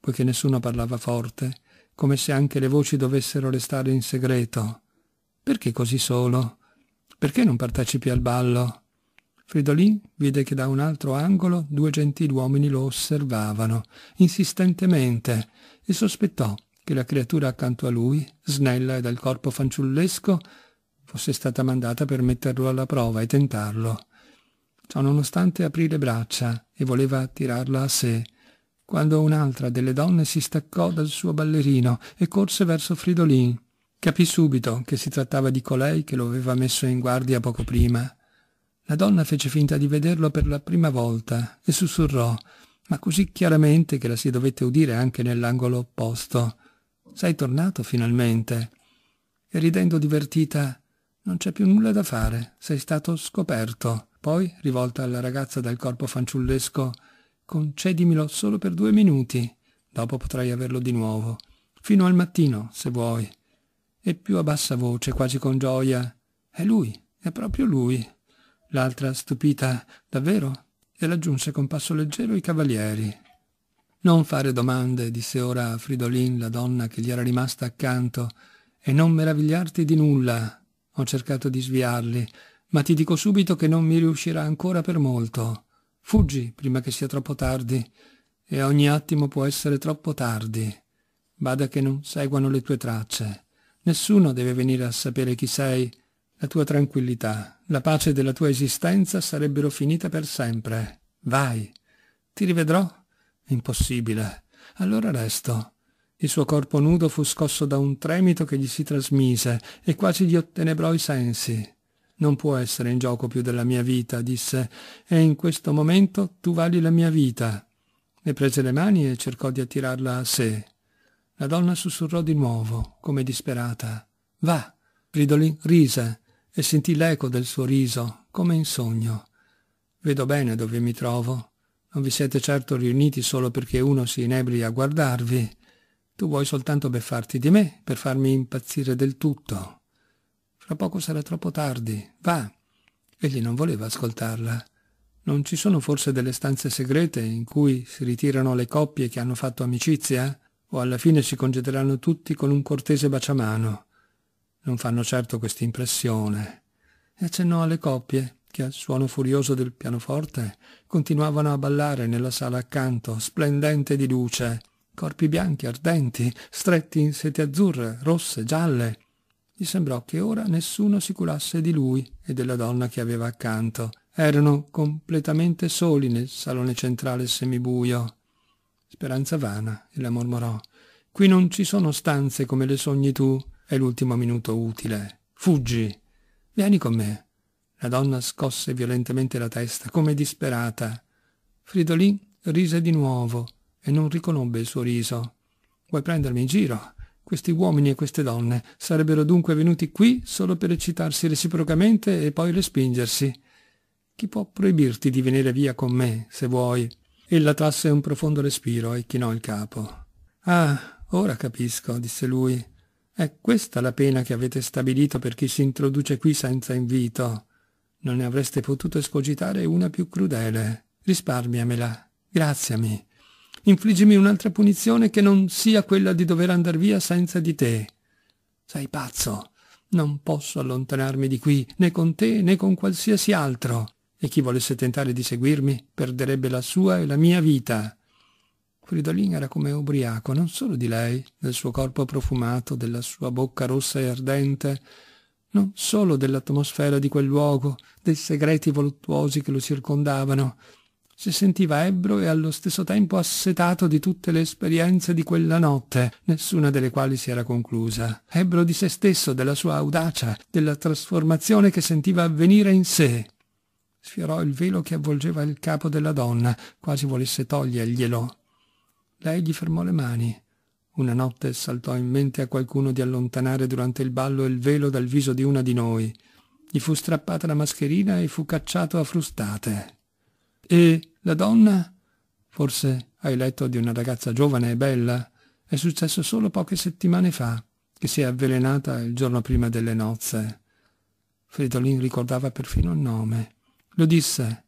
S1: poiché nessuno parlava forte, come se anche le voci dovessero restare in segreto. Perché così solo? Perché non partecipi al ballo? Fridolin vide che da un altro angolo due gentiluomini lo osservavano, insistentemente, e sospettò che la creatura accanto a lui, snella e dal corpo fanciullesco, fosse stata mandata per metterlo alla prova e tentarlo. Ciononostante aprì le braccia e voleva attirarla a sé, quando un'altra delle donne si staccò dal suo ballerino e corse verso Fridolin. Capì subito che si trattava di colei che lo aveva messo in guardia poco prima. La donna fece finta di vederlo per la prima volta e sussurrò, ma così chiaramente che la si dovette udire anche nell'angolo opposto. Sei tornato finalmente. E ridendo divertita, non c'è più nulla da fare, sei stato scoperto. Poi, rivolta alla ragazza dal corpo fanciullesco, concedimilo solo per due minuti, dopo potrai averlo di nuovo, fino al mattino, se vuoi. E più a bassa voce, quasi con gioia, è lui, è proprio lui. L'altra, stupita, davvero? E raggiunse con passo leggero i cavalieri. Non fare domande, disse ora a Fridolin la donna che gli era rimasta accanto, e non meravigliarti di nulla. Ho cercato di sviarli, ma ti dico subito che non mi riuscirà ancora per molto. Fuggi prima che sia troppo tardi, e ogni attimo può essere troppo tardi. Bada che non seguano le tue tracce. Nessuno deve venire a sapere chi sei. La tua tranquillità, la pace della tua esistenza sarebbero finite per sempre. Vai. Ti rivedrò? Impossibile. Allora resto. Il suo corpo nudo fu scosso da un tremito che gli si trasmise e quasi gli ottenebrò i sensi. Non può essere in gioco più della mia vita, disse, e in questo momento tu vali la mia vita. Le prese le mani e cercò di attirarla a sé. La donna sussurrò di nuovo, come disperata. Va! Fridolin rise e sentì l'eco del suo riso, come in sogno. Vedo bene dove mi trovo. Non vi siete certo riuniti solo perché uno si inebri a guardarvi. Tu vuoi soltanto beffarti di me per farmi impazzire del tutto. Fra poco sarà troppo tardi. Va. Egli non voleva ascoltarla. Non ci sono forse delle stanze segrete in cui si ritirano le coppie che hanno fatto amicizia? O alla fine si congederanno tutti con un cortese baciamano? Non fanno certo quest'impressione. E accennò alle coppie, che al suono furioso del pianoforte continuavano a ballare nella sala accanto, splendente di luce. Corpi bianchi, ardenti, stretti in sete azzurre, rosse, gialle, gli sembrò che ora nessuno si curasse di lui e della donna che aveva accanto. Erano completamente soli nel salone centrale semibuio. Speranza vana, la mormorò. Qui non ci sono stanze come le sogni tu. È l'ultimo minuto utile. Fuggi. Vieni con me. La donna scosse violentemente la testa, come disperata. Fridolin rise di nuovo e non riconobbe il suo riso. Vuoi prendermi in giro? Questi uomini e queste donne sarebbero dunque venuti qui solo per eccitarsi reciprocamente e poi respingersi. Chi può proibirti di venire via con me, se vuoi? Ella trasse un profondo respiro e chinò il capo. Ah, ora capisco, disse lui. È questa la pena che avete stabilito per chi si introduce qui senza invito. Non ne avreste potuto escogitare una più crudele. Risparmiamela. Graziami infliggimi un'altra punizione che non sia quella di dover andar via senza di te. Sei pazzo. Non posso allontanarmi di qui, né con te né con qualsiasi altro, e chi volesse tentare di seguirmi perderebbe la sua e la mia vita. Fridolin era come ubriaco, non solo di lei, del suo corpo profumato, della sua bocca rossa e ardente, non solo dell'atmosfera di quel luogo, dei segreti voluttuosi che lo circondavano, si sentiva ebbro e allo stesso tempo assetato di tutte le esperienze di quella notte, nessuna delle quali si era conclusa. Ebbro di se stesso, della sua audacia, della trasformazione che sentiva avvenire in sé. Sfiorò il velo che avvolgeva il capo della donna, quasi volesse toglierglielo. Lei gli fermò le mani. Una notte saltò in mente a qualcuno di allontanare durante il ballo il velo dal viso di una di noi. Gli fu strappata la mascherina e fu cacciato a frustate. E la donna? Forse hai letto di una ragazza giovane e bella? È successo solo poche settimane fa, che si è avvelenata il giorno prima delle nozze. Fridolin ricordava perfino il nome. Lo disse.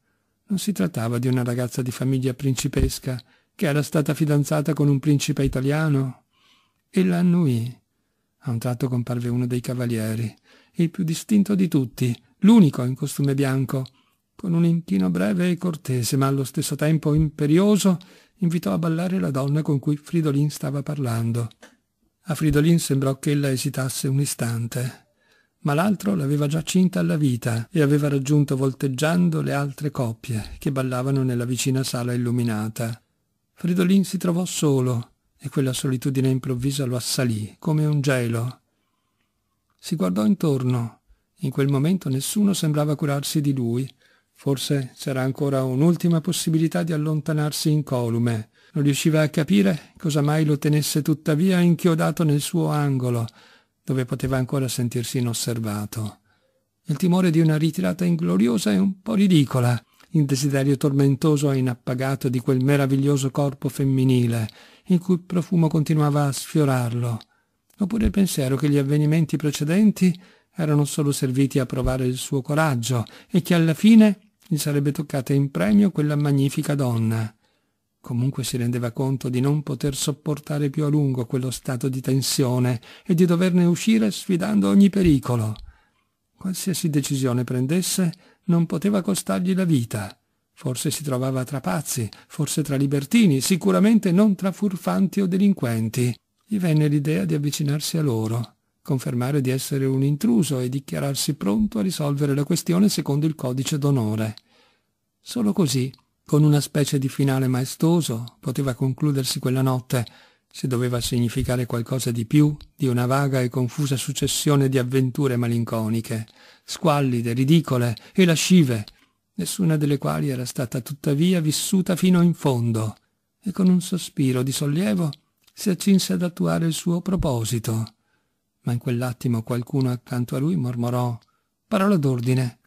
S1: Non si trattava di una ragazza di famiglia principesca che era stata fidanzata con un principe italiano? Ella annui. A un tratto comparve uno dei cavalieri, il più distinto di tutti, l'unico in costume bianco, con un inchino breve e cortese, ma allo stesso tempo imperioso, invitò a ballare la donna con cui Fridolin stava parlando. A Fridolin sembrò che ella esitasse un istante, ma l'altro l'aveva già cinta alla vita e aveva raggiunto volteggiando le altre coppie che ballavano nella vicina sala illuminata. Fridolin si trovò solo e quella solitudine improvvisa lo assalì come un gelo. Si guardò intorno. In quel momento nessuno sembrava curarsi di lui Forse c'era ancora un'ultima possibilità di allontanarsi incolume. Non riusciva a capire cosa mai lo tenesse tuttavia inchiodato nel suo angolo, dove poteva ancora sentirsi inosservato. Il timore di una ritirata ingloriosa e un po' ridicola, il desiderio tormentoso e inappagato di quel meraviglioso corpo femminile, il cui profumo continuava a sfiorarlo, oppure il pensiero che gli avvenimenti precedenti erano solo serviti a provare il suo coraggio e che alla fine gli sarebbe toccata in premio quella magnifica donna. Comunque si rendeva conto di non poter sopportare più a lungo quello stato di tensione e di doverne uscire sfidando ogni pericolo. Qualsiasi decisione prendesse non poteva costargli la vita. Forse si trovava tra pazzi, forse tra libertini, sicuramente non tra furfanti o delinquenti. Gli venne l'idea di avvicinarsi a loro confermare di essere un intruso e dichiararsi pronto a risolvere la questione secondo il codice d'onore. Solo così, con una specie di finale maestoso, poteva concludersi quella notte, se doveva significare qualcosa di più di una vaga e confusa successione di avventure malinconiche, squallide, ridicole e lascive, nessuna delle quali era stata tuttavia vissuta fino in fondo, e con un sospiro di sollievo si accinse ad attuare il suo proposito ma in quell'attimo qualcuno accanto a lui mormorò parola d'ordine.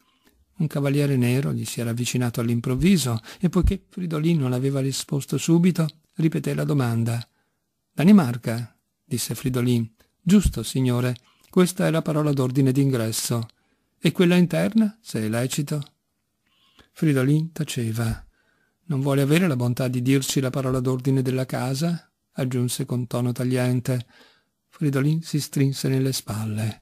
S1: Un cavaliere nero gli si era avvicinato all'improvviso e poiché Fridolin non aveva risposto subito, ripeté la domanda. Danimarca, disse Fridolin. Giusto, signore, questa è la parola d'ordine d'ingresso. E quella interna, se è lecito? Fridolin taceva. Non vuole avere la bontà di dirci la parola d'ordine della casa? aggiunse con tono tagliente. Fridolin si strinse nelle spalle.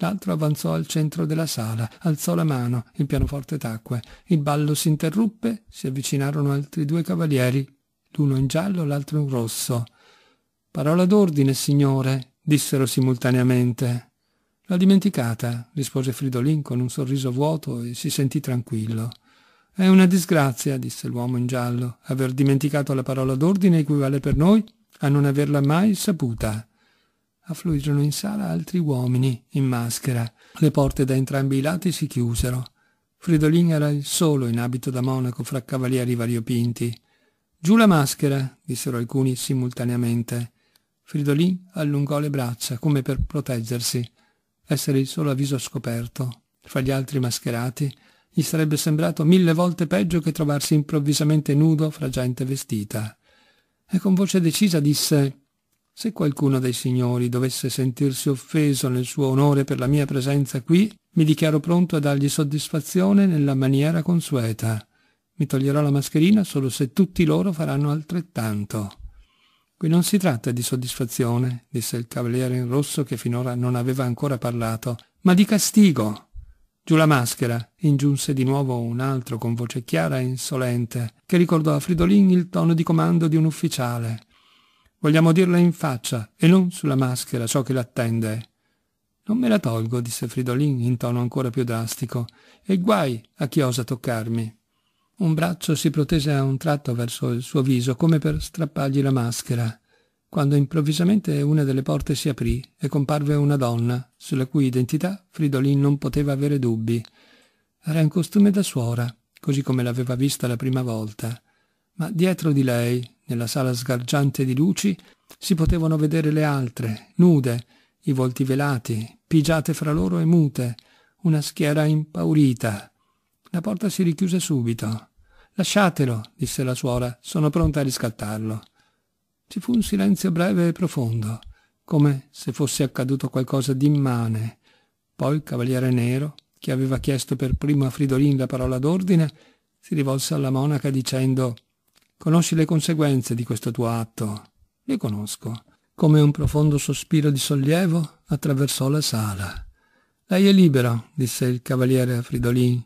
S1: L'altro avanzò al centro della sala, alzò la mano, il pianoforte tacque. Il ballo si interruppe, si avvicinarono altri due cavalieri, l'uno in giallo, l'altro in rosso. Parola d'ordine, signore, dissero simultaneamente. L'ho dimenticata, rispose Fridolin con un sorriso vuoto e si sentì tranquillo. È una disgrazia, disse l'uomo in giallo. Aver dimenticato la parola d'ordine equivale per noi a non averla mai saputa affluirono in sala altri uomini in maschera. Le porte da entrambi i lati si chiusero. Fridolin era il solo in abito da monaco fra cavalieri variopinti. Giù la maschera, dissero alcuni simultaneamente. Fridolin allungò le braccia, come per proteggersi, essere il solo a viso scoperto. Fra gli altri mascherati, gli sarebbe sembrato mille volte peggio che trovarsi improvvisamente nudo fra gente vestita. E con voce decisa disse se qualcuno dei signori dovesse sentirsi offeso nel suo onore per la mia presenza qui, mi dichiaro pronto a dargli soddisfazione nella maniera consueta. Mi toglierò la mascherina solo se tutti loro faranno altrettanto. Qui non si tratta di soddisfazione, disse il cavaliere in rosso che finora non aveva ancora parlato, ma di castigo. Giù la maschera, ingiunse di nuovo un altro con voce chiara e insolente, che ricordò a Fridolin il tono di comando di un ufficiale. Vogliamo dirla in faccia e non sulla maschera ciò che l'attende. Non me la tolgo, disse Fridolin in tono ancora più drastico, e guai a chi osa toccarmi. Un braccio si protese a un tratto verso il suo viso, come per strappargli la maschera, quando improvvisamente una delle porte si aprì e comparve una donna, sulla cui identità Fridolin non poteva avere dubbi. Era in costume da suora, così come l'aveva vista la prima volta ma dietro di lei, nella sala sgargiante di luci, si potevano vedere le altre, nude, i volti velati, pigiate fra loro e mute, una schiera impaurita. La porta si richiuse subito. Lasciatelo, disse la suora, sono pronta a riscattarlo. Ci fu un silenzio breve e profondo, come se fosse accaduto qualcosa di immane. Poi il cavaliere nero, che aveva chiesto per primo a Fridolin la parola d'ordine, si rivolse alla monaca dicendo Conosci le conseguenze di questo tuo atto? Le conosco. Come un profondo sospiro di sollievo attraversò la sala. Lei è libera, disse il cavaliere a Fridolin.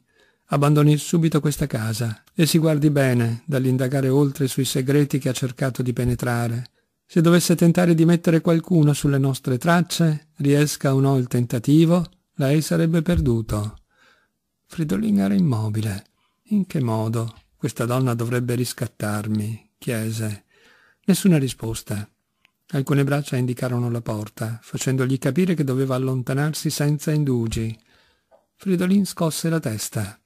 S1: Abbandoni subito questa casa e si guardi bene dall'indagare oltre sui segreti che ha cercato di penetrare. Se dovesse tentare di mettere qualcuno sulle nostre tracce, riesca o no il tentativo, lei sarebbe perduto. Fridolin era immobile. In che modo? Questa donna dovrebbe riscattarmi, chiese. Nessuna risposta. Alcune braccia indicarono la porta, facendogli capire che doveva allontanarsi senza indugi. Fridolin scosse la testa.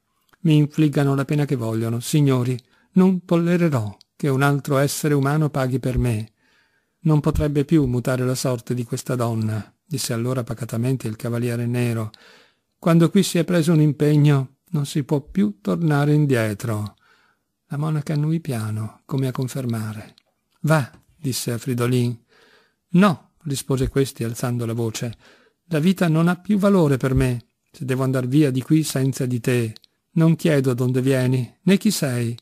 S1: Mi infliggano la pena che vogliono, signori. Non tollererò che un altro essere umano paghi per me. Non potrebbe più mutare la sorte di questa donna, disse allora pacatamente il cavaliere nero. Quando qui si è preso un impegno, non si può più tornare indietro. La monaca annui piano, come a confermare. Va, disse a Fridolin. No, rispose questi alzando la voce. La vita non ha più valore per me, se devo andar via di qui senza di te. Non chiedo donde vieni, né chi sei.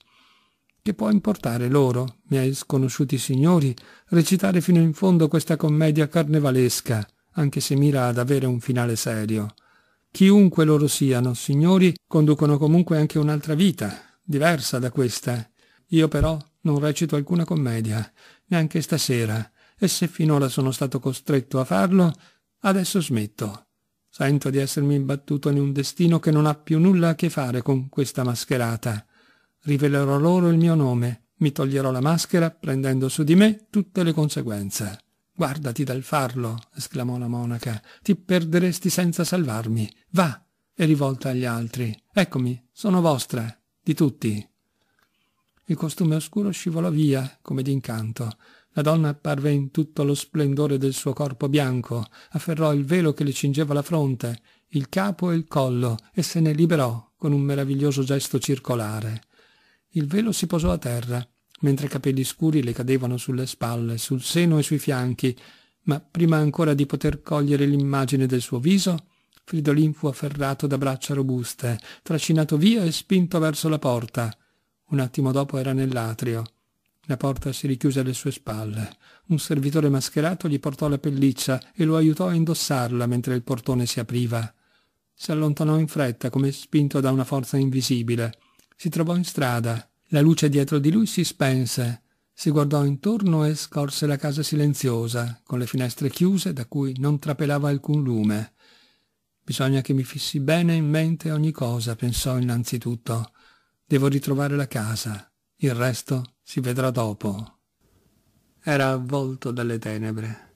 S1: Che può importare loro, miei sconosciuti signori, recitare fino in fondo questa commedia carnevalesca, anche se mira ad avere un finale serio. Chiunque loro siano, signori, conducono comunque anche un'altra vita, diversa da questa. Io però non recito alcuna commedia, neanche stasera, e se finora sono stato costretto a farlo, adesso smetto. Sento di essermi imbattuto in un destino che non ha più nulla a che fare con questa mascherata. Rivelerò loro il mio nome, mi toglierò la maschera, prendendo su di me tutte le conseguenze. Guardati dal farlo, esclamò la monaca, ti perderesti senza salvarmi. Va! e rivolta agli altri. Eccomi, sono vostra, di tutti. Il costume oscuro scivolò via, come d'incanto. La donna apparve in tutto lo splendore del suo corpo bianco, afferrò il velo che le cingeva la fronte, il capo e il collo, e se ne liberò con un meraviglioso gesto circolare. Il velo si posò a terra, mentre capelli scuri le cadevano sulle spalle, sul seno e sui fianchi, ma prima ancora di poter cogliere l'immagine del suo viso, Fridolin fu afferrato da braccia robuste, trascinato via e spinto verso la porta. Un attimo dopo era nell'atrio. La porta si richiuse alle sue spalle. Un servitore mascherato gli portò la pelliccia e lo aiutò a indossarla mentre il portone si apriva. Si allontanò in fretta, come spinto da una forza invisibile. Si trovò in strada. La luce dietro di lui si spense. Si guardò intorno e scorse la casa silenziosa, con le finestre chiuse da cui non trapelava alcun lume. Bisogna che mi fissi bene in mente ogni cosa, pensò innanzitutto. Devo ritrovare la casa. Il resto si vedrà dopo. Era avvolto dalle tenebre.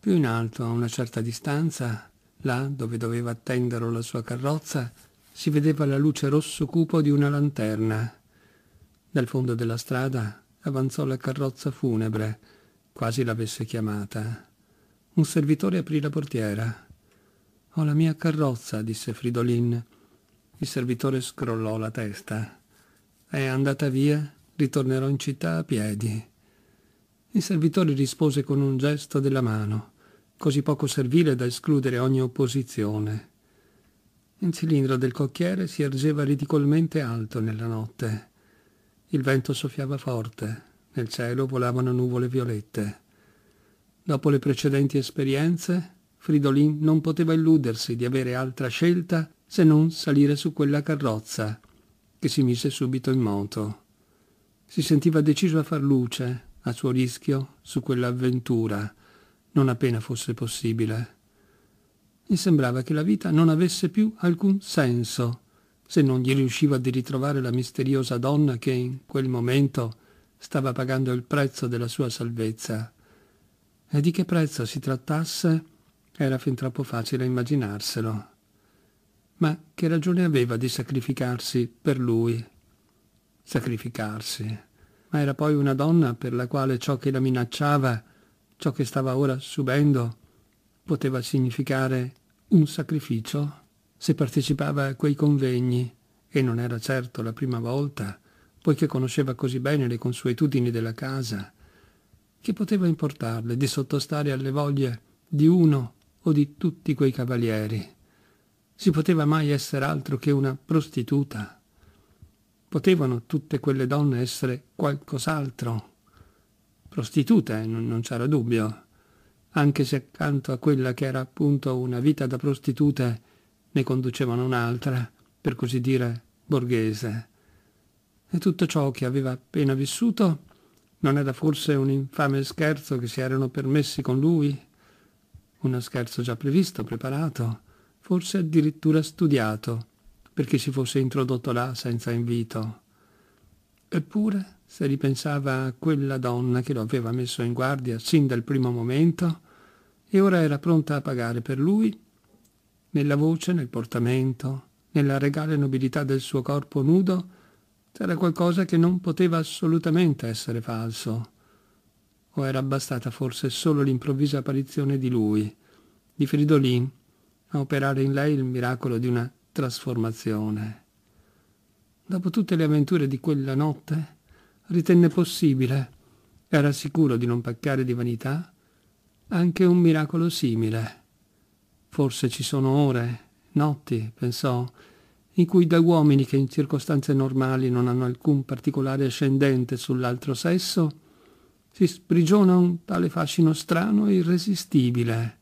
S1: Più in alto, a una certa distanza, là dove doveva attendere la sua carrozza, si vedeva la luce rosso cupo di una lanterna. Dal fondo della strada avanzò la carrozza funebre, quasi l'avesse chiamata. Un servitore aprì la portiera. Ho la mia carrozza, disse Fridolin. Il servitore scrollò la testa. È andata via, ritornerò in città a piedi. Il servitore rispose con un gesto della mano, così poco servile da escludere ogni opposizione. Il cilindro del cocchiere si ergeva ridicolmente alto nella notte. Il vento soffiava forte, nel cielo volavano nuvole violette. Dopo le precedenti esperienze, Fridolin non poteva illudersi di avere altra scelta se non salire su quella carrozza, che si mise subito in moto. Si sentiva deciso a far luce, a suo rischio, su quell'avventura, non appena fosse possibile. Gli sembrava che la vita non avesse più alcun senso, se non gli riusciva di ritrovare la misteriosa donna che in quel momento stava pagando il prezzo della sua salvezza. E di che prezzo si trattasse, era fin troppo facile immaginarselo. Ma che ragione aveva di sacrificarsi per lui? Sacrificarsi. Ma era poi una donna per la quale ciò che la minacciava, ciò che stava ora subendo, poteva significare un sacrificio? Se partecipava a quei convegni, e non era certo la prima volta, poiché conosceva così bene le consuetudini della casa, che poteva importarle di sottostare alle voglie di uno o di tutti quei cavalieri. Si poteva mai essere altro che una prostituta? Potevano tutte quelle donne essere qualcos'altro? Prostitute, non c'era dubbio, anche se accanto a quella che era appunto una vita da prostitute ne conducevano un'altra, per così dire borghese. E tutto ciò che aveva appena vissuto non era forse un infame scherzo che si erano permessi con lui? uno scherzo già previsto, preparato, forse addirittura studiato, perché si fosse introdotto là senza invito. Eppure, se ripensava a quella donna che lo aveva messo in guardia sin dal primo momento, e ora era pronta a pagare per lui, nella voce, nel portamento, nella regale nobiltà del suo corpo nudo, c'era qualcosa che non poteva assolutamente essere falso o era bastata forse solo l'improvvisa apparizione di lui, di Fridolin, a operare in lei il miracolo di una trasformazione. Dopo tutte le avventure di quella notte, ritenne possibile, era sicuro di non paccare di vanità, anche un miracolo simile. Forse ci sono ore, notti, pensò, in cui da uomini che in circostanze normali non hanno alcun particolare ascendente sull'altro sesso, si sprigiona un tale fascino strano e irresistibile.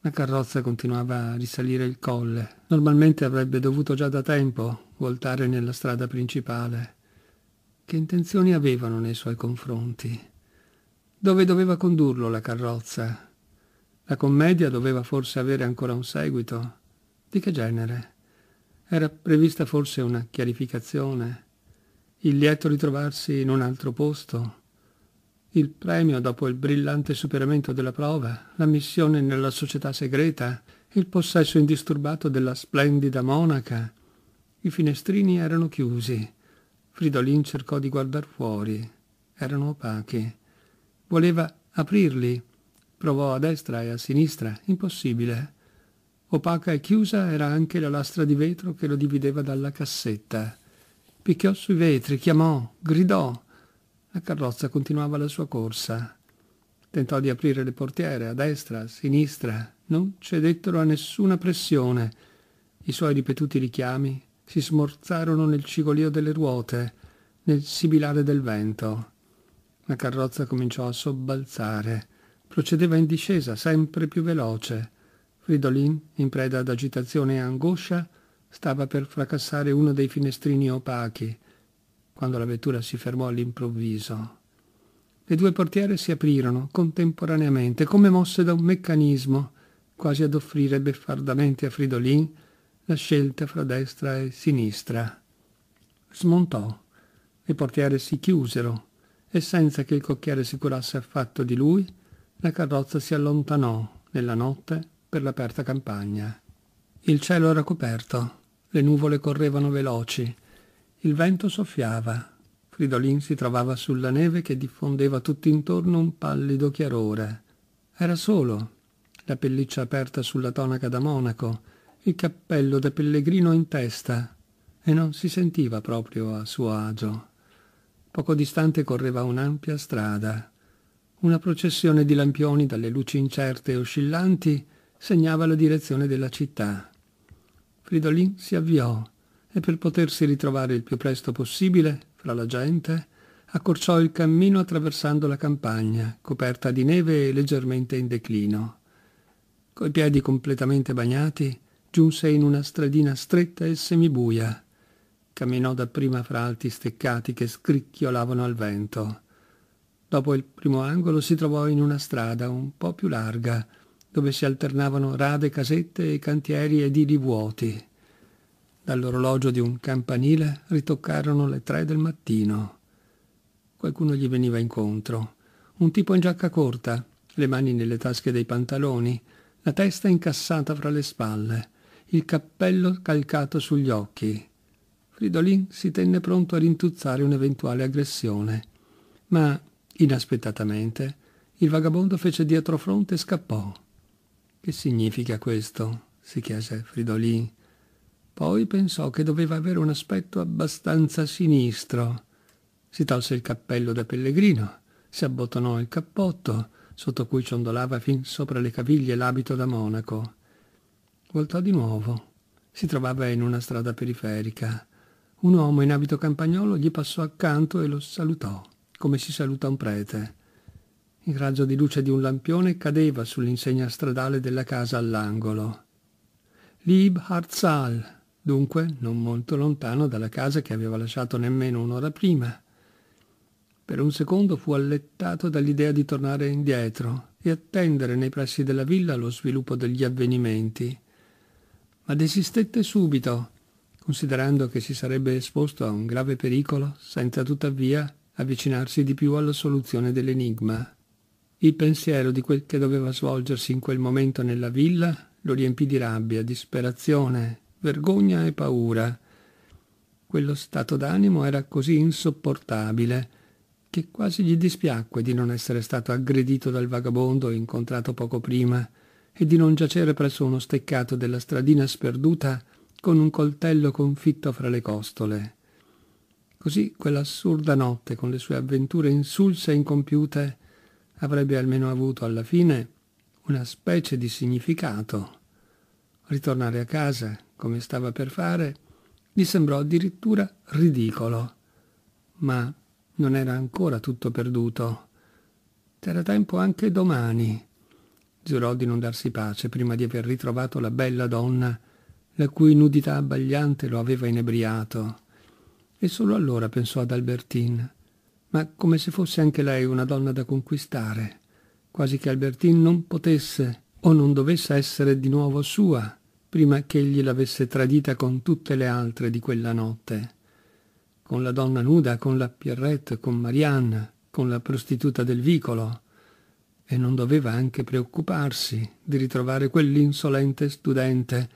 S1: La carrozza continuava a risalire il colle. Normalmente avrebbe dovuto già da tempo voltare nella strada principale. Che intenzioni avevano nei suoi confronti? Dove doveva condurlo la carrozza? La commedia doveva forse avere ancora un seguito? Di che genere? Era prevista forse una chiarificazione? Il lieto ritrovarsi in un altro posto? Il premio dopo il brillante superamento della prova, la missione nella società segreta, il possesso indisturbato della splendida monaca. I finestrini erano chiusi. Fridolin cercò di guardar fuori. Erano opachi. Voleva aprirli. Provò a destra e a sinistra. Impossibile. Opaca e chiusa era anche la lastra di vetro che lo divideva dalla cassetta. Picchiò sui vetri, chiamò, gridò. La carrozza continuava la sua corsa. Tentò di aprire le portiere a destra, a sinistra. Non cedettero a nessuna pressione. I suoi ripetuti richiami si smorzarono nel cigolio delle ruote, nel sibilare del vento. La carrozza cominciò a sobbalzare. Procedeva in discesa, sempre più veloce. Fridolin, in preda ad agitazione e angoscia, stava per fracassare uno dei finestrini opachi quando la vettura si fermò all'improvviso. Le due portiere si aprirono contemporaneamente, come mosse da un meccanismo, quasi ad offrire beffardamente a Fridolin la scelta fra destra e sinistra. Smontò. Le portiere si chiusero e senza che il cocchiere si curasse affatto di lui, la carrozza si allontanò nella notte per l'aperta campagna. Il cielo era coperto, le nuvole correvano veloci, il vento soffiava. Fridolin si trovava sulla neve che diffondeva tutt'intorno un pallido chiarore. Era solo, la pelliccia aperta sulla tonaca da monaco, il cappello da pellegrino in testa, e non si sentiva proprio a suo agio. Poco distante correva un'ampia strada. Una processione di lampioni dalle luci incerte e oscillanti segnava la direzione della città. Fridolin si avviò e per potersi ritrovare il più presto possibile fra la gente, accorciò il cammino attraversando la campagna, coperta di neve e leggermente in declino. Coi piedi completamente bagnati, giunse in una stradina stretta e semibuia. Camminò dapprima fra alti steccati che scricchiolavano al vento. Dopo il primo angolo si trovò in una strada un po' più larga, dove si alternavano rade casette e cantieri edili vuoti. Dall'orologio di un campanile ritoccarono le tre del mattino. Qualcuno gli veniva incontro. Un tipo in giacca corta, le mani nelle tasche dei pantaloni, la testa incassata fra le spalle, il cappello calcato sugli occhi. Fridolin si tenne pronto a rintuzzare un'eventuale aggressione. Ma, inaspettatamente, il vagabondo fece dietro fronte e scappò. Che significa questo? si chiese Fridolin poi pensò che doveva avere un aspetto abbastanza sinistro. Si tolse il cappello da pellegrino, si abbottonò il cappotto, sotto cui ciondolava fin sopra le caviglie l'abito da monaco. Voltò di nuovo. Si trovava in una strada periferica. Un uomo in abito campagnolo gli passò accanto e lo salutò, come si saluta un prete. Il raggio di luce di un lampione cadeva sull'insegna stradale della casa all'angolo. Lieb Harzal, dunque non molto lontano dalla casa che aveva lasciato nemmeno un'ora prima. Per un secondo fu allettato dall'idea di tornare indietro e attendere nei pressi della villa lo sviluppo degli avvenimenti. Ma desistette subito, considerando che si sarebbe esposto a un grave pericolo senza tuttavia avvicinarsi di più alla soluzione dell'enigma. Il pensiero di quel che doveva svolgersi in quel momento nella villa lo riempì di rabbia, disperazione vergogna e paura. Quello stato d'animo era così insopportabile che quasi gli dispiacque di non essere stato aggredito dal vagabondo incontrato poco prima e di non giacere presso uno steccato della stradina sperduta con un coltello confitto fra le costole. Così quell'assurda notte, con le sue avventure insulse e incompiute, avrebbe almeno avuto alla fine una specie di significato ritornare a casa, come stava per fare, gli sembrò addirittura ridicolo. Ma non era ancora tutto perduto. C'era tempo anche domani. Giurò di non darsi pace prima di aver ritrovato la bella donna, la cui nudità abbagliante lo aveva inebriato. E solo allora pensò ad Albertine, ma come se fosse anche lei una donna da conquistare, quasi che Albertine non potesse o non dovesse essere di nuovo sua prima ch'egli l'avesse tradita con tutte le altre di quella notte. Con la donna nuda, con la Pierrette, con Marianne, con la prostituta del vicolo. E non doveva anche preoccuparsi di ritrovare quell'insolente studente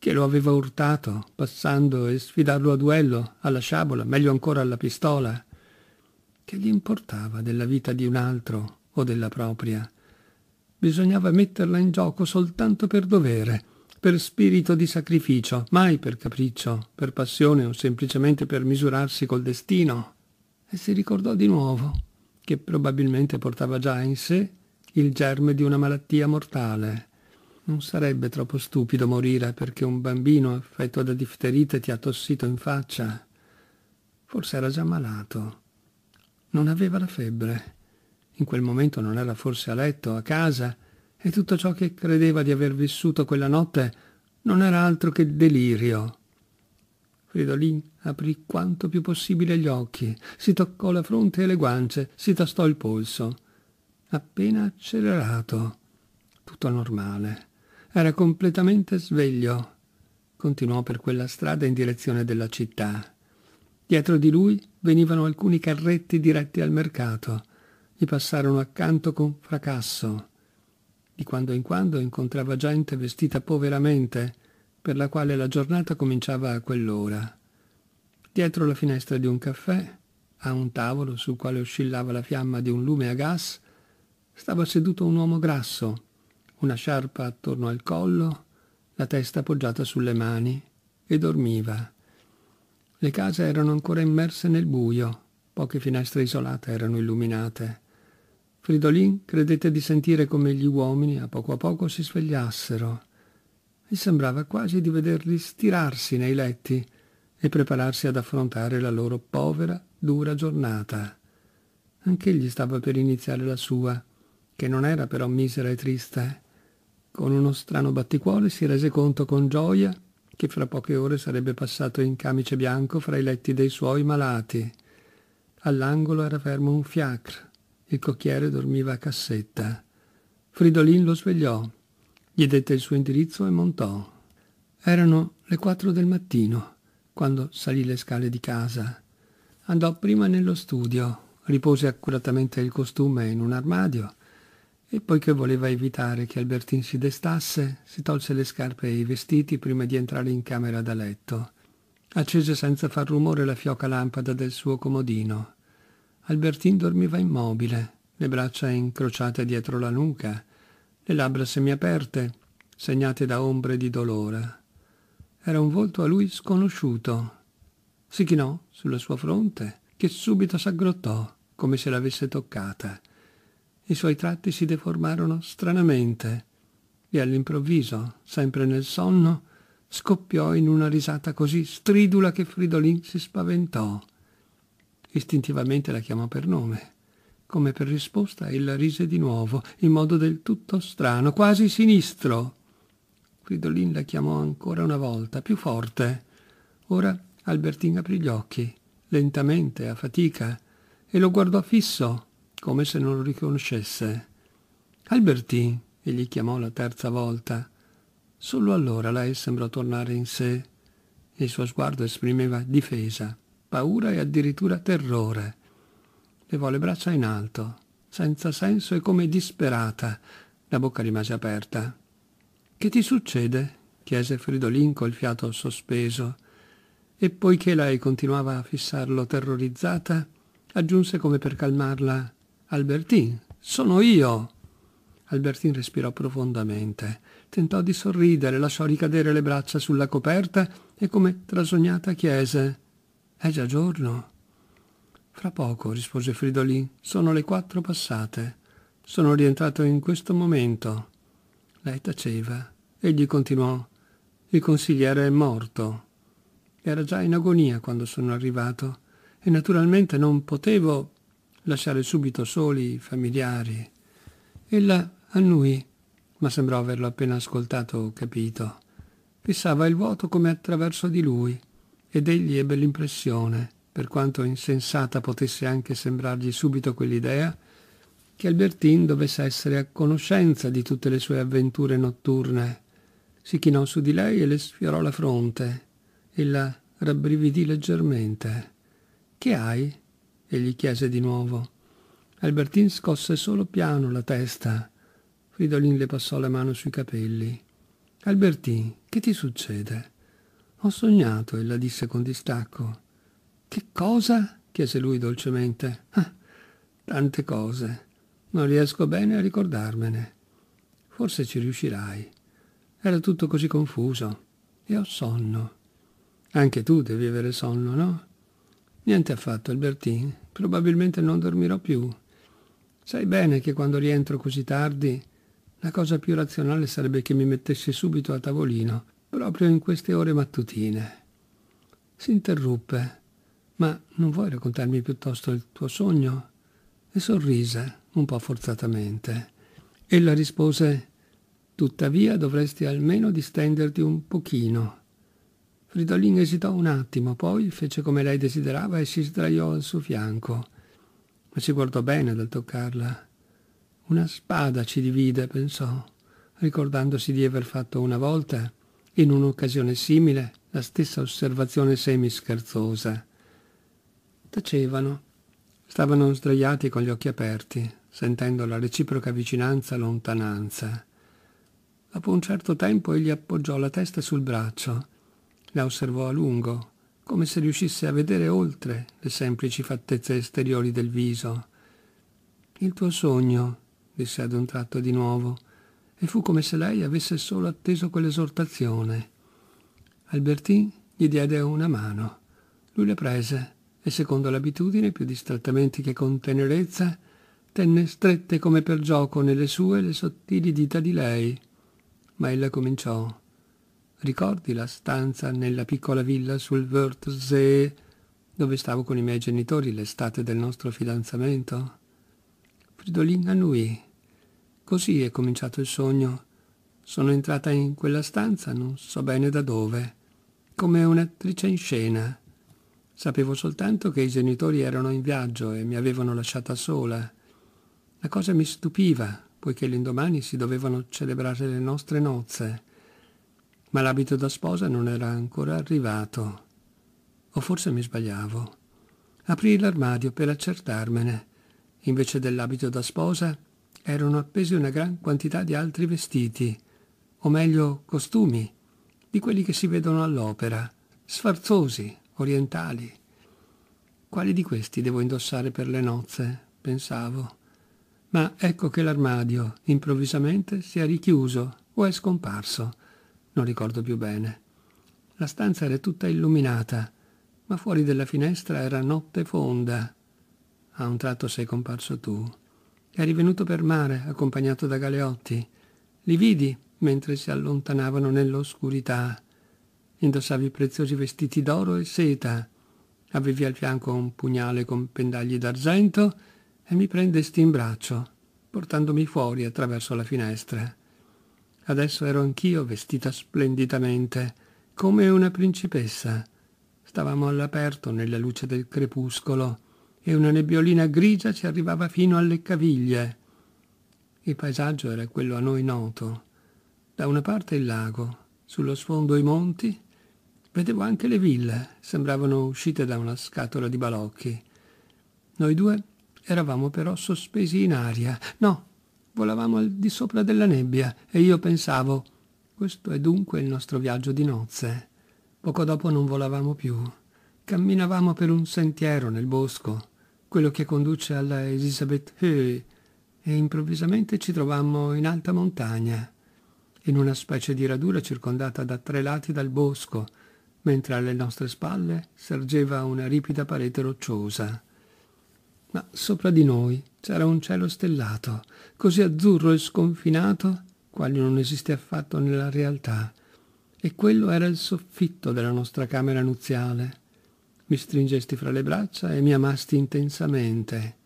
S1: che lo aveva urtato, passando e sfidarlo a duello, alla sciabola, meglio ancora alla pistola. Che gli importava della vita di un altro o della propria? Bisognava metterla in gioco soltanto per dovere, per spirito di sacrificio, mai per capriccio, per passione o semplicemente per misurarsi col destino. E si ricordò di nuovo che probabilmente portava già in sé il germe di una malattia mortale. Non sarebbe troppo stupido morire perché un bambino affetto da difterite ti ha tossito in faccia. Forse era già malato. Non aveva la febbre. In quel momento non era forse a letto, a casa, e tutto ciò che credeva di aver vissuto quella notte non era altro che delirio. Fridolin aprì quanto più possibile gli occhi, si toccò la fronte e le guance, si tastò il polso. Appena accelerato. Tutto normale. Era completamente sveglio. Continuò per quella strada in direzione della città. Dietro di lui venivano alcuni carretti diretti al mercato. Gli passarono accanto con fracasso. Di quando in quando incontrava gente vestita poveramente, per la quale la giornata cominciava a quell'ora. Dietro la finestra di un caffè, a un tavolo sul quale oscillava la fiamma di un lume a gas, stava seduto un uomo grasso, una sciarpa attorno al collo, la testa appoggiata sulle mani, e dormiva. Le case erano ancora immerse nel buio, poche finestre isolate erano illuminate. Fridolin credette di sentire come gli uomini a poco a poco si svegliassero e sembrava quasi di vederli stirarsi nei letti e prepararsi ad affrontare la loro povera, dura giornata. Anch'egli stava per iniziare la sua, che non era però misera e triste. Con uno strano batticuore si rese conto con gioia che fra poche ore sarebbe passato in camice bianco fra i letti dei suoi malati. All'angolo era fermo un fiacre il cocchiere dormiva a cassetta. Fridolin lo svegliò, gli dette il suo indirizzo e montò. Erano le quattro del mattino quando salì le scale di casa. Andò prima nello studio, ripose accuratamente il costume in un armadio e poiché voleva evitare che Albertin si destasse, si tolse le scarpe e i vestiti prima di entrare in camera da letto. Accese senza far rumore la fioca lampada del suo comodino. Albertin dormiva immobile, le braccia incrociate dietro la nuca, le labbra semiaperte, segnate da ombre di dolore. Era un volto a lui sconosciuto. Si chinò sulla sua fronte, che subito s'aggrottò, come se l'avesse toccata. I suoi tratti si deformarono stranamente e all'improvviso, sempre nel sonno, scoppiò in una risata così stridula che Fridolin si spaventò. Istintivamente la chiamò per nome. Come per risposta, ella rise di nuovo, in modo del tutto strano, quasi sinistro. Fridolin la chiamò ancora una volta, più forte. Ora Albertin aprì gli occhi, lentamente, a fatica, e lo guardò fisso, come se non lo riconoscesse. Albertin, egli chiamò la terza volta. Solo allora lei sembrò tornare in sé e il suo sguardo esprimeva difesa paura e addirittura terrore. Levò le braccia in alto, senza senso e come disperata. La bocca rimase aperta. Che ti succede? chiese Fridolin col fiato sospeso. E poiché lei continuava a fissarlo terrorizzata, aggiunse come per calmarla Albertin, sono io. Albertin respirò profondamente, tentò di sorridere, lasciò ricadere le braccia sulla coperta e come trasognata chiese è eh già giorno. Fra poco, rispose Fridolin. Sono le quattro passate. Sono rientrato in questo momento. Lei taceva. Egli continuò. Il consigliere è morto. Era già in agonia quando sono arrivato e naturalmente non potevo lasciare subito soli i familiari. Ella annui, ma sembrò averlo appena ascoltato o capito. Fissava il vuoto come attraverso di lui ed egli ebbe l'impressione, per quanto insensata potesse anche sembrargli subito quell'idea, che Albertin dovesse essere a conoscenza di tutte le sue avventure notturne. Si chinò su di lei e le sfiorò la fronte. Ella rabbrividì leggermente. Che hai? egli chiese di nuovo. Albertin scosse solo piano la testa. Fridolin le passò la mano sui capelli. Albertin, che ti succede? Ho sognato, ella disse con distacco. Che cosa? chiese lui dolcemente. Ah, tante cose. Non riesco bene a ricordarmene. Forse ci riuscirai. Era tutto così confuso. E ho sonno. Anche tu devi avere sonno, no? Niente affatto, Albertin. Probabilmente non dormirò più. Sai bene che quando rientro così tardi, la cosa più razionale sarebbe che mi mettessi subito a tavolino proprio in queste ore mattutine. Si interruppe. Ma non vuoi raccontarmi piuttosto il tuo sogno? E sorrise, un po' forzatamente. Ella rispose, tuttavia dovresti almeno distenderti un pochino. Fridolin esitò un attimo, poi fece come lei desiderava e si sdraiò al suo fianco. Ma si guardò bene dal toccarla. Una spada ci divide, pensò, ricordandosi di aver fatto una volta in un'occasione simile la stessa osservazione semischerzosa. Tacevano, stavano sdraiati con gli occhi aperti, sentendo la reciproca vicinanza-lontananza. Dopo un certo tempo egli appoggiò la testa sul braccio, la osservò a lungo, come se riuscisse a vedere oltre le semplici fattezze esteriori del viso. Il tuo sogno, disse ad un tratto di nuovo, e fu come se lei avesse solo atteso quell'esortazione. Albertin gli diede una mano. Lui la prese e, secondo l'abitudine, più distrattamente che con tenerezza, tenne strette come per gioco nelle sue le sottili dita di lei. Ma ella cominciò. Ricordi la stanza nella piccola villa sul Wörthsee dove stavo con i miei genitori l'estate del nostro fidanzamento? Fridolin annuì Così è cominciato il sogno. Sono entrata in quella stanza, non so bene da dove, come un'attrice in scena. Sapevo soltanto che i genitori erano in viaggio e mi avevano lasciata sola. La cosa mi stupiva, poiché l'indomani si dovevano celebrare le nostre nozze, ma l'abito da sposa non era ancora arrivato. O forse mi sbagliavo. Aprì l'armadio per accertarmene. Invece dell'abito da sposa erano appesi una gran quantità di altri vestiti, o meglio costumi, di quelli che si vedono all'opera, sfarzosi, orientali. Quali di questi devo indossare per le nozze? pensavo. Ma ecco che l'armadio improvvisamente si è richiuso o è scomparso, non ricordo più bene. La stanza era tutta illuminata, ma fuori della finestra era notte fonda. A un tratto sei comparso tu eri venuto per mare, accompagnato da galeotti. Li vidi mentre si allontanavano nell'oscurità. Indossavi preziosi vestiti d'oro e seta. Avevi al fianco un pugnale con pendagli d'argento e mi prendesti in braccio, portandomi fuori attraverso la finestra. Adesso ero anch'io vestita splendidamente, come una principessa. Stavamo all'aperto nella luce del crepuscolo e una nebbiolina grigia ci arrivava fino alle caviglie. Il paesaggio era quello a noi noto. Da una parte il lago, sullo sfondo i monti, vedevo anche le ville, sembravano uscite da una scatola di balocchi. Noi due eravamo però sospesi in aria. No, volavamo al di sopra della nebbia e io pensavo, questo è dunque il nostro viaggio di nozze. Poco dopo non volavamo più. Camminavamo per un sentiero nel bosco quello che conduce alla Elisabeth Hue, e improvvisamente ci trovammo in alta montagna, in una specie di radura circondata da tre lati dal bosco, mentre alle nostre spalle sorgeva una ripida parete rocciosa. Ma sopra di noi c'era un cielo stellato, così azzurro e sconfinato, quale non esiste affatto nella realtà, e quello era il soffitto della nostra camera nuziale. Mi stringesti fra le braccia e mi amasti intensamente.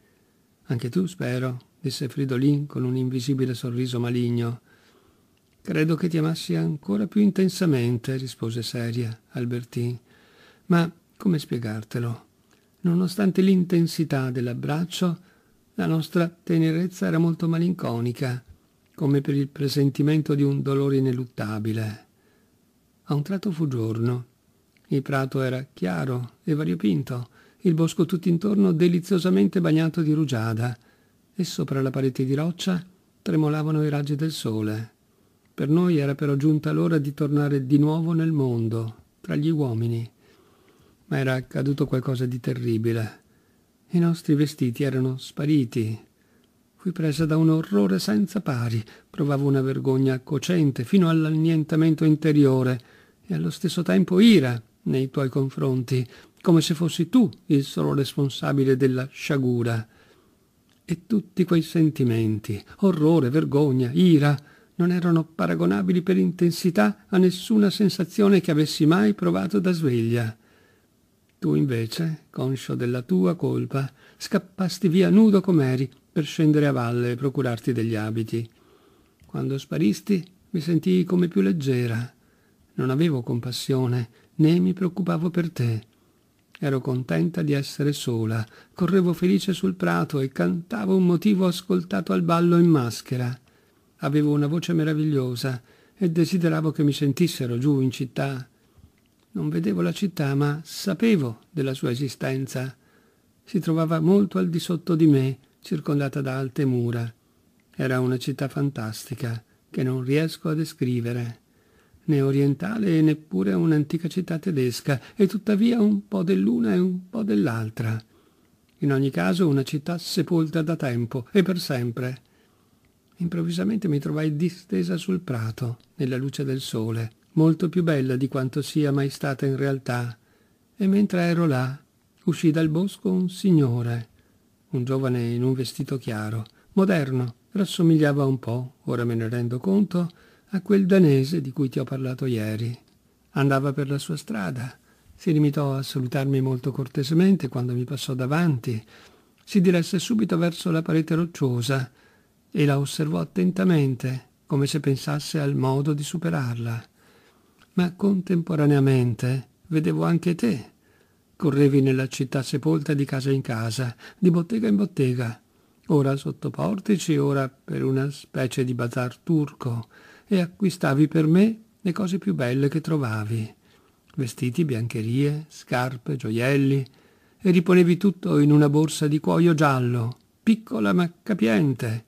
S1: Anche tu, spero, disse Fridolin con un invisibile sorriso maligno. Credo che ti amassi ancora più intensamente, rispose seria Albertin. Ma come spiegartelo? Nonostante l'intensità dell'abbraccio, la nostra tenerezza era molto malinconica, come per il presentimento di un dolore ineluttabile. A un tratto fu giorno il prato era chiaro e variopinto, il bosco tutt'intorno deliziosamente bagnato di rugiada, e sopra la parete di roccia tremolavano i raggi del sole. Per noi era però giunta l'ora di tornare di nuovo nel mondo, tra gli uomini. Ma era accaduto qualcosa di terribile. I nostri vestiti erano spariti. Fui presa da un orrore senza pari, provavo una vergogna cocente fino all'annientamento interiore e allo stesso tempo ira nei tuoi confronti, come se fossi tu il solo responsabile della sciagura. E tutti quei sentimenti, orrore, vergogna, ira, non erano paragonabili per intensità a nessuna sensazione che avessi mai provato da sveglia. Tu invece, conscio della tua colpa, scappasti via nudo com'eri per scendere a valle e procurarti degli abiti. Quando sparisti mi sentii come più leggera. Non avevo compassione, né mi preoccupavo per te. Ero contenta di essere sola, correvo felice sul prato e cantavo un motivo ascoltato al ballo in maschera. Avevo una voce meravigliosa e desideravo che mi sentissero giù in città. Non vedevo la città, ma sapevo della sua esistenza. Si trovava molto al di sotto di me, circondata da alte mura. Era una città fantastica che non riesco a descrivere né orientale e neppure un'antica città tedesca, e tuttavia un po' dell'una e un po' dell'altra. In ogni caso una città sepolta da tempo e per sempre. Improvvisamente mi trovai distesa sul prato, nella luce del sole, molto più bella di quanto sia mai stata in realtà. E mentre ero là, uscì dal bosco un signore, un giovane in un vestito chiaro, moderno, rassomigliava un po', ora me ne rendo conto, a quel danese di cui ti ho parlato ieri. Andava per la sua strada, si limitò a salutarmi molto cortesemente quando mi passò davanti, si diresse subito verso la parete rocciosa e la osservò attentamente, come se pensasse al modo di superarla. Ma contemporaneamente vedevo anche te. Correvi nella città sepolta di casa in casa, di bottega in bottega, ora sotto portici, ora per una specie di bazar turco, e acquistavi per me le cose più belle che trovavi, vestiti, biancherie, scarpe, gioielli, e riponevi tutto in una borsa di cuoio giallo, piccola ma capiente.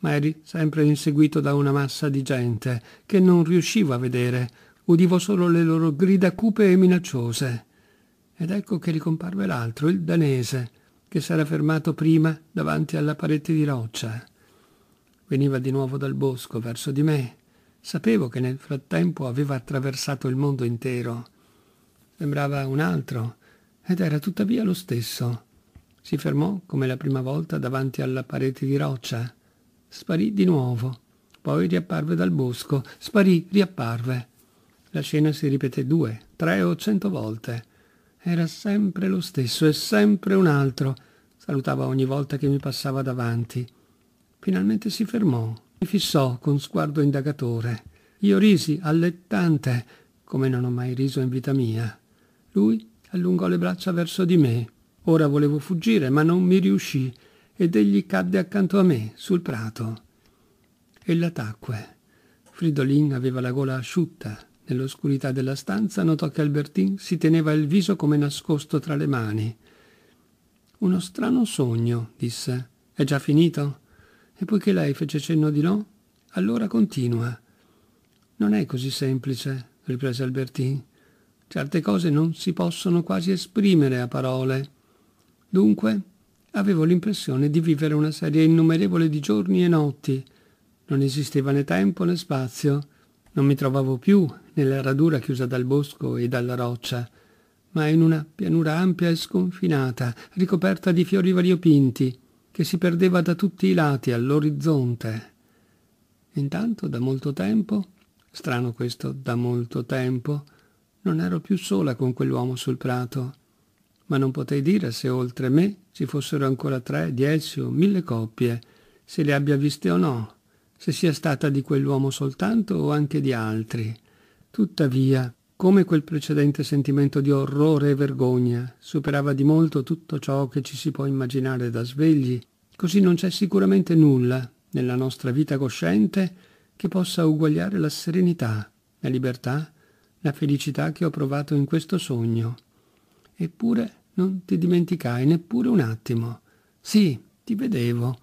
S1: Ma eri sempre inseguito da una massa di gente che non riuscivo a vedere, udivo solo le loro grida cupe e minacciose. Ed ecco che ricomparve l'altro, il danese, che s'era fermato prima davanti alla parete di roccia. Veniva di nuovo dal bosco verso di me. Sapevo che nel frattempo aveva attraversato il mondo intero. Sembrava un altro, ed era tuttavia lo stesso. Si fermò, come la prima volta, davanti alla parete di roccia. Sparì di nuovo. Poi riapparve dal bosco. Sparì, riapparve. La scena si ripeté due, tre o cento volte. Era sempre lo stesso e sempre un altro. Salutava ogni volta che mi passava davanti. Finalmente si fermò, mi fissò con sguardo indagatore. Io risi, allettante, come non ho mai riso in vita mia. Lui allungò le braccia verso di me. Ora volevo fuggire, ma non mi riuscì, ed egli cadde accanto a me, sul prato. Ella tacque. Fridolin aveva la gola asciutta. Nell'oscurità della stanza notò che Albertin si teneva il viso come nascosto tra le mani. Uno strano sogno, disse. È già finito? E poiché lei fece cenno di no, allora continua. Non è così semplice, riprese Albertin. Certe cose non si possono quasi esprimere a parole. Dunque, avevo l'impressione di vivere una serie innumerevole di giorni e notti. Non esisteva né tempo né spazio. Non mi trovavo più nella radura chiusa dal bosco e dalla roccia, ma in una pianura ampia e sconfinata, ricoperta di fiori variopinti, che si perdeva da tutti i lati all'orizzonte. Intanto, da molto tempo, strano questo, da molto tempo, non ero più sola con quell'uomo sul prato, ma non potei dire se oltre me ci fossero ancora tre, dieci o mille coppie, se le abbia viste o no, se sia stata di quell'uomo soltanto o anche di altri. Tuttavia, come quel precedente sentimento di orrore e vergogna superava di molto tutto ciò che ci si può immaginare da svegli, Così non c'è sicuramente nulla nella nostra vita cosciente che possa uguagliare la serenità, la libertà, la felicità che ho provato in questo sogno. Eppure non ti dimenticai neppure un attimo. Sì, ti vedevo.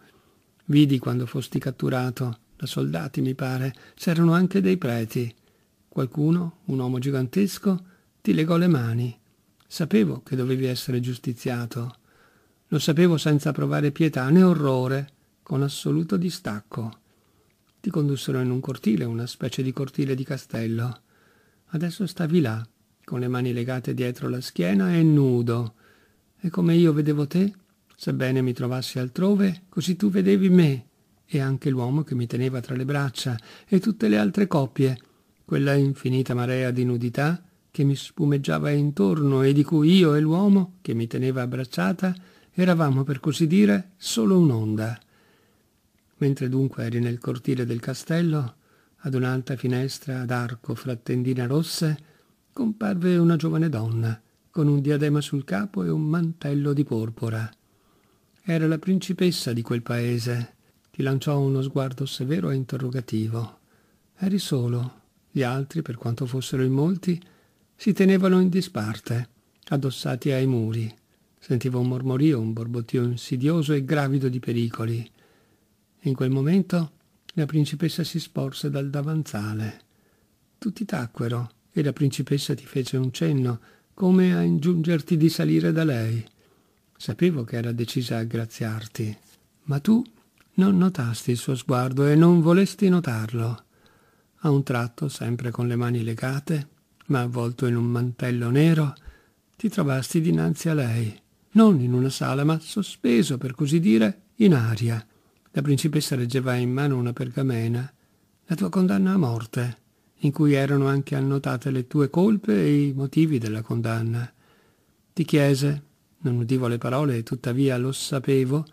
S1: Vidi quando fosti catturato, da soldati mi pare, c'erano anche dei preti. Qualcuno, un uomo gigantesco, ti legò le mani. Sapevo che dovevi essere giustiziato. Lo sapevo senza provare pietà né orrore, con assoluto distacco. Ti condussero in un cortile, una specie di cortile di castello. Adesso stavi là, con le mani legate dietro la schiena e nudo. E come io vedevo te, sebbene mi trovassi altrove, così tu vedevi me e anche l'uomo che mi teneva tra le braccia e tutte le altre coppie, quella infinita marea di nudità che mi spumeggiava intorno e di cui io e l'uomo che mi teneva abbracciata eravamo per così dire solo un'onda. Mentre dunque eri nel cortile del castello, ad un'alta finestra ad arco fra tendine rosse, comparve una giovane donna, con un diadema sul capo e un mantello di porpora. Era la principessa di quel paese. Ti lanciò uno sguardo severo e interrogativo. Eri solo. Gli altri, per quanto fossero in molti, si tenevano in disparte, addossati ai muri, Sentiva un mormorio, un borbottio insidioso e gravido di pericoli. In quel momento la principessa si sporse dal davanzale. Tutti tacquero e la principessa ti fece un cenno, come a ingiungerti di salire da lei. Sapevo che era decisa a graziarti, ma tu non notasti il suo sguardo e non volesti notarlo. A un tratto, sempre con le mani legate, ma avvolto in un mantello nero, ti trovasti dinanzi a lei non in una sala, ma sospeso, per così dire, in aria. La principessa leggeva in mano una pergamena, la tua condanna a morte, in cui erano anche annotate le tue colpe e i motivi della condanna. Ti chiese, non udivo le parole e tuttavia lo sapevo,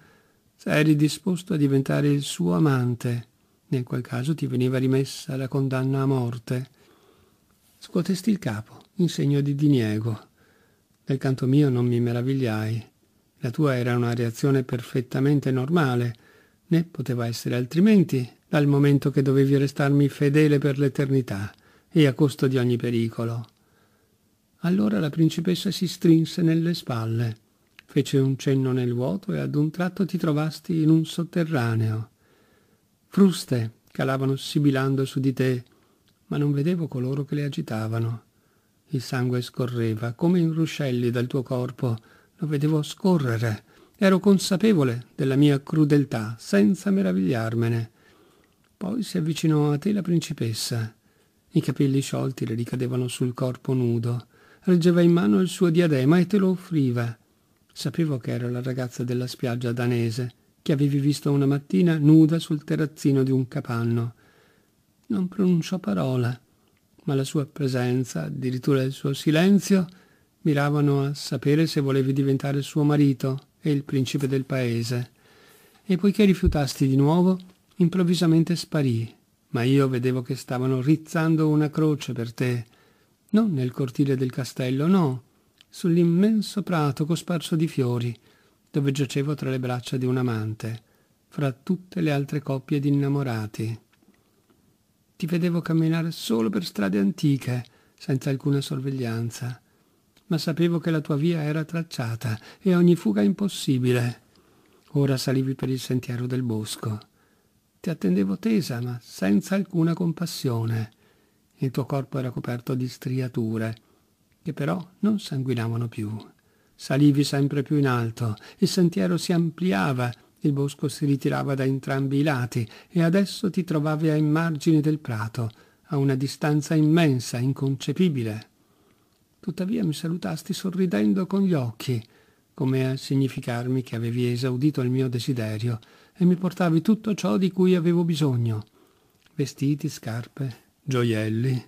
S1: se eri disposto a diventare il suo amante, nel qual caso ti veniva rimessa la condanna a morte. Scuotesti il capo, in segno di diniego. Del canto mio non mi meravigliai. La tua era una reazione perfettamente normale, né poteva essere altrimenti dal momento che dovevi restarmi fedele per l'eternità e a costo di ogni pericolo. Allora la principessa si strinse nelle spalle, fece un cenno nel vuoto e ad un tratto ti trovasti in un sotterraneo. Fruste calavano sibilando su di te, ma non vedevo coloro che le agitavano. Il sangue scorreva come in ruscelli dal tuo corpo. Lo vedevo scorrere. Ero consapevole della mia crudeltà, senza meravigliarmene. Poi si avvicinò a te la principessa. I capelli sciolti le ricadevano sul corpo nudo. Reggeva in mano il suo diadema e te lo offriva. Sapevo che era la ragazza della spiaggia danese, che avevi visto una mattina nuda sul terrazzino di un capanno. Non pronunciò parola ma la sua presenza, addirittura il suo silenzio, miravano a sapere se volevi diventare suo marito e il principe del paese. E poiché rifiutasti di nuovo, improvvisamente sparì, ma io vedevo che stavano rizzando una croce per te, non nel cortile del castello, no, sull'immenso prato cosparso di fiori, dove giacevo tra le braccia di un amante, fra tutte le altre coppie di innamorati ti vedevo camminare solo per strade antiche, senza alcuna sorveglianza. Ma sapevo che la tua via era tracciata e ogni fuga impossibile. Ora salivi per il sentiero del bosco. Ti attendevo tesa, ma senza alcuna compassione. Il tuo corpo era coperto di striature, che però non sanguinavano più. Salivi sempre più in alto, il sentiero si ampliava il bosco si ritirava da entrambi i lati e adesso ti trovavi ai margini del prato, a una distanza immensa, inconcepibile. Tuttavia mi salutasti sorridendo con gli occhi, come a significarmi che avevi esaudito il mio desiderio e mi portavi tutto ciò di cui avevo bisogno. Vestiti, scarpe, gioielli.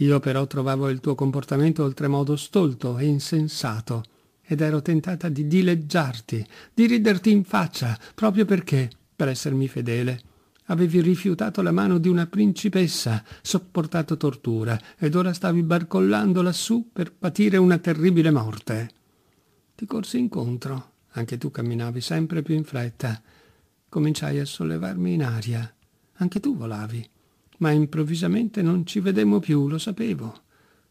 S1: Io però trovavo il tuo comportamento oltremodo stolto e insensato ed ero tentata di dileggiarti, di riderti in faccia, proprio perché, per essermi fedele, avevi rifiutato la mano di una principessa, sopportato tortura, ed ora stavi barcollando lassù per patire una terribile morte. Ti corsi incontro, anche tu camminavi sempre più in fretta. Cominciai a sollevarmi in aria, anche tu volavi, ma improvvisamente non ci vedemmo più, lo sapevo.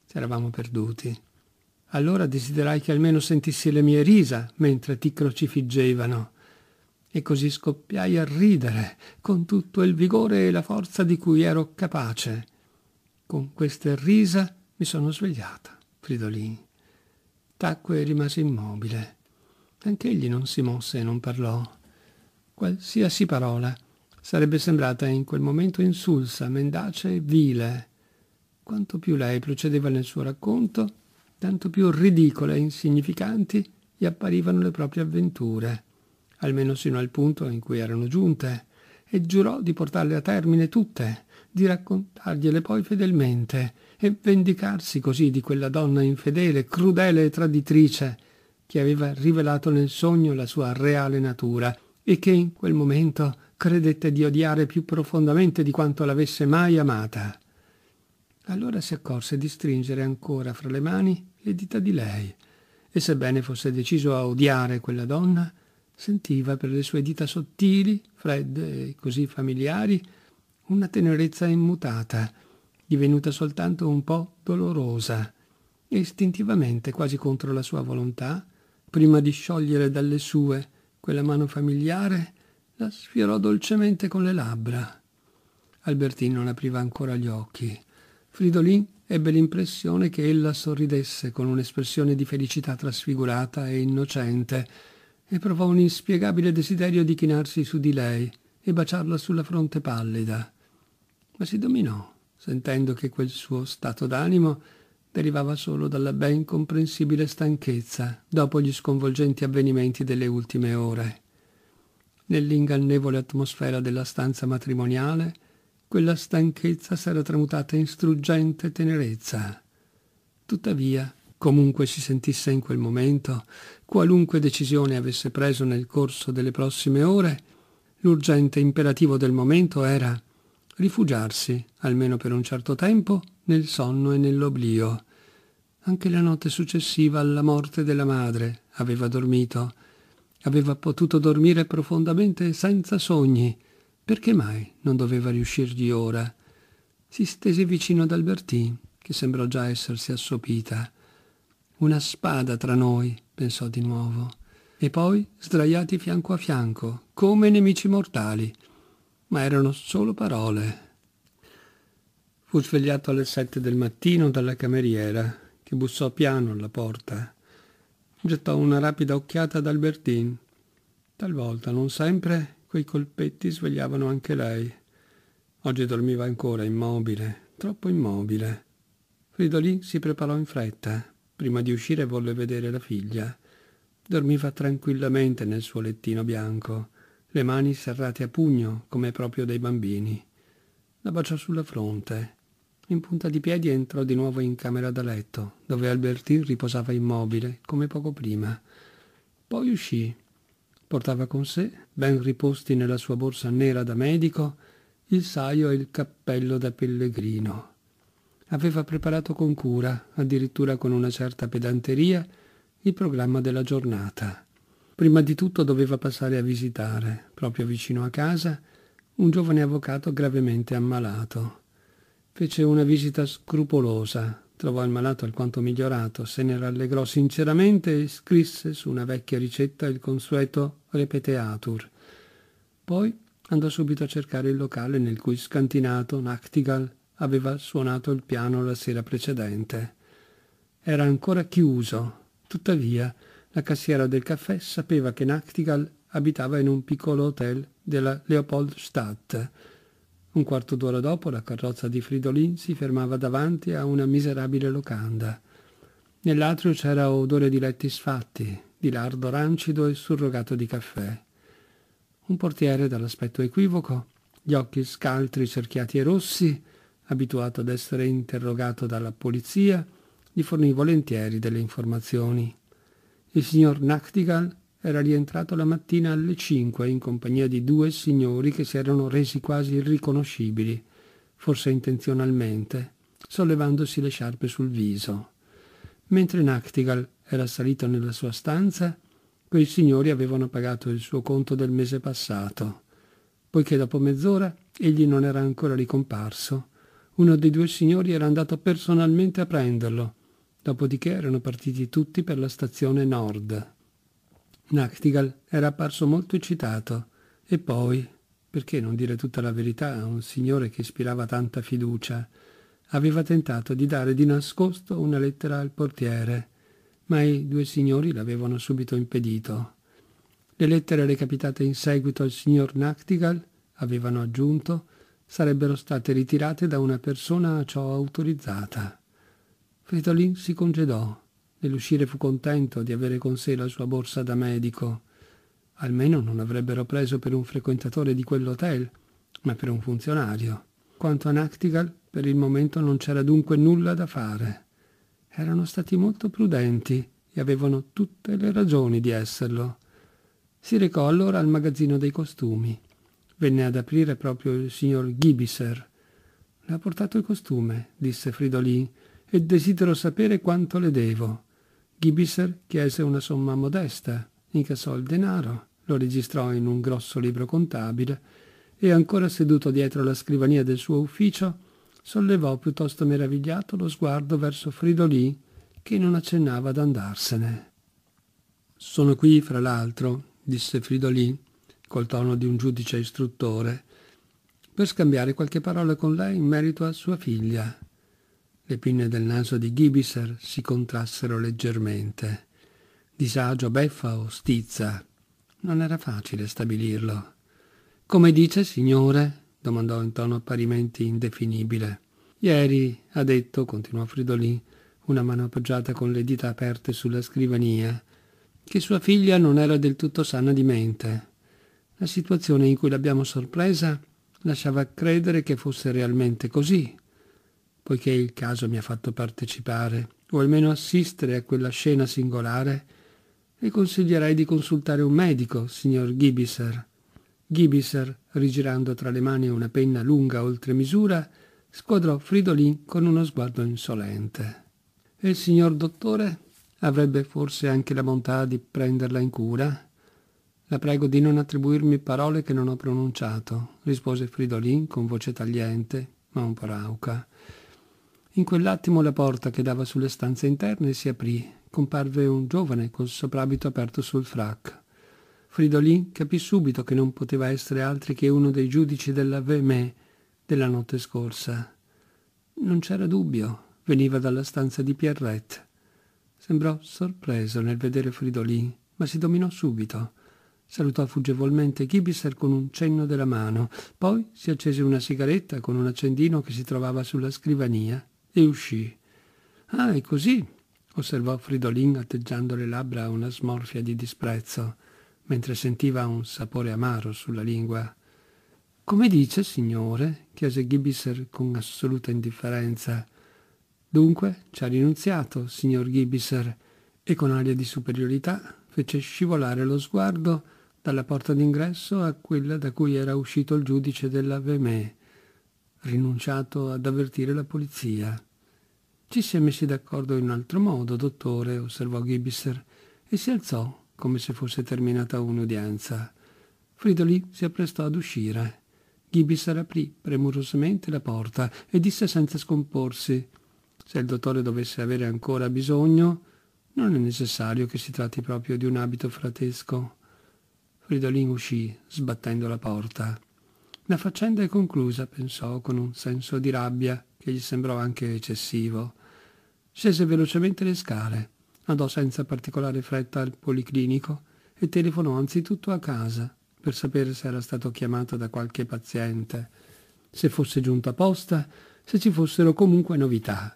S1: Ci eravamo perduti allora desiderai che almeno sentissi le mie risa mentre ti crocifiggevano. E così scoppiai a ridere, con tutto il vigore e la forza di cui ero capace. Con queste risa mi sono svegliata, Fridolin. Tacque e rimase immobile. Anch'egli non si mosse e non parlò. Qualsiasi parola sarebbe sembrata in quel momento insulsa, mendace e vile. Quanto più lei procedeva nel suo racconto, tanto più ridicole e insignificanti gli apparivano le proprie avventure, almeno sino al punto in cui erano giunte, e giurò di portarle a termine tutte, di raccontargliele poi fedelmente e vendicarsi così di quella donna infedele, crudele e traditrice che aveva rivelato nel sogno la sua reale natura e che in quel momento credette di odiare più profondamente di quanto l'avesse mai amata. Allora si accorse di stringere ancora fra le mani le dita di lei, e sebbene fosse deciso a odiare quella donna, sentiva per le sue dita sottili, fredde e così familiari, una tenerezza immutata, divenuta soltanto un po' dolorosa, e istintivamente, quasi contro la sua volontà, prima di sciogliere dalle sue quella mano familiare, la sfiorò dolcemente con le labbra. Albertino non apriva ancora gli occhi. Fridolin ebbe l'impressione che ella sorridesse con un'espressione di felicità trasfigurata e innocente e provò un inspiegabile desiderio di chinarsi su di lei e baciarla sulla fronte pallida. Ma si dominò, sentendo che quel suo stato d'animo derivava solo dalla ben comprensibile stanchezza dopo gli sconvolgenti avvenimenti delle ultime ore. Nell'ingannevole atmosfera della stanza matrimoniale, quella stanchezza s'era tramutata in struggente tenerezza. Tuttavia, comunque si sentisse in quel momento, qualunque decisione avesse preso nel corso delle prossime ore, l'urgente imperativo del momento era rifugiarsi, almeno per un certo tempo, nel sonno e nell'oblio. Anche la notte successiva alla morte della madre aveva dormito, aveva potuto dormire profondamente senza sogni, perché mai non doveva riuscirgli ora? Si stese vicino ad Albertine, che sembrò già essersi assopita. Una spada tra noi, pensò di nuovo. E poi sdraiati fianco a fianco, come nemici mortali. Ma erano solo parole. Fu svegliato alle sette del mattino dalla cameriera, che bussò piano alla porta. Gettò una rapida occhiata ad Albertine. Talvolta, non sempre, Quei colpetti svegliavano anche lei. Oggi dormiva ancora immobile, troppo immobile. Fridolin si preparò in fretta. Prima di uscire volle vedere la figlia. Dormiva tranquillamente nel suo lettino bianco, le mani serrate a pugno come proprio dei bambini. La baciò sulla fronte. In punta di piedi entrò di nuovo in camera da letto, dove Albertin riposava immobile, come poco prima. Poi uscì Portava con sé, ben riposti nella sua borsa nera da medico, il saio e il cappello da pellegrino. Aveva preparato con cura, addirittura con una certa pedanteria, il programma della giornata. Prima di tutto doveva passare a visitare, proprio vicino a casa, un giovane avvocato gravemente ammalato. Fece una visita scrupolosa, Trovò il malato alquanto migliorato, se ne rallegrò sinceramente e scrisse su una vecchia ricetta il consueto repeteatur. Poi andò subito a cercare il locale nel cui scantinato Nachtigal aveva suonato il piano la sera precedente. Era ancora chiuso, tuttavia la cassiera del caffè sapeva che Nachtigal abitava in un piccolo hotel della Leopoldstadt un quarto d'ora dopo la carrozza di Fridolin si fermava davanti a una miserabile locanda. Nell'atrio c'era odore di letti sfatti, di lardo rancido e surrogato di caffè. Un portiere dall'aspetto equivoco, gli occhi scaltri cerchiati e rossi, abituato ad essere interrogato dalla polizia, gli fornì volentieri delle informazioni. Il signor Nachtigall era rientrato la mattina alle 5 in compagnia di due signori che si erano resi quasi irriconoscibili, forse intenzionalmente, sollevandosi le sciarpe sul viso. Mentre Nachtigal era salito nella sua stanza, quei signori avevano pagato il suo conto del mese passato. Poiché dopo mezz'ora egli non era ancora ricomparso, uno dei due signori era andato personalmente a prenderlo, dopodiché erano partiti tutti per la stazione nord. Nachtigal era apparso molto eccitato e poi, perché non dire tutta la verità a un signore che ispirava tanta fiducia, aveva tentato di dare di nascosto una lettera al portiere, ma i due signori l'avevano subito impedito. Le lettere recapitate in seguito al signor Nachtigal, avevano aggiunto, sarebbero state ritirate da una persona a ciò autorizzata. Fridolin si congedò e l'uscire fu contento di avere con sé la sua borsa da medico. Almeno non avrebbero preso per un frequentatore di quell'hotel, ma per un funzionario. Quanto a Nactigal, per il momento non c'era dunque nulla da fare. Erano stati molto prudenti e avevano tutte le ragioni di esserlo. Si recò allora al magazzino dei costumi. Venne ad aprire proprio il signor Gibiser. Le ha portato il costume, disse Fridolin, e desidero sapere quanto le devo. Gibiser chiese una somma modesta, incassò il denaro, lo registrò in un grosso libro contabile e ancora seduto dietro la scrivania del suo ufficio, sollevò piuttosto meravigliato lo sguardo verso Fridolì che non accennava ad andarsene. Sono qui, fra l'altro, disse Fridolì, col tono di un giudice istruttore, per scambiare qualche parola con lei in merito a sua figlia. Le pinne del naso di Gibiser si contrassero leggermente. Disagio, beffa o stizza? Non era facile stabilirlo. Come dice, signore? domandò in tono parimenti indefinibile. Ieri ha detto, continuò Fridolin, una mano appoggiata con le dita aperte sulla scrivania, che sua figlia non era del tutto sana di mente. La situazione in cui l'abbiamo sorpresa lasciava credere che fosse realmente così poiché il caso mi ha fatto partecipare, o almeno assistere a quella scena singolare, le consiglierei di consultare un medico, signor Gibiser. Gibiser, rigirando tra le mani una penna lunga oltre misura, squadrò Fridolin con uno sguardo insolente. E il signor dottore avrebbe forse anche la bontà di prenderla in cura? La prego di non attribuirmi parole che non ho pronunciato, rispose Fridolin con voce tagliente, ma un po' rauca. In quell'attimo la porta che dava sulle stanze interne si aprì. Comparve un giovane col soprabito aperto sul frac. Fridolin capì subito che non poteva essere altri che uno dei giudici della Vemè della notte scorsa. Non c'era dubbio, veniva dalla stanza di Pierrette. Sembrò sorpreso nel vedere Fridolin, ma si dominò subito. Salutò fuggevolmente Gibiser con un cenno della mano, poi si accese una sigaretta con un accendino che si trovava sulla scrivania e uscì. Ah, è così, osservò Fridolin atteggiando le labbra a una smorfia di disprezzo, mentre sentiva un sapore amaro sulla lingua. Come dice, signore? chiese Gibbiser con assoluta indifferenza. Dunque, ci ha rinunziato, signor Gibbiser, e con aria di superiorità fece scivolare lo sguardo dalla porta d'ingresso a quella da cui era uscito il giudice della Vemè rinunciato ad avvertire la polizia. Ci si è messi d'accordo in un altro modo, dottore, osservò Gibisser, e si alzò come se fosse terminata un'udienza. Fridoli si apprestò ad uscire. Gibisser aprì premurosamente la porta e disse senza scomporsi se il dottore dovesse avere ancora bisogno, non è necessario che si tratti proprio di un abito fratesco. Fridolin uscì, sbattendo la porta. La faccenda è conclusa, pensò con un senso di rabbia che gli sembrò anche eccessivo. Scese velocemente le scale, andò senza particolare fretta al policlinico e telefonò anzitutto a casa per sapere se era stato chiamato da qualche paziente, se fosse giunta posta, se ci fossero comunque novità.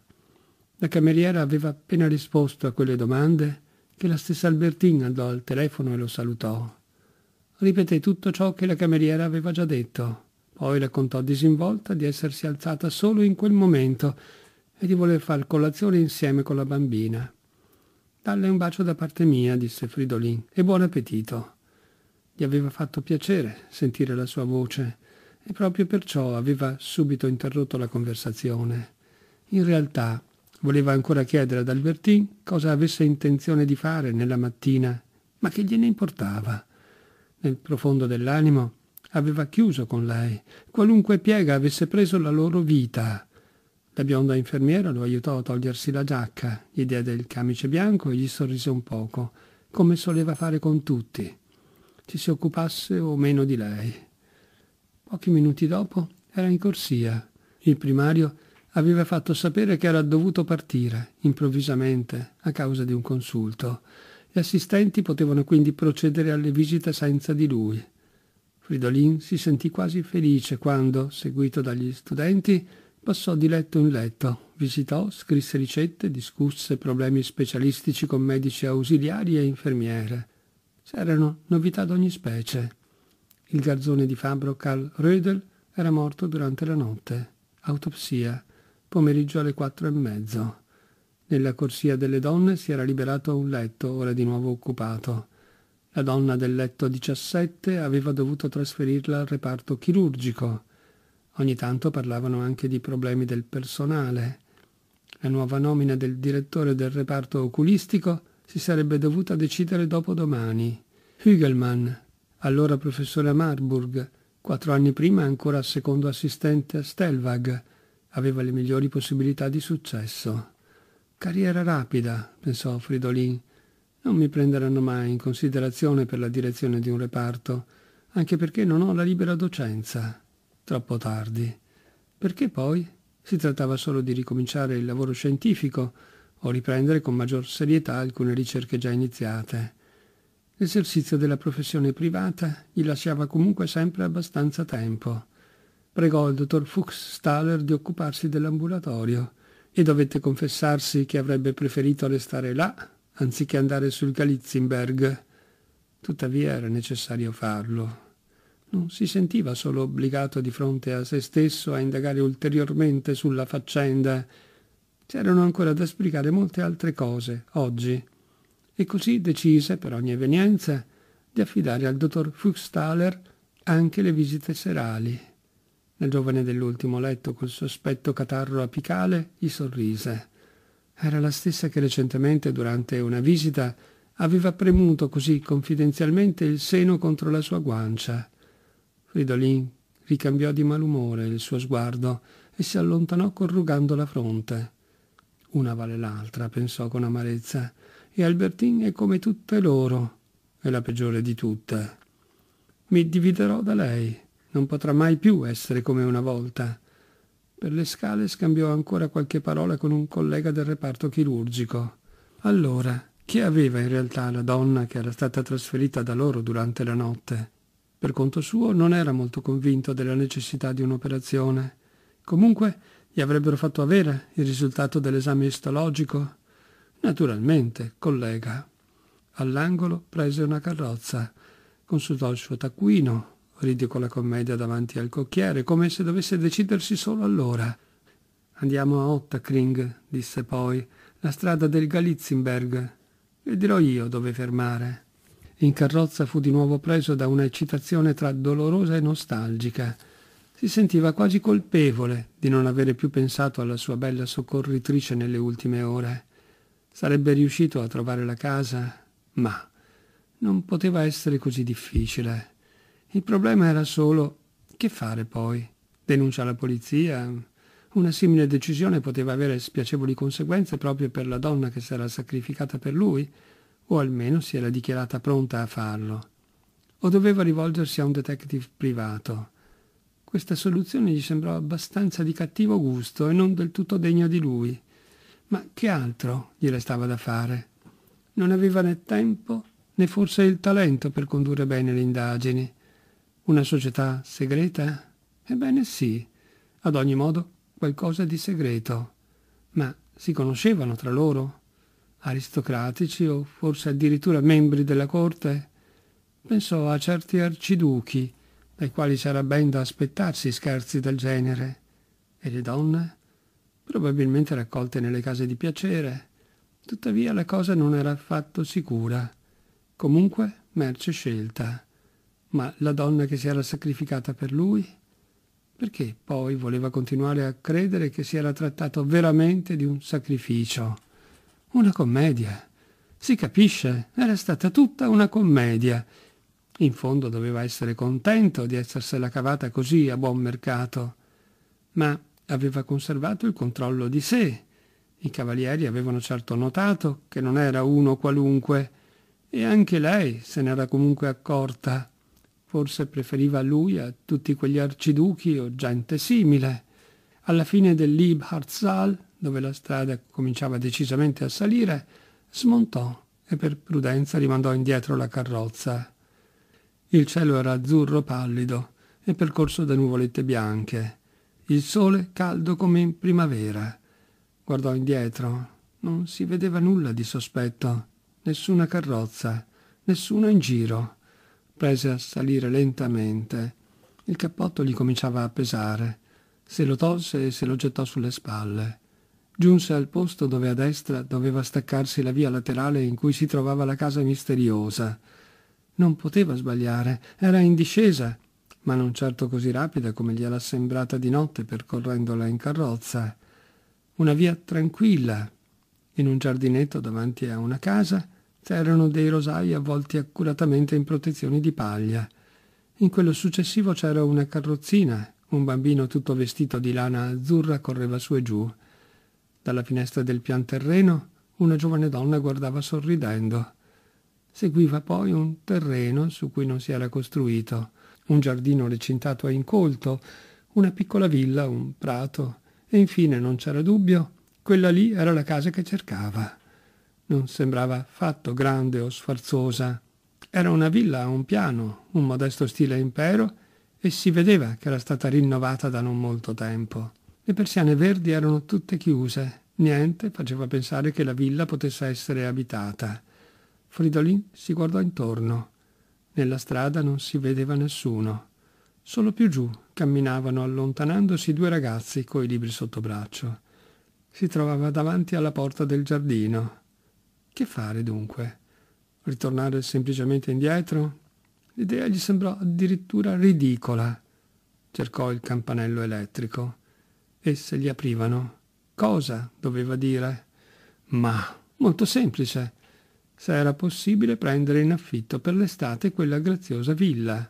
S1: La cameriera aveva appena risposto a quelle domande che la stessa Albertin andò al telefono e lo salutò ripeté tutto ciò che la cameriera aveva già detto. Poi raccontò disinvolta di essersi alzata solo in quel momento e di voler far colazione insieme con la bambina. Dalle un bacio da parte mia, disse Fridolin, e buon appetito. Gli aveva fatto piacere sentire la sua voce e proprio perciò aveva subito interrotto la conversazione. In realtà voleva ancora chiedere ad Albertin cosa avesse intenzione di fare nella mattina, ma che gliene importava nel profondo dell'animo, aveva chiuso con lei, qualunque piega avesse preso la loro vita. La bionda infermiera lo aiutò a togliersi la giacca, gli diede il camice bianco e gli sorrise un poco, come soleva fare con tutti, ci si occupasse o meno di lei. Pochi minuti dopo era in corsia. Il primario aveva fatto sapere che era dovuto partire improvvisamente a causa di un consulto. Gli assistenti potevano quindi procedere alle visite senza di lui. Fridolin si sentì quasi felice quando, seguito dagli studenti, passò di letto in letto, visitò, scrisse ricette, discusse problemi specialistici con medici ausiliari e infermiere. C'erano novità d'ogni specie. Il garzone di fabbro Karl Rödel era morto durante la notte. Autopsia. Pomeriggio alle quattro e mezzo. Nella corsia delle donne si era liberato un letto, ora di nuovo occupato. La donna del letto 17 aveva dovuto trasferirla al reparto chirurgico. Ogni tanto parlavano anche di problemi del personale. La nuova nomina del direttore del reparto oculistico si sarebbe dovuta decidere dopo domani. Hügelmann, allora professore a Marburg, quattro anni prima ancora secondo assistente a Stelvag, aveva le migliori possibilità di successo. Carriera rapida, pensò Fridolin. Non mi prenderanno mai in considerazione per la direzione di un reparto, anche perché non ho la libera docenza. Troppo tardi. Perché poi? Si trattava solo di ricominciare il lavoro scientifico o riprendere con maggior serietà alcune ricerche già iniziate. L'esercizio della professione privata gli lasciava comunque sempre abbastanza tempo. Pregò il dottor Fuchs-Staller di occuparsi dell'ambulatorio e dovette confessarsi che avrebbe preferito restare là anziché andare sul Galizimberg. Tuttavia era necessario farlo. Non si sentiva solo obbligato di fronte a se stesso a indagare ulteriormente sulla faccenda. C'erano ancora da spiegare molte altre cose, oggi. E così decise, per ogni evenienza, di affidare al dottor Fuchstaller anche le visite serali. La giovane dell'ultimo letto, col sospetto catarro apicale, gli sorrise. Era la stessa che recentemente, durante una visita, aveva premuto così confidenzialmente il seno contro la sua guancia. Fridolin ricambiò di malumore il suo sguardo e si allontanò corrugando la fronte. Una vale l'altra, pensò con amarezza, e Albertin è come tutte loro, è la peggiore di tutte. Mi dividerò da lei. Non potrà mai più essere come una volta. Per le scale scambiò ancora qualche parola con un collega del reparto chirurgico. Allora, che aveva in realtà la donna che era stata trasferita da loro durante la notte? Per conto suo non era molto convinto della necessità di un'operazione. Comunque gli avrebbero fatto avere il risultato dell'esame istologico? Naturalmente, collega. All'angolo prese una carrozza, consultò il suo taccuino, ridicola commedia davanti al cocchiere, come se dovesse decidersi solo allora. Andiamo a Ottakring, disse poi, la strada del Galizimberg, e dirò io dove fermare. In carrozza fu di nuovo preso da una eccitazione tra dolorosa e nostalgica. Si sentiva quasi colpevole di non avere più pensato alla sua bella soccorritrice nelle ultime ore. Sarebbe riuscito a trovare la casa, ma non poteva essere così difficile. Il problema era solo che fare poi? Denuncia alla polizia? Una simile decisione poteva avere spiacevoli conseguenze proprio per la donna che si era sacrificata per lui, o almeno si era dichiarata pronta a farlo. O doveva rivolgersi a un detective privato. Questa soluzione gli sembrò abbastanza di cattivo gusto e non del tutto degna di lui. Ma che altro gli restava da fare? Non aveva né tempo né forse il talento per condurre bene le indagini. Una società segreta? Ebbene sì, ad ogni modo qualcosa di segreto. Ma si conoscevano tra loro? Aristocratici o forse addirittura membri della corte? Pensò a certi arciduchi, dai quali c'era ben da aspettarsi scherzi del genere. E le donne? Probabilmente raccolte nelle case di piacere. Tuttavia la cosa non era affatto sicura. Comunque merce scelta. Ma la donna che si era sacrificata per lui? Perché poi voleva continuare a credere che si era trattato veramente di un sacrificio? Una commedia. Si capisce, era stata tutta una commedia. In fondo doveva essere contento di essersela cavata così a buon mercato. Ma aveva conservato il controllo di sé. I cavalieri avevano certo notato che non era uno qualunque, e anche lei se n'era comunque accorta. Forse preferiva lui a tutti quegli arciduchi o gente simile. Alla fine dell'Ibharzal, dove la strada cominciava decisamente a salire, smontò e per prudenza rimandò indietro la carrozza. Il cielo era azzurro pallido e percorso da nuvolette bianche. Il sole caldo come in primavera. Guardò indietro. Non si vedeva nulla di sospetto. Nessuna carrozza, nessuno in giro prese a salire lentamente. Il cappotto gli cominciava a pesare. Se lo tolse e se lo gettò sulle spalle. Giunse al posto dove a destra doveva staccarsi la via laterale in cui si trovava la casa misteriosa. Non poteva sbagliare, era in discesa, ma non certo così rapida come gli era sembrata di notte percorrendola in carrozza. Una via tranquilla, in un giardinetto davanti a una casa, C'erano dei rosai avvolti accuratamente in protezioni di paglia. In quello successivo c'era una carrozzina. Un bambino tutto vestito di lana azzurra correva su e giù. Dalla finestra del pian terreno una giovane donna guardava sorridendo. Seguiva poi un terreno su cui non si era costruito, un giardino recintato a incolto, una piccola villa, un prato e infine, non c'era dubbio, quella lì era la casa che cercava non sembrava affatto grande o sfarzosa. Era una villa a un piano, un modesto stile impero, e si vedeva che era stata rinnovata da non molto tempo. Le persiane verdi erano tutte chiuse, niente faceva pensare che la villa potesse essere abitata. Fridolin si guardò intorno. Nella strada non si vedeva nessuno. Solo più giù camminavano allontanandosi due ragazzi coi libri sotto braccio. Si trovava davanti alla porta del giardino. Che fare dunque? Ritornare semplicemente indietro? L'idea gli sembrò addirittura ridicola. Cercò il campanello elettrico. Esse gli aprivano. Cosa doveva dire? Ma molto semplice. Se era possibile prendere in affitto per l'estate quella graziosa villa.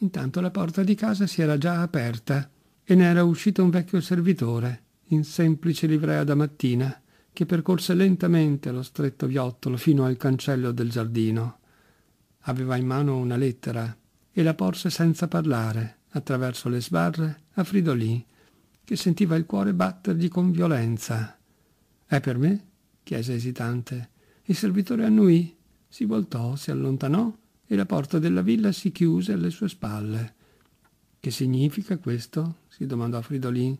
S1: Intanto la porta di casa si era già aperta e ne era uscito un vecchio servitore, in semplice livrea da mattina che percorse lentamente lo stretto viottolo fino al cancello del giardino. Aveva in mano una lettera e la porse senza parlare attraverso le sbarre a Fridolì, che sentiva il cuore battergli con violenza. È per me? chiese esitante. Il servitore annuì, si voltò, si allontanò e la porta della villa si chiuse alle sue spalle. Che significa questo? si domandò Fridolin.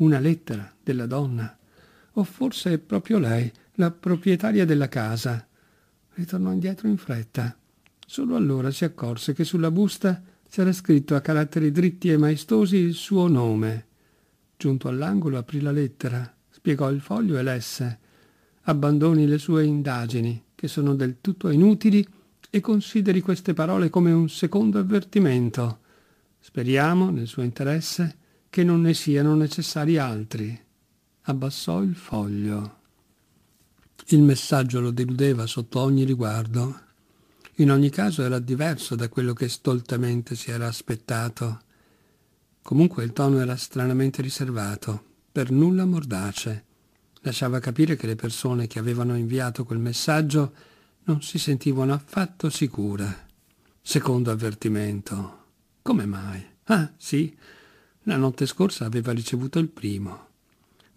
S1: Una lettera della donna o forse è proprio lei, la proprietaria della casa. Ritornò indietro in fretta. Solo allora si accorse che sulla busta c'era scritto a caratteri dritti e maestosi il suo nome. Giunto all'angolo aprì la lettera, spiegò il foglio e lesse. Abbandoni le sue indagini, che sono del tutto inutili, e consideri queste parole come un secondo avvertimento. Speriamo, nel suo interesse, che non ne siano necessari altri abbassò il foglio. Il messaggio lo deludeva sotto ogni riguardo. In ogni caso era diverso da quello che stoltamente si era aspettato. Comunque il tono era stranamente riservato, per nulla mordace. Lasciava capire che le persone che avevano inviato quel messaggio non si sentivano affatto sicure. Secondo avvertimento. Come mai? Ah, sì, la notte scorsa aveva ricevuto il primo.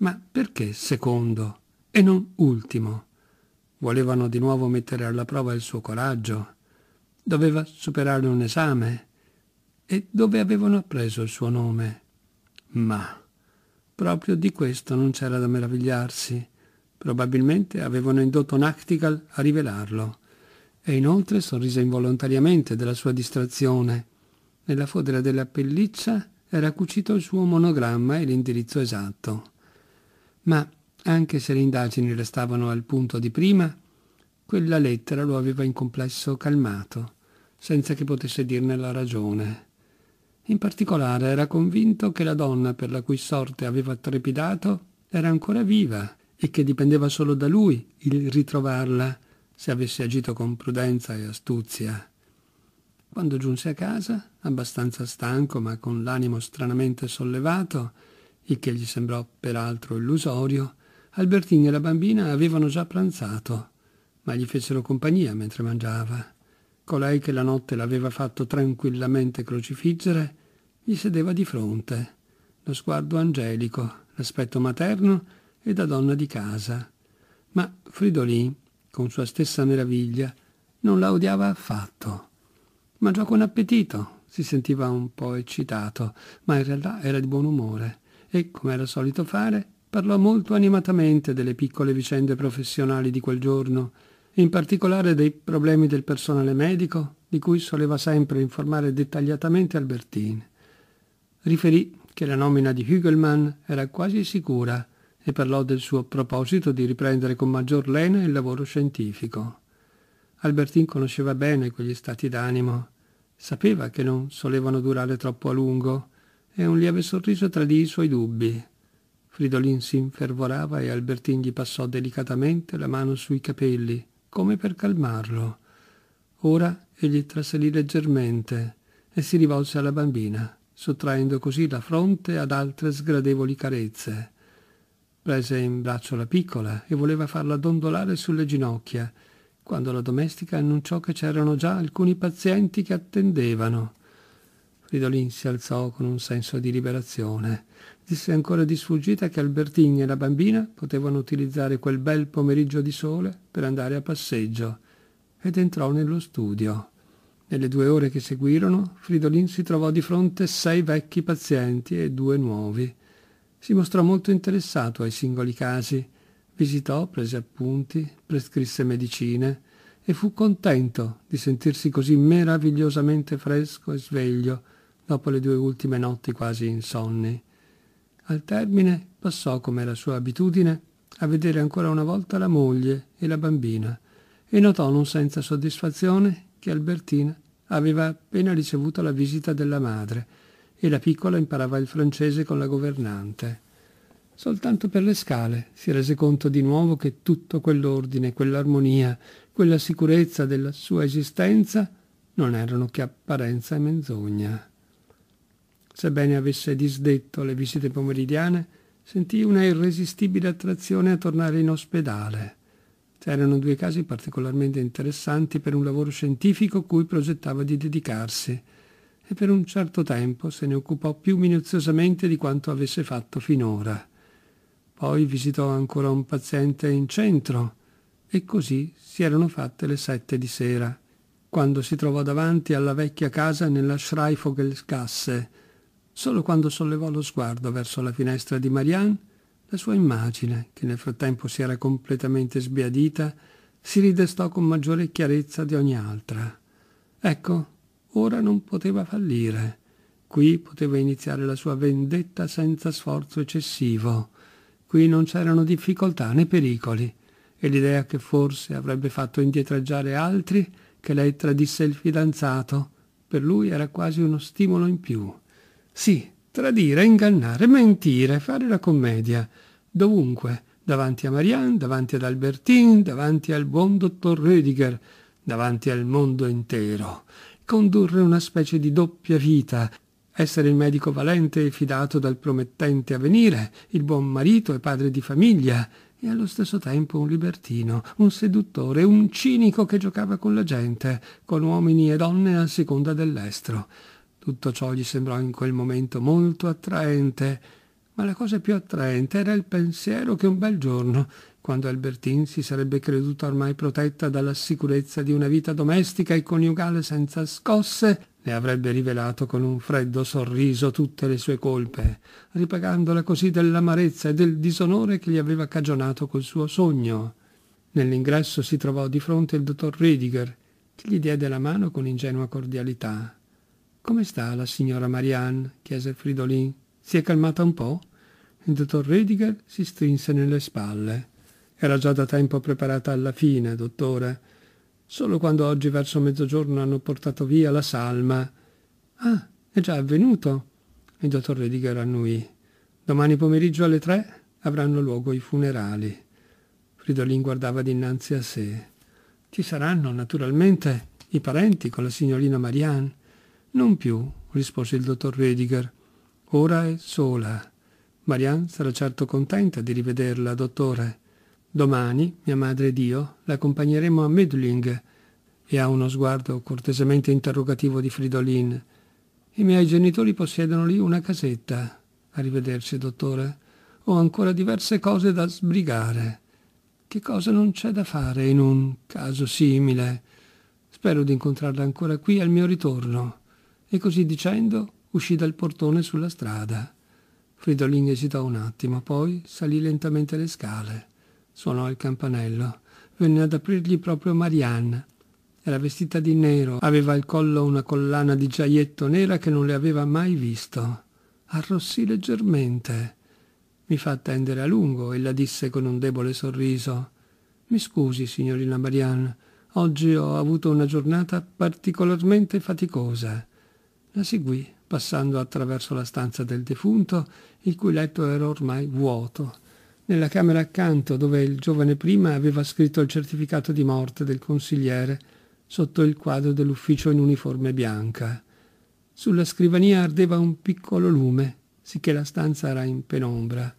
S1: Ma perché secondo e non ultimo? Volevano di nuovo mettere alla prova il suo coraggio. Doveva superare un esame. E dove avevano appreso il suo nome? Ma proprio di questo non c'era da meravigliarsi. Probabilmente avevano indotto Nactical a rivelarlo. E inoltre sorrise involontariamente della sua distrazione. Nella fodera della pelliccia era cucito il suo monogramma e l'indirizzo esatto. Ma anche se le indagini restavano al punto di prima, quella lettera lo aveva in complesso calmato, senza che potesse dirne la ragione. In particolare era convinto che la donna per la cui sorte aveva trepidato era ancora viva e che dipendeva solo da lui il ritrovarla se avesse agito con prudenza e astuzia. Quando giunse a casa, abbastanza stanco ma con l'animo stranamente sollevato, il che gli sembrò peraltro illusorio, Albertini e la bambina avevano già pranzato, ma gli fecero compagnia mentre mangiava. Colei che la notte l'aveva fatto tranquillamente crocifiggere, gli sedeva di fronte, lo sguardo angelico, l'aspetto materno e da donna di casa. Ma Fridolin, con sua stessa meraviglia, non la odiava affatto. Mangiò con appetito, si sentiva un po' eccitato, ma in realtà era di buon umore e, come era solito fare, parlò molto animatamente delle piccole vicende professionali di quel giorno, in particolare dei problemi del personale medico, di cui soleva sempre informare dettagliatamente Albertine. Riferì che la nomina di Hügelmann era quasi sicura e parlò del suo proposito di riprendere con maggior lena il lavoro scientifico. Albertin conosceva bene quegli stati d'animo, sapeva che non solevano durare troppo a lungo e un lieve sorriso tradì i suoi dubbi. Fridolin si infervorava e Albertin gli passò delicatamente la mano sui capelli, come per calmarlo. Ora egli trasalì leggermente e si rivolse alla bambina, sottraendo così la fronte ad altre sgradevoli carezze. Prese in braccio la piccola e voleva farla dondolare sulle ginocchia, quando la domestica annunciò che c'erano già alcuni pazienti che attendevano. Fridolin si alzò con un senso di liberazione. Disse ancora di sfuggita che Albertini e la bambina potevano utilizzare quel bel pomeriggio di sole per andare a passeggio ed entrò nello studio. Nelle due ore che seguirono, Fridolin si trovò di fronte sei vecchi pazienti e due nuovi. Si mostrò molto interessato ai singoli casi, visitò, prese appunti, prescrisse medicine e fu contento di sentirsi così meravigliosamente fresco e sveglio dopo le due ultime notti quasi insonni. Al termine passò, come era sua abitudine, a vedere ancora una volta la moglie e la bambina e notò non senza soddisfazione che Albertina aveva appena ricevuto la visita della madre e la piccola imparava il francese con la governante. Soltanto per le scale si rese conto di nuovo che tutto quell'ordine, quell'armonia, quella sicurezza della sua esistenza non erano che apparenza e menzogna. Sebbene avesse disdetto le visite pomeridiane, sentì una irresistibile attrazione a tornare in ospedale. C'erano due casi particolarmente interessanti per un lavoro scientifico cui progettava di dedicarsi e per un certo tempo se ne occupò più minuziosamente di quanto avesse fatto finora. Poi visitò ancora un paziente in centro e così si erano fatte le sette di sera, quando si trovò davanti alla vecchia casa nella Schreifogelsgasse, Solo quando sollevò lo sguardo verso la finestra di Marianne, la sua immagine, che nel frattempo si era completamente sbiadita, si ridestò con maggiore chiarezza di ogni altra. Ecco, ora non poteva fallire. Qui poteva iniziare la sua vendetta senza sforzo eccessivo. Qui non c'erano difficoltà né pericoli, e l'idea che forse avrebbe fatto indietreggiare altri, che lei tradisse il fidanzato, per lui era quasi uno stimolo in più. Sì, tradire, ingannare, mentire, fare la commedia, dovunque, davanti a Marianne, davanti ad Albertin, davanti al buon dottor Rüdiger, davanti al mondo intero. Condurre una specie di doppia vita, essere il medico valente e fidato dal promettente avvenire, il buon marito e padre di famiglia, e allo stesso tempo un libertino, un seduttore, un cinico che giocava con la gente, con uomini e donne a seconda dell'estro. Tutto ciò gli sembrò in quel momento molto attraente, ma la cosa più attraente era il pensiero che un bel giorno, quando Albertin si sarebbe creduta ormai protetta dalla sicurezza di una vita domestica e coniugale senza scosse, le avrebbe rivelato con un freddo sorriso tutte le sue colpe, ripagandola così dell'amarezza e del disonore che gli aveva cagionato col suo sogno. Nell'ingresso si trovò di fronte il dottor Riediger, che gli diede la mano con ingenua cordialità. Come sta la signora Marianne? chiese Fridolin. Si è calmata un po'? Il dottor Rediger si strinse nelle spalle. Era già da tempo preparata alla fine, dottore. Solo quando oggi verso mezzogiorno hanno portato via la salma. Ah, è già avvenuto. Il dottor Rediger annui. Domani pomeriggio alle tre avranno luogo i funerali. Fridolin guardava dinanzi a sé. Ci saranno, naturalmente, i parenti con la signorina Marianne non più, rispose il dottor Rediger. Ora è sola. Marianne sarà certo contenta di rivederla, dottore. Domani, mia madre ed io, l'accompagneremo a Medling. E ha uno sguardo cortesemente interrogativo di Fridolin. I miei genitori possiedono lì una casetta. Arrivederci, dottore. Ho ancora diverse cose da sbrigare. Che cosa non c'è da fare in un caso simile? Spero di incontrarla ancora qui al mio ritorno e così dicendo uscì dal portone sulla strada. Fridolin esitò un attimo, poi salì lentamente le scale. Suonò il campanello. Venne ad aprirgli proprio Marianne. Era vestita di nero, aveva al collo una collana di giaietto nera che non le aveva mai visto. Arrossì leggermente. Mi fa attendere a lungo, ella disse con un debole sorriso. Mi scusi, signorina Marianne, oggi ho avuto una giornata particolarmente faticosa. La seguì, passando attraverso la stanza del defunto, il cui letto era ormai vuoto, nella camera accanto dove il giovane prima aveva scritto il certificato di morte del consigliere sotto il quadro dell'ufficio in uniforme bianca. Sulla scrivania ardeva un piccolo lume, sicché la stanza era in penombra.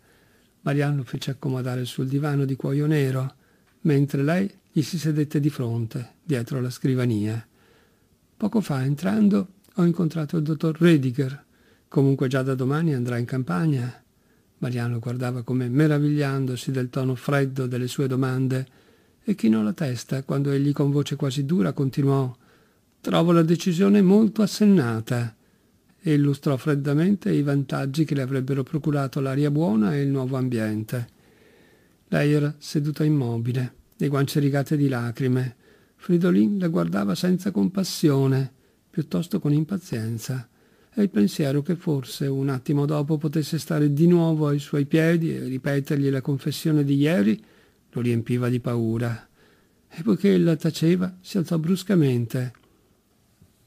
S1: Marianne lo fece accomodare sul divano di cuoio nero, mentre lei gli si sedette di fronte, dietro la scrivania. Poco fa, entrando, ho incontrato il dottor Rediger. Comunque già da domani andrà in campagna. Mariano guardava come meravigliandosi del tono freddo delle sue domande e chinò la testa quando egli con voce quasi dura continuò Trovo la decisione molto assennata e illustrò freddamente i vantaggi che le avrebbero procurato l'aria buona e il nuovo ambiente. Lei era seduta immobile, le guance rigate di lacrime. Fridolin la guardava senza compassione piuttosto con impazienza, e il pensiero che forse un attimo dopo potesse stare di nuovo ai suoi piedi e ripetergli la confessione di ieri, lo riempiva di paura. E poiché ella taceva, si alzò bruscamente.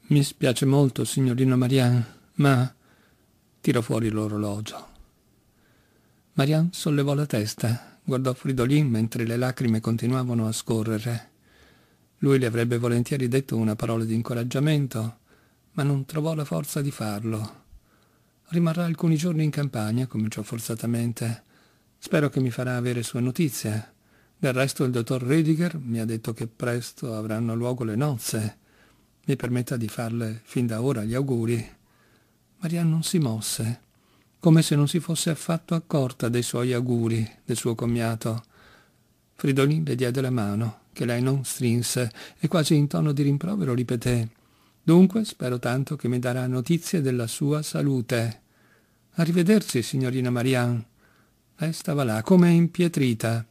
S1: Mi spiace molto, signorina Marianne, ma... tirò fuori l'orologio. Marianne sollevò la testa, guardò Fridolin mentre le lacrime continuavano a scorrere. Lui le avrebbe volentieri detto una parola di incoraggiamento, ma non trovò la forza di farlo. Rimarrà alcuni giorni in campagna, cominciò forzatamente. Spero che mi farà avere sue notizie. Del resto il dottor Rediger mi ha detto che presto avranno luogo le nozze. Mi permetta di farle fin da ora gli auguri. Marianne non si mosse, come se non si fosse affatto accorta dei suoi auguri, del suo commiato. Fridolin le diede la mano che lei non strinse e quasi in tono di rimprovero ripeté Dunque spero tanto che mi darà notizie della sua salute. Arrivederci, signorina Marianne. Lei stava là, come impietrita.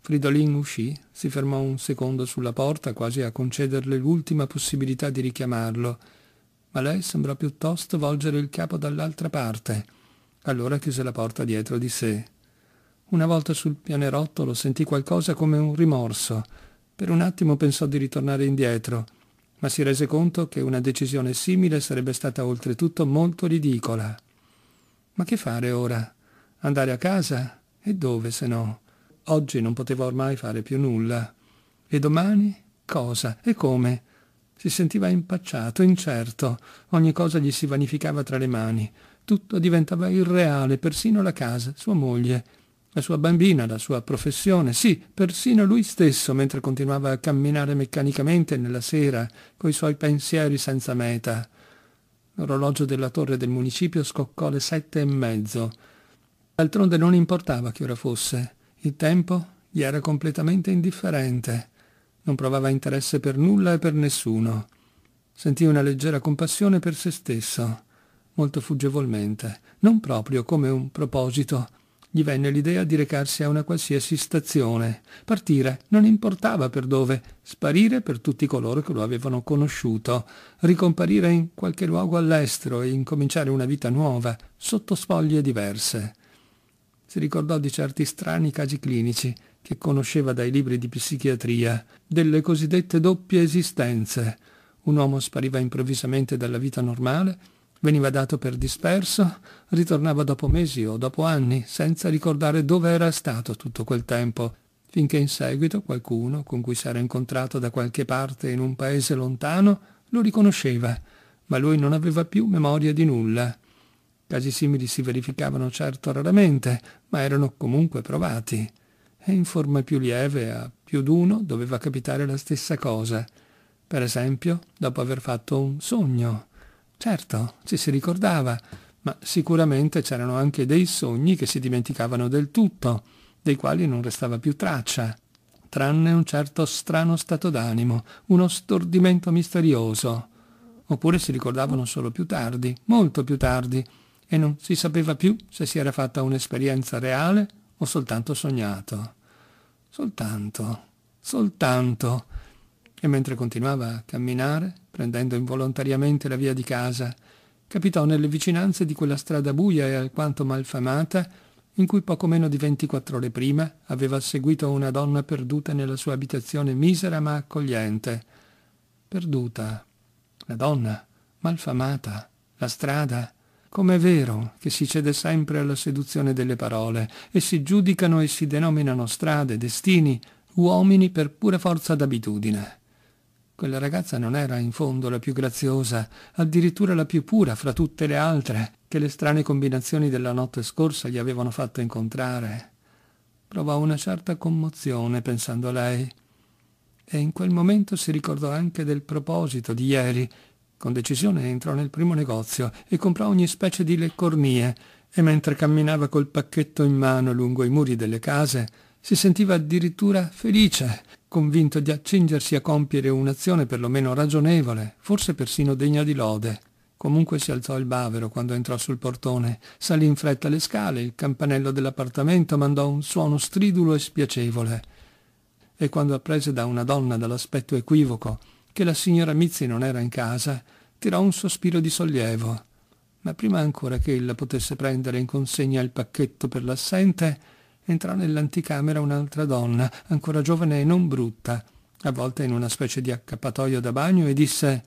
S1: Fridolin uscì, si fermò un secondo sulla porta, quasi a concederle l'ultima possibilità di richiamarlo, ma lei sembrò piuttosto volgere il capo dall'altra parte. Allora chiuse la porta dietro di sé. Una volta sul pianerottolo sentì qualcosa come un rimorso, per un attimo pensò di ritornare indietro, ma si rese conto che una decisione simile sarebbe stata oltretutto molto ridicola. Ma che fare ora? Andare a casa? E dove se no? Oggi non poteva ormai fare più nulla. E domani? Cosa? E come? Si sentiva impacciato, incerto, ogni cosa gli si vanificava tra le mani, tutto diventava irreale, persino la casa, sua moglie, la sua bambina, la sua professione, sì, persino lui stesso mentre continuava a camminare meccanicamente nella sera, coi suoi pensieri senza meta. L'orologio della torre del municipio scoccò le sette e mezzo. D'altronde non importava che ora fosse. Il tempo gli era completamente indifferente. Non provava interesse per nulla e per nessuno. Sentì una leggera compassione per se stesso, molto fuggevolmente, non proprio come un proposito, gli venne l'idea di recarsi a una qualsiasi stazione, partire, non importava per dove, sparire per tutti coloro che lo avevano conosciuto, ricomparire in qualche luogo all'estero e incominciare una vita nuova, sotto sfoglie diverse. Si ricordò di certi strani casi clinici che conosceva dai libri di psichiatria, delle cosiddette doppie esistenze. Un uomo spariva improvvisamente dalla vita normale veniva dato per disperso, ritornava dopo mesi o dopo anni, senza ricordare dove era stato tutto quel tempo, finché in seguito qualcuno con cui si era incontrato da qualche parte in un paese lontano lo riconosceva, ma lui non aveva più memoria di nulla. Casi simili si verificavano certo raramente, ma erano comunque provati. E in forma più lieve a più d'uno doveva capitare la stessa cosa. Per esempio, dopo aver fatto un sogno, Certo, ci si ricordava, ma sicuramente c'erano anche dei sogni che si dimenticavano del tutto, dei quali non restava più traccia, tranne un certo strano stato d'animo, uno stordimento misterioso. Oppure si ricordavano solo più tardi, molto più tardi, e non si sapeva più se si era fatta un'esperienza reale o soltanto sognato. Soltanto, soltanto e mentre continuava a camminare, prendendo involontariamente la via di casa, capitò nelle vicinanze di quella strada buia e alquanto malfamata in cui poco meno di 24 ore prima aveva seguito una donna perduta nella sua abitazione misera ma accogliente. Perduta. La donna, malfamata, la strada. Com'è vero che si cede sempre alla seduzione delle parole e si giudicano e si denominano strade, destini, uomini per pura forza d'abitudine. Quella ragazza non era in fondo la più graziosa, addirittura la più pura fra tutte le altre che le strane combinazioni della notte scorsa gli avevano fatto incontrare. Provò una certa commozione pensando a lei. E in quel momento si ricordò anche del proposito di ieri. Con decisione entrò nel primo negozio e comprò ogni specie di leccornie e mentre camminava col pacchetto in mano lungo i muri delle case si sentiva addirittura felice convinto di accingersi a compiere un'azione perlomeno ragionevole, forse persino degna di lode. Comunque si alzò il bavero quando entrò sul portone, salì in fretta le scale, il campanello dell'appartamento mandò un suono stridulo e spiacevole. E quando apprese da una donna dall'aspetto equivoco che la signora Mizzi non era in casa, tirò un sospiro di sollievo. Ma prima ancora che ella potesse prendere in consegna il pacchetto per l'assente, entrò nell'anticamera un'altra donna, ancora giovane e non brutta, avvolta in una specie di accappatoio da bagno, e disse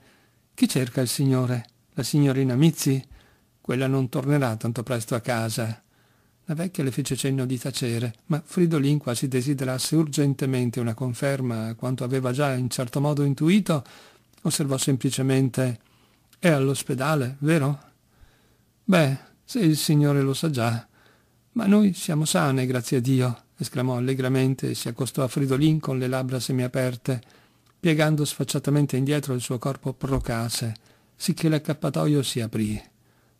S1: Chi cerca il signore? La signorina Mizzi? Quella non tornerà tanto presto a casa. La vecchia le fece cenno di tacere, ma Fridolin quasi desiderasse urgentemente una conferma a quanto aveva già in certo modo intuito, osservò semplicemente È all'ospedale, vero? Beh, se il signore lo sa già, ma noi siamo sane, grazie a Dio, esclamò allegramente e si accostò a Fridolin con le labbra semiaperte, piegando sfacciatamente indietro il suo corpo procase, sicché l'accappatoio si aprì.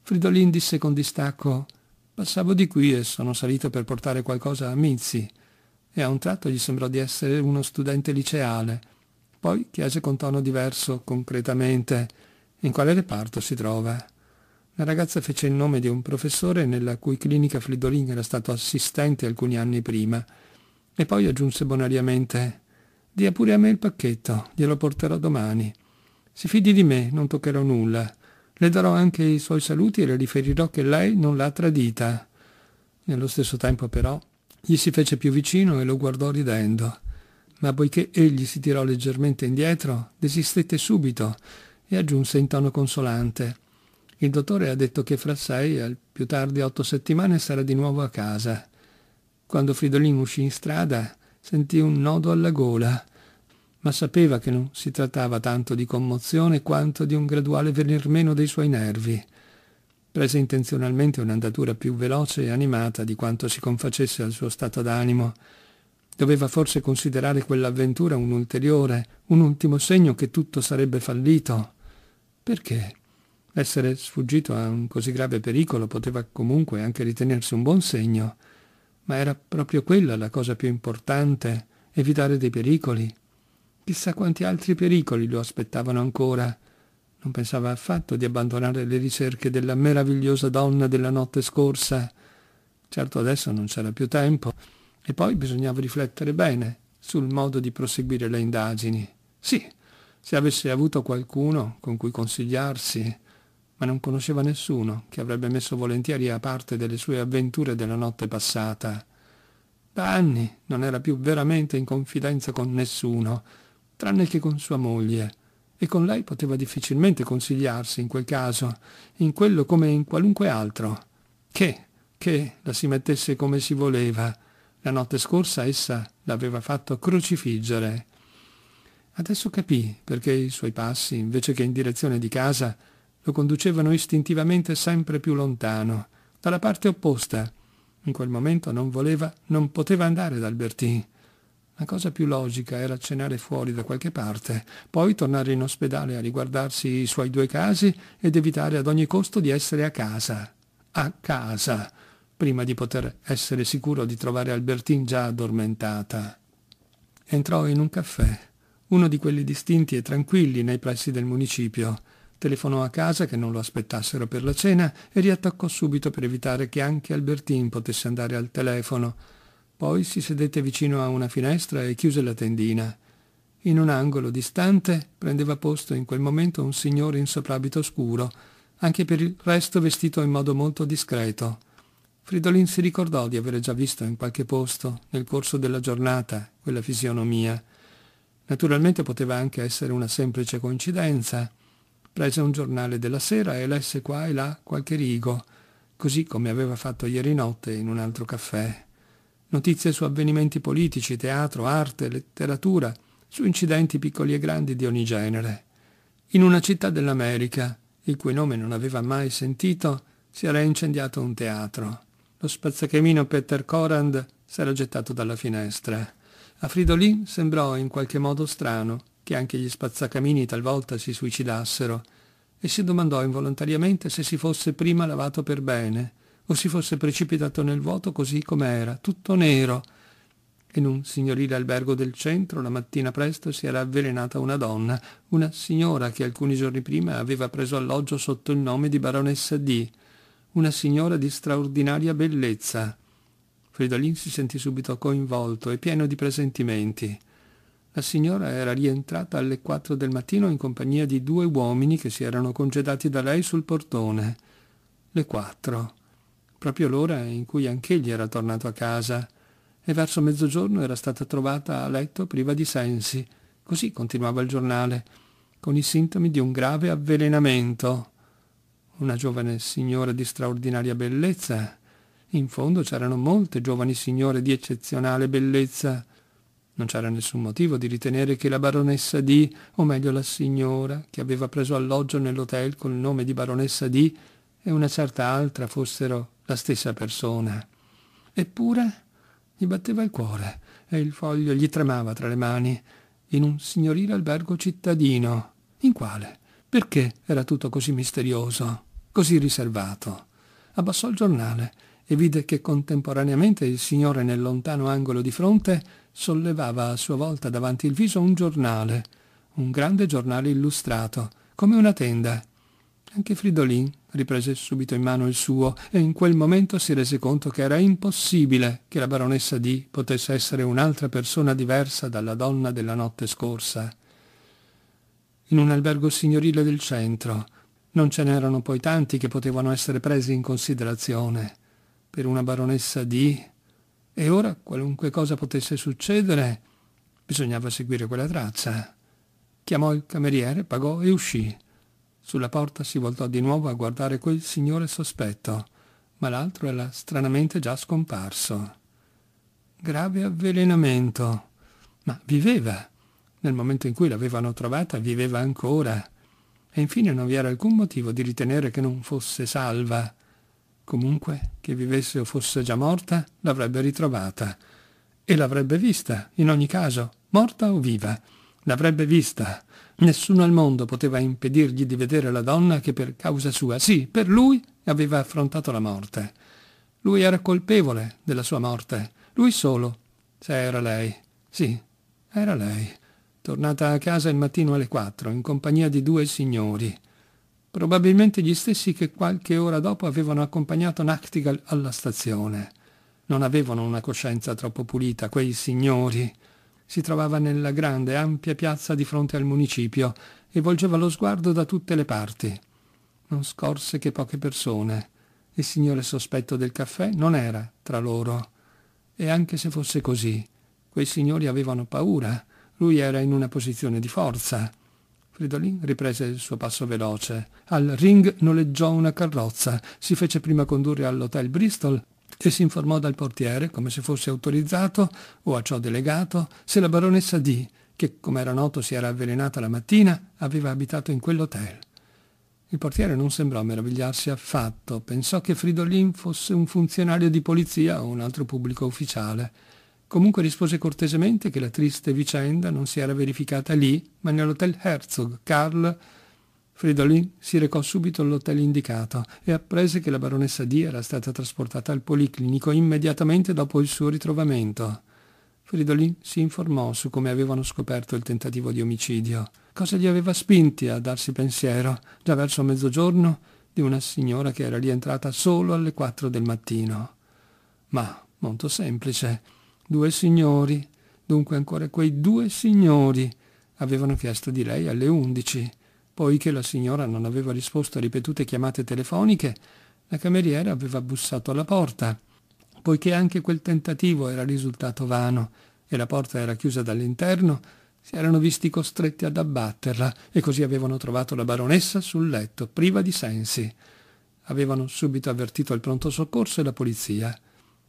S1: Fridolin disse con distacco Passavo di qui e sono salito per portare qualcosa a Mizzi, e a un tratto gli sembrò di essere uno studente liceale. Poi chiese con tono diverso, concretamente, in quale reparto si trova. La ragazza fece il nome di un professore nella cui clinica Fridolin era stato assistente alcuni anni prima e poi aggiunse bonariamente «Dia pure a me il pacchetto, glielo porterò domani. Si fidi di me, non toccherò nulla. Le darò anche i suoi saluti e le riferirò che lei non l'ha tradita». Nello stesso tempo però gli si fece più vicino e lo guardò ridendo. Ma poiché egli si tirò leggermente indietro, desistette subito e aggiunse in tono consolante – il dottore ha detto che fra sei, al più tardi otto settimane, sarà di nuovo a casa. Quando Fridolin uscì in strada, sentì un nodo alla gola, ma sapeva che non si trattava tanto di commozione quanto di un graduale venir meno dei suoi nervi. Prese intenzionalmente un'andatura più veloce e animata di quanto si confacesse al suo stato d'animo. Doveva forse considerare quell'avventura un ulteriore, un ultimo segno che tutto sarebbe fallito. Perché? Essere sfuggito a un così grave pericolo poteva comunque anche ritenersi un buon segno, ma era proprio quella la cosa più importante, evitare dei pericoli. Chissà quanti altri pericoli lo aspettavano ancora. Non pensava affatto di abbandonare le ricerche della meravigliosa donna della notte scorsa. Certo adesso non c'era più tempo, e poi bisognava riflettere bene sul modo di proseguire le indagini. Sì, se avesse avuto qualcuno con cui consigliarsi, ma non conosceva nessuno che avrebbe messo volentieri a parte delle sue avventure della notte passata. Da anni non era più veramente in confidenza con nessuno, tranne che con sua moglie, e con lei poteva difficilmente consigliarsi in quel caso, in quello come in qualunque altro. Che, che la si mettesse come si voleva. La notte scorsa essa l'aveva fatto crocifiggere. Adesso capì perché i suoi passi, invece che in direzione di casa, lo conducevano istintivamente sempre più lontano, dalla parte opposta. In quel momento non voleva, non poteva andare da Albertin. La cosa più logica era cenare fuori da qualche parte, poi tornare in ospedale a riguardarsi i suoi due casi ed evitare ad ogni costo di essere a casa. A casa, prima di poter essere sicuro di trovare Albertin già addormentata. Entrò in un caffè, uno di quelli distinti e tranquilli nei pressi del municipio, Telefonò a casa che non lo aspettassero per la cena e riattaccò subito per evitare che anche Albertin potesse andare al telefono. Poi si sedette vicino a una finestra e chiuse la tendina. In un angolo distante prendeva posto in quel momento un signore in soprabito scuro, anche per il resto vestito in modo molto discreto. Fridolin si ricordò di aver già visto in qualche posto, nel corso della giornata, quella fisionomia. Naturalmente poteva anche essere una semplice coincidenza prese un giornale della sera e lesse qua e là qualche rigo, così come aveva fatto ieri notte in un altro caffè. Notizie su avvenimenti politici, teatro, arte, letteratura, su incidenti piccoli e grandi di ogni genere. In una città dell'America, il cui nome non aveva mai sentito, si era incendiato un teatro. Lo spazzacamino Peter Corand s'era gettato dalla finestra. A Fridolin sembrò in qualche modo strano che anche gli spazzacamini talvolta si suicidassero, e si domandò involontariamente se si fosse prima lavato per bene, o si fosse precipitato nel vuoto così com'era, tutto nero. In un signorile albergo del centro, la mattina presto, si era avvelenata una donna, una signora che alcuni giorni prima aveva preso alloggio sotto il nome di baronessa D, una signora di straordinaria bellezza. Fridolin si sentì subito coinvolto e pieno di presentimenti. La signora era rientrata alle quattro del mattino in compagnia di due uomini che si erano congedati da lei sul portone. Le quattro. Proprio l'ora in cui anch'egli era tornato a casa. E verso mezzogiorno era stata trovata a letto priva di sensi. Così continuava il giornale, con i sintomi di un grave avvelenamento. Una giovane signora di straordinaria bellezza. In fondo c'erano molte giovani signore di eccezionale bellezza non c'era nessun motivo di ritenere che la baronessa D, o meglio la signora, che aveva preso alloggio nell'hotel col nome di baronessa D, e una certa altra fossero la stessa persona. Eppure gli batteva il cuore e il foglio gli tremava tra le mani, in un signorile albergo cittadino. In quale? Perché era tutto così misterioso, così riservato? Abbassò il giornale e vide che contemporaneamente il signore nel lontano angolo di fronte sollevava a sua volta davanti il viso un giornale, un grande giornale illustrato, come una tenda. Anche Fridolin riprese subito in mano il suo e in quel momento si rese conto che era impossibile che la baronessa D potesse essere un'altra persona diversa dalla donna della notte scorsa. In un albergo signorile del centro non ce n'erano poi tanti che potevano essere presi in considerazione. Per una baronessa D e ora, qualunque cosa potesse succedere, bisognava seguire quella traccia. Chiamò il cameriere, pagò e uscì. Sulla porta si voltò di nuovo a guardare quel signore sospetto, ma l'altro era stranamente già scomparso. Grave avvelenamento. Ma viveva. Nel momento in cui l'avevano trovata, viveva ancora. E infine non vi era alcun motivo di ritenere che non fosse salva. Comunque, che vivesse o fosse già morta, l'avrebbe ritrovata. E l'avrebbe vista, in ogni caso, morta o viva. L'avrebbe vista. Nessuno al mondo poteva impedirgli di vedere la donna che per causa sua, sì, per lui, aveva affrontato la morte. Lui era colpevole della sua morte. Lui solo. Se era lei. Sì, era lei. Tornata a casa il mattino alle quattro, in compagnia di due signori probabilmente gli stessi che qualche ora dopo avevano accompagnato Nachtigal alla stazione. Non avevano una coscienza troppo pulita, quei signori. Si trovava nella grande, ampia piazza di fronte al municipio e volgeva lo sguardo da tutte le parti. Non scorse che poche persone. Il signore sospetto del caffè non era tra loro. E anche se fosse così, quei signori avevano paura. Lui era in una posizione di forza. Fridolin riprese il suo passo veloce. Al ring noleggiò una carrozza, si fece prima condurre all'hotel Bristol e si informò dal portiere, come se fosse autorizzato o a ciò delegato, se la baronessa D, che come era noto si era avvelenata la mattina, aveva abitato in quell'hotel. Il portiere non sembrò meravigliarsi affatto, pensò che Fridolin fosse un funzionario di polizia o un altro pubblico ufficiale. Comunque rispose cortesemente che la triste vicenda non si era verificata lì, ma nell'hotel Herzog. Karl Fridolin si recò subito all'hotel indicato e apprese che la baronessa D era stata trasportata al policlinico immediatamente dopo il suo ritrovamento. Fridolin si informò su come avevano scoperto il tentativo di omicidio. Cosa gli aveva spinti a darsi pensiero, già verso mezzogiorno, di una signora che era rientrata solo alle quattro del mattino? Ma molto semplice due signori. Dunque ancora quei due signori avevano chiesto di lei alle 11. Poiché la signora non aveva risposto a ripetute chiamate telefoniche, la cameriera aveva bussato alla porta. Poiché anche quel tentativo era risultato vano e la porta era chiusa dall'interno, si erano visti costretti ad abbatterla e così avevano trovato la baronessa sul letto, priva di sensi. Avevano subito avvertito il pronto soccorso e la polizia.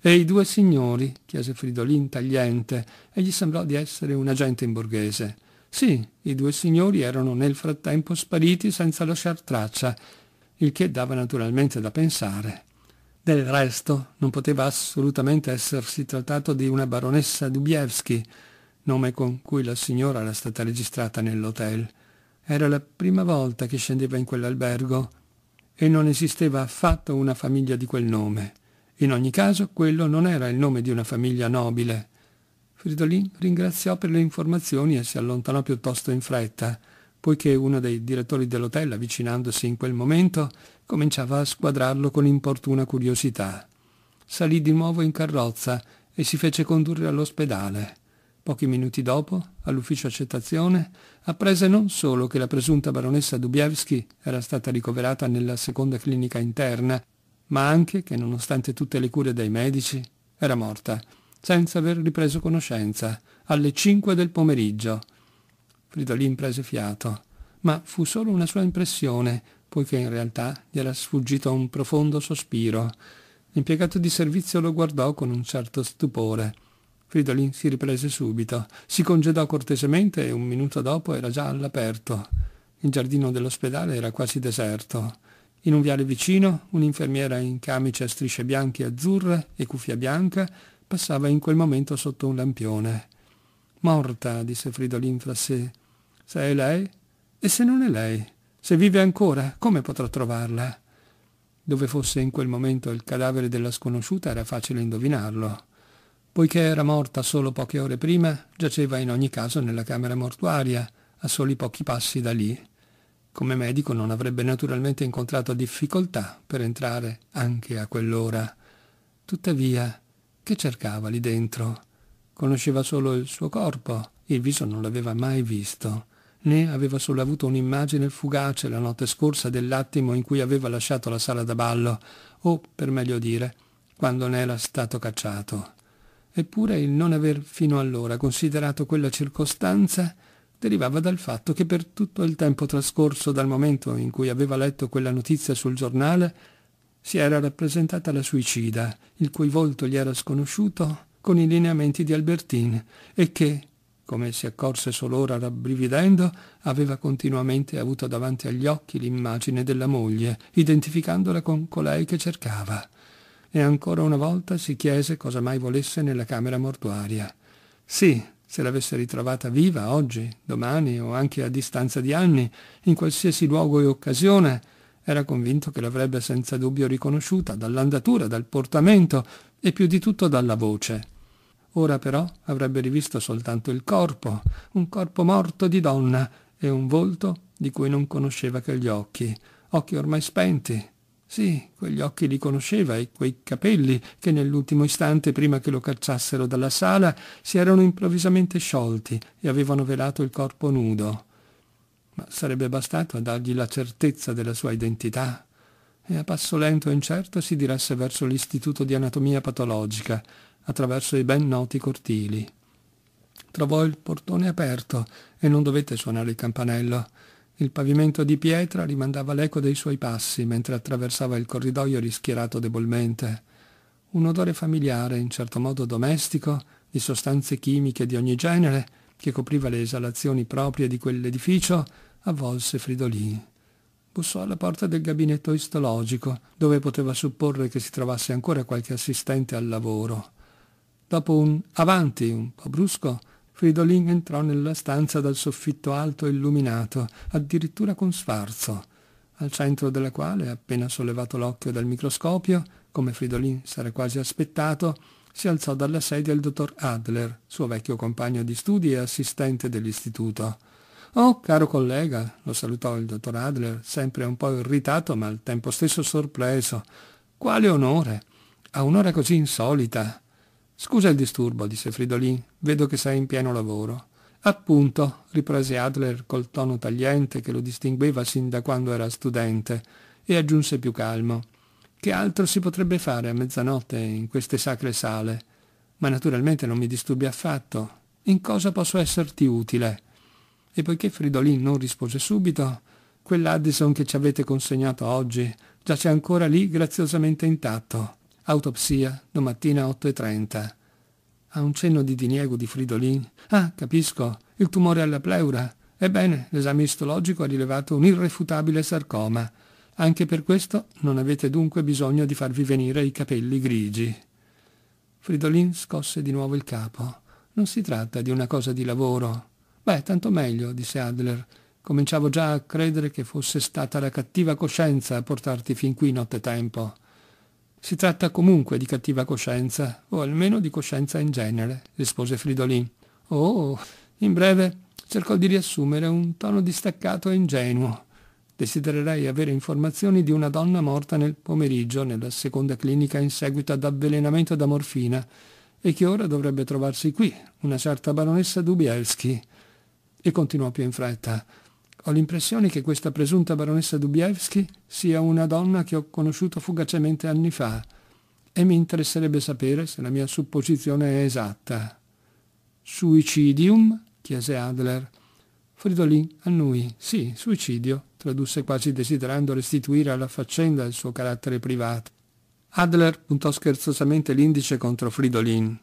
S1: E i due signori? chiese Fridolin tagliente, e gli sembrò di essere un agente in borghese. Sì, i due signori erano nel frattempo spariti senza lasciar traccia, il che dava naturalmente da pensare. Del resto, non poteva assolutamente essersi trattato di una baronessa Dubievski, nome con cui la signora era stata registrata nell'hotel. Era la prima volta che scendeva in quell'albergo e non esisteva affatto una famiglia di quel nome. In ogni caso, quello non era il nome di una famiglia nobile. Fridolin ringraziò per le informazioni e si allontanò piuttosto in fretta, poiché uno dei direttori dell'hotel, avvicinandosi in quel momento, cominciava a squadrarlo con importuna curiosità. Salì di nuovo in carrozza e si fece condurre all'ospedale. Pochi minuti dopo, all'ufficio accettazione, apprese non solo che la presunta baronessa Dubievski era stata ricoverata nella seconda clinica interna ma anche che nonostante tutte le cure dei medici era morta, senza aver ripreso conoscenza, alle 5 del pomeriggio. Fridolin prese fiato, ma fu solo una sua impressione, poiché in realtà gli era sfuggito un profondo sospiro. L'impiegato di servizio lo guardò con un certo stupore. Fridolin si riprese subito, si congedò cortesemente e un minuto dopo era già all'aperto. Il giardino dell'ospedale era quasi deserto. In un viale vicino, un'infermiera in camicia a strisce bianche e azzurre e cuffia bianca passava in quel momento sotto un lampione. Morta, disse Fridolin fra sé. Se è lei? E se non è lei? Se vive ancora, come potrò trovarla? Dove fosse in quel momento il cadavere della sconosciuta era facile indovinarlo. Poiché era morta solo poche ore prima, giaceva in ogni caso nella camera mortuaria, a soli pochi passi da lì come medico non avrebbe naturalmente incontrato difficoltà per entrare anche a quell'ora. Tuttavia, che cercava lì dentro? Conosceva solo il suo corpo, il viso non l'aveva mai visto, né aveva solo avuto un'immagine fugace la notte scorsa dell'attimo in cui aveva lasciato la sala da ballo, o, per meglio dire, quando ne era stato cacciato. Eppure il non aver fino allora considerato quella circostanza derivava dal fatto che per tutto il tempo trascorso dal momento in cui aveva letto quella notizia sul giornale si era rappresentata la suicida, il cui volto gli era sconosciuto con i lineamenti di Albertin e che, come si accorse solo ora rabbrividendo, aveva continuamente avuto davanti agli occhi l'immagine della moglie, identificandola con colei che cercava. E ancora una volta si chiese cosa mai volesse nella camera mortuaria. Sì, se l'avesse ritrovata viva oggi, domani o anche a distanza di anni, in qualsiasi luogo e occasione, era convinto che l'avrebbe senza dubbio riconosciuta dall'andatura, dal portamento e più di tutto dalla voce. Ora però avrebbe rivisto soltanto il corpo, un corpo morto di donna e un volto di cui non conosceva che gli occhi, occhi ormai spenti, sì, quegli occhi li conosceva e quei capelli che nell'ultimo istante, prima che lo cacciassero dalla sala, si erano improvvisamente sciolti e avevano velato il corpo nudo. Ma sarebbe bastato a dargli la certezza della sua identità. E a passo lento e incerto si diresse verso l'Istituto di Anatomia Patologica, attraverso i ben noti cortili. Trovò il portone aperto e non dovette suonare il campanello. Il pavimento di pietra rimandava l'eco dei suoi passi mentre attraversava il corridoio rischierato debolmente. Un odore familiare, in certo modo domestico, di sostanze chimiche di ogni genere, che copriva le esalazioni proprie di quell'edificio, avvolse Fridolin. Bussò alla porta del gabinetto istologico, dove poteva supporre che si trovasse ancora qualche assistente al lavoro. Dopo un avanti un po' brusco, Fridolin entrò nella stanza dal soffitto alto e illuminato, addirittura con sfarzo, al centro della quale, appena sollevato l'occhio dal microscopio, come Fridolin s'era quasi aspettato, si alzò dalla sedia il dottor Adler, suo vecchio compagno di studi e assistente dell'istituto. Oh, caro collega, lo salutò il dottor Adler, sempre un po' irritato ma al tempo stesso sorpreso. Quale onore! A un'ora così insolita. Scusa il disturbo, disse Fridolin. Vedo che sei in pieno lavoro. Appunto, riprese Adler col tono tagliente che lo distingueva sin da quando era studente, e aggiunse più calmo. Che altro si potrebbe fare a mezzanotte in queste sacre sale? Ma naturalmente non mi disturbi affatto. In cosa posso esserti utile? E poiché Fridolin non rispose subito, quell'Addison che ci avete consegnato oggi giace ancora lì graziosamente intatto. Autopsia, domattina 8.30. A un cenno di diniego di Fridolin. Ah, capisco, il tumore alla pleura. Ebbene, l'esame istologico ha rilevato un irrefutabile sarcoma. Anche per questo non avete dunque bisogno di farvi venire i capelli grigi. Fridolin scosse di nuovo il capo. Non si tratta di una cosa di lavoro. Beh, tanto meglio, disse Adler. Cominciavo già a credere che fosse stata la cattiva coscienza a portarti fin qui nottetempo. Si tratta comunque di cattiva coscienza, o almeno di coscienza in genere, rispose Fridolin. Oh, in breve, cercò di riassumere un tono distaccato e ingenuo. Desidererei avere informazioni di una donna morta nel pomeriggio nella seconda clinica in seguito ad avvelenamento da morfina e che ora dovrebbe trovarsi qui, una certa baronessa Dubielski. E continuò più in fretta. Ho l'impressione che questa presunta baronessa Dubievski sia una donna che ho conosciuto fugacemente anni fa e mi interesserebbe sapere se la mia supposizione è esatta. Suicidium? chiese Adler. Fridolin annui. Sì, suicidio, tradusse quasi desiderando restituire alla faccenda il suo carattere privato. Adler puntò scherzosamente l'indice contro Fridolin.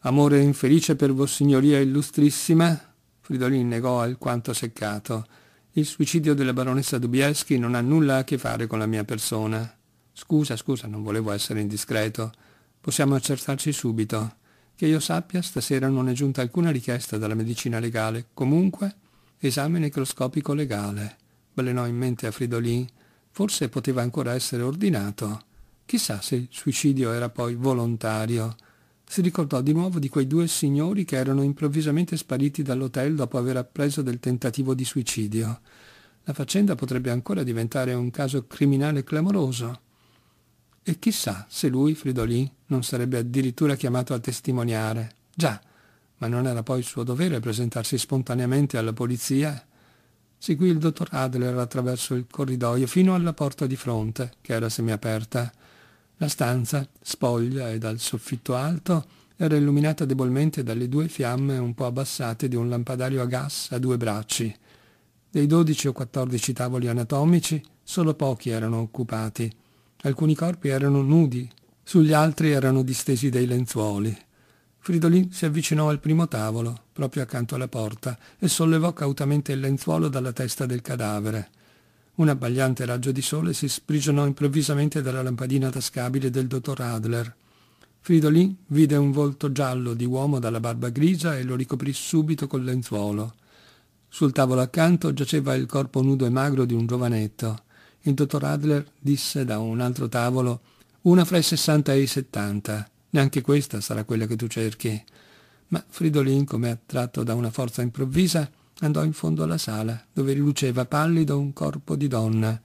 S1: Amore infelice per Vossignoria illustrissima? Fridolin negò alquanto seccato. Il suicidio della baronessa Dubieschi non ha nulla a che fare con la mia persona. Scusa, scusa, non volevo essere indiscreto. Possiamo accertarci subito. Che io sappia, stasera non è giunta alcuna richiesta dalla medicina legale. Comunque, esame necroscopico legale. Balenò in mente a Fridolin. Forse poteva ancora essere ordinato. Chissà se il suicidio era poi volontario si ricordò di nuovo di quei due signori che erano improvvisamente spariti dall'hotel dopo aver appreso del tentativo di suicidio. La faccenda potrebbe ancora diventare un caso criminale clamoroso. E chissà se lui, Fridolin, non sarebbe addirittura chiamato a testimoniare. Già, ma non era poi il suo dovere presentarsi spontaneamente alla polizia? Seguì il dottor Adler attraverso il corridoio fino alla porta di fronte, che era semiaperta. La stanza, spoglia e dal soffitto alto, era illuminata debolmente dalle due fiamme un po' abbassate di un lampadario a gas a due bracci. Dei dodici o quattordici tavoli anatomici, solo pochi erano occupati. Alcuni corpi erano nudi, sugli altri erano distesi dei lenzuoli. Fridolin si avvicinò al primo tavolo, proprio accanto alla porta, e sollevò cautamente il lenzuolo dalla testa del cadavere. Un abbagliante raggio di sole si sprigionò improvvisamente dalla lampadina tascabile del dottor Adler. Fridolin vide un volto giallo di uomo dalla barba grigia e lo ricoprì subito col lenzuolo. Sul tavolo accanto giaceva il corpo nudo e magro di un giovanetto. Il dottor Adler disse da un altro tavolo una fra i sessanta e i settanta. Neanche questa sarà quella che tu cerchi. Ma Fridolin, come attratto da una forza improvvisa, andò in fondo alla sala, dove riluceva pallido un corpo di donna.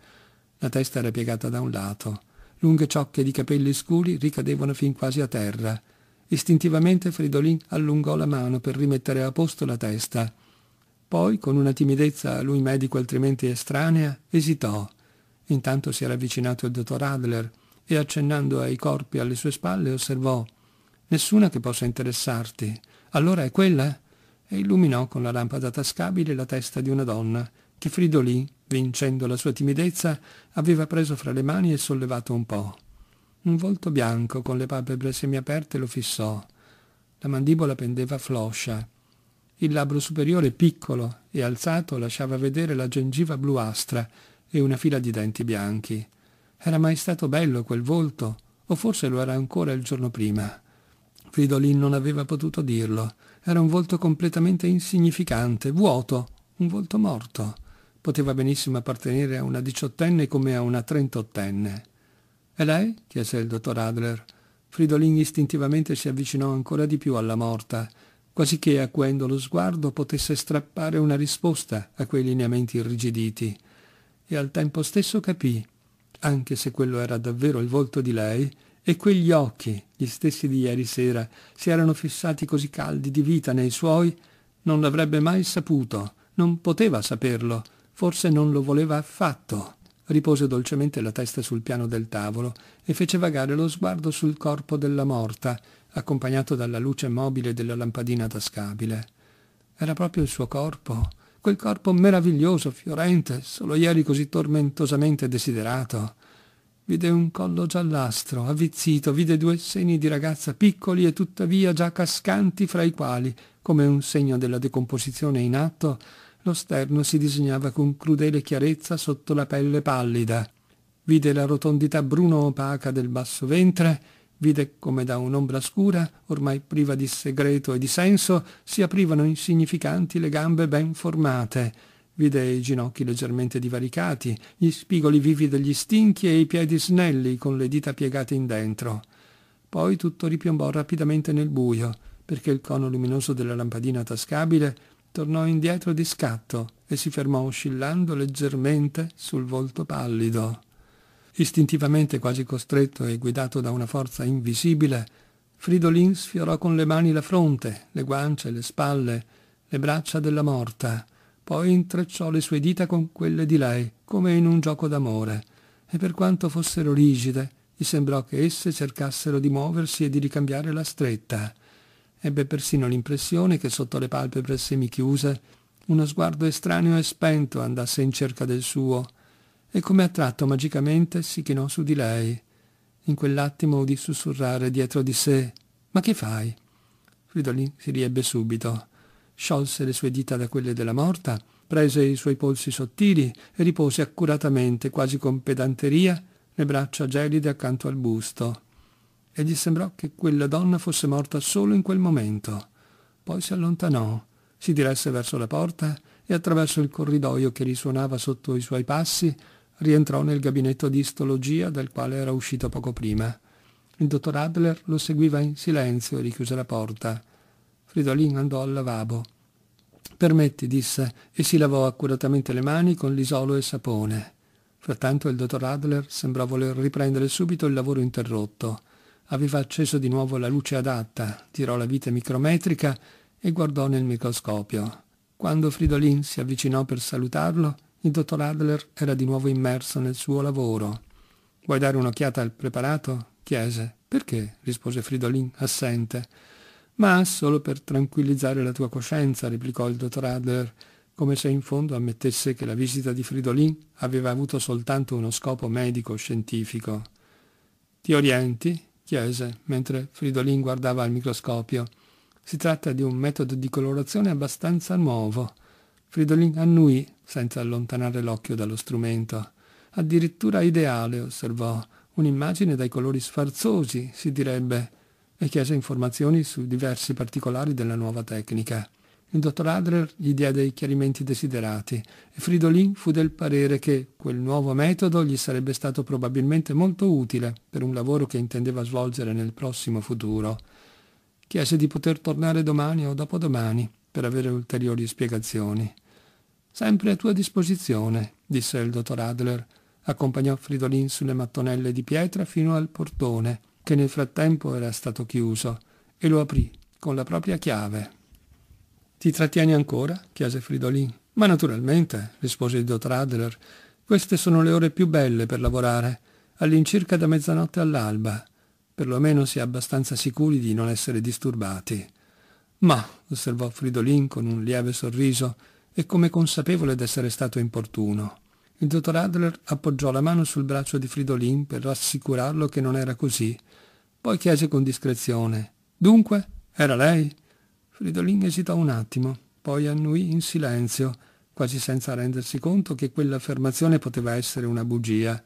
S1: La testa era piegata da un lato. Lunghe ciocche di capelli scuri ricadevano fin quasi a terra. Istintivamente Fridolin allungò la mano per rimettere a posto la testa. Poi, con una timidezza a lui medico altrimenti estranea, esitò. Intanto si era avvicinato il dottor Adler e, accennando ai corpi alle sue spalle, osservò Nessuna che possa interessarti. Allora è quella? e illuminò con la lampada tascabile la testa di una donna che Fridolin, vincendo la sua timidezza, aveva preso fra le mani e sollevato un po'. Un volto bianco con le palpebre semiaperte lo fissò. La mandibola pendeva floscia. Il labbro superiore piccolo e alzato lasciava vedere la gengiva bluastra e una fila di denti bianchi. Era mai stato bello quel volto, o forse lo era ancora il giorno prima. Fridolin non aveva potuto dirlo. Era un volto completamente insignificante, vuoto, un volto morto. Poteva benissimo appartenere a una diciottenne come a una trentottenne. E lei? chiese il dottor Adler. Fridolin istintivamente si avvicinò ancora di più alla morta, quasi che acuendo lo sguardo potesse strappare una risposta a quei lineamenti irrigiditi. E al tempo stesso capì, anche se quello era davvero il volto di lei, e quegli occhi, gli stessi di ieri sera, si erano fissati così caldi di vita nei suoi, non l'avrebbe mai saputo, non poteva saperlo, forse non lo voleva affatto. Ripose dolcemente la testa sul piano del tavolo e fece vagare lo sguardo sul corpo della morta, accompagnato dalla luce mobile della lampadina tascabile. Era proprio il suo corpo, quel corpo meraviglioso, fiorente, solo ieri così tormentosamente desiderato. Vide un collo giallastro, avvizzito, vide due seni di ragazza piccoli e tuttavia già cascanti fra i quali, come un segno della decomposizione in atto, lo sterno si disegnava con crudele chiarezza sotto la pelle pallida. Vide la rotondità bruno-opaca del basso ventre, vide come da un'ombra scura, ormai priva di segreto e di senso, si aprivano insignificanti le gambe ben formate Vide i ginocchi leggermente divaricati, gli spigoli vivi degli stinchi e i piedi snelli con le dita piegate in dentro. Poi tutto ripiombò rapidamente nel buio, perché il cono luminoso della lampadina tascabile tornò indietro di scatto e si fermò oscillando leggermente sul volto pallido. Istintivamente quasi costretto e guidato da una forza invisibile, Fridolin sfiorò con le mani la fronte, le guance, le spalle, le braccia della morta poi intrecciò le sue dita con quelle di lei, come in un gioco d'amore, e per quanto fossero rigide, gli sembrò che esse cercassero di muoversi e di ricambiare la stretta. Ebbe persino l'impressione che sotto le palpebre semichiuse uno sguardo estraneo e spento andasse in cerca del suo, e come attratto magicamente si chinò su di lei. In quell'attimo udì sussurrare dietro di sé «Ma che fai?» Fridolin si riebbe subito sciolse le sue dita da quelle della morta, prese i suoi polsi sottili e ripose accuratamente, quasi con pedanteria, le braccia gelide accanto al busto. E gli sembrò che quella donna fosse morta solo in quel momento. Poi si allontanò, si diresse verso la porta e attraverso il corridoio che risuonava sotto i suoi passi rientrò nel gabinetto di istologia dal quale era uscito poco prima. Il dottor Adler lo seguiva in silenzio e richiuse la porta. Fridolin andò al lavabo. Permetti, disse, e si lavò accuratamente le mani con lisolo e sapone. Frattanto il dottor Adler sembrò voler riprendere subito il lavoro interrotto. Aveva acceso di nuovo la luce adatta, tirò la vite micrometrica e guardò nel microscopio. Quando Fridolin si avvicinò per salutarlo, il dottor Adler era di nuovo immerso nel suo lavoro. Vuoi dare un'occhiata al preparato? chiese. Perché? rispose Fridolin, assente. Ma solo per tranquillizzare la tua coscienza, replicò il dottor Adler, come se in fondo ammettesse che la visita di Fridolin aveva avuto soltanto uno scopo medico-scientifico. Ti orienti? chiese, mentre Fridolin guardava al microscopio. Si tratta di un metodo di colorazione abbastanza nuovo. Fridolin annui senza allontanare l'occhio dallo strumento. Addirittura ideale, osservò. Un'immagine dai colori sfarzosi, si direbbe e chiese informazioni su diversi particolari della nuova tecnica. Il dottor Adler gli diede i chiarimenti desiderati e Fridolin fu del parere che quel nuovo metodo gli sarebbe stato probabilmente molto utile per un lavoro che intendeva svolgere nel prossimo futuro. Chiese di poter tornare domani o dopodomani per avere ulteriori spiegazioni. Sempre a tua disposizione, disse il dottor Adler. Accompagnò Fridolin sulle mattonelle di pietra fino al portone che nel frattempo era stato chiuso, e lo aprì con la propria chiave. Ti trattieni ancora? chiese Fridolin. Ma naturalmente, rispose il dottor Adler. Queste sono le ore più belle per lavorare, all'incirca da mezzanotte all'alba. Per lo meno si è abbastanza sicuri di non essere disturbati. Ma, osservò Fridolin con un lieve sorriso, e come consapevole d'essere stato importuno. Il dottor Adler appoggiò la mano sul braccio di Fridolin per rassicurarlo che non era così poi chiese con discrezione. Dunque? Era lei? Fridolin esitò un attimo, poi annui in silenzio, quasi senza rendersi conto che quell'affermazione poteva essere una bugia.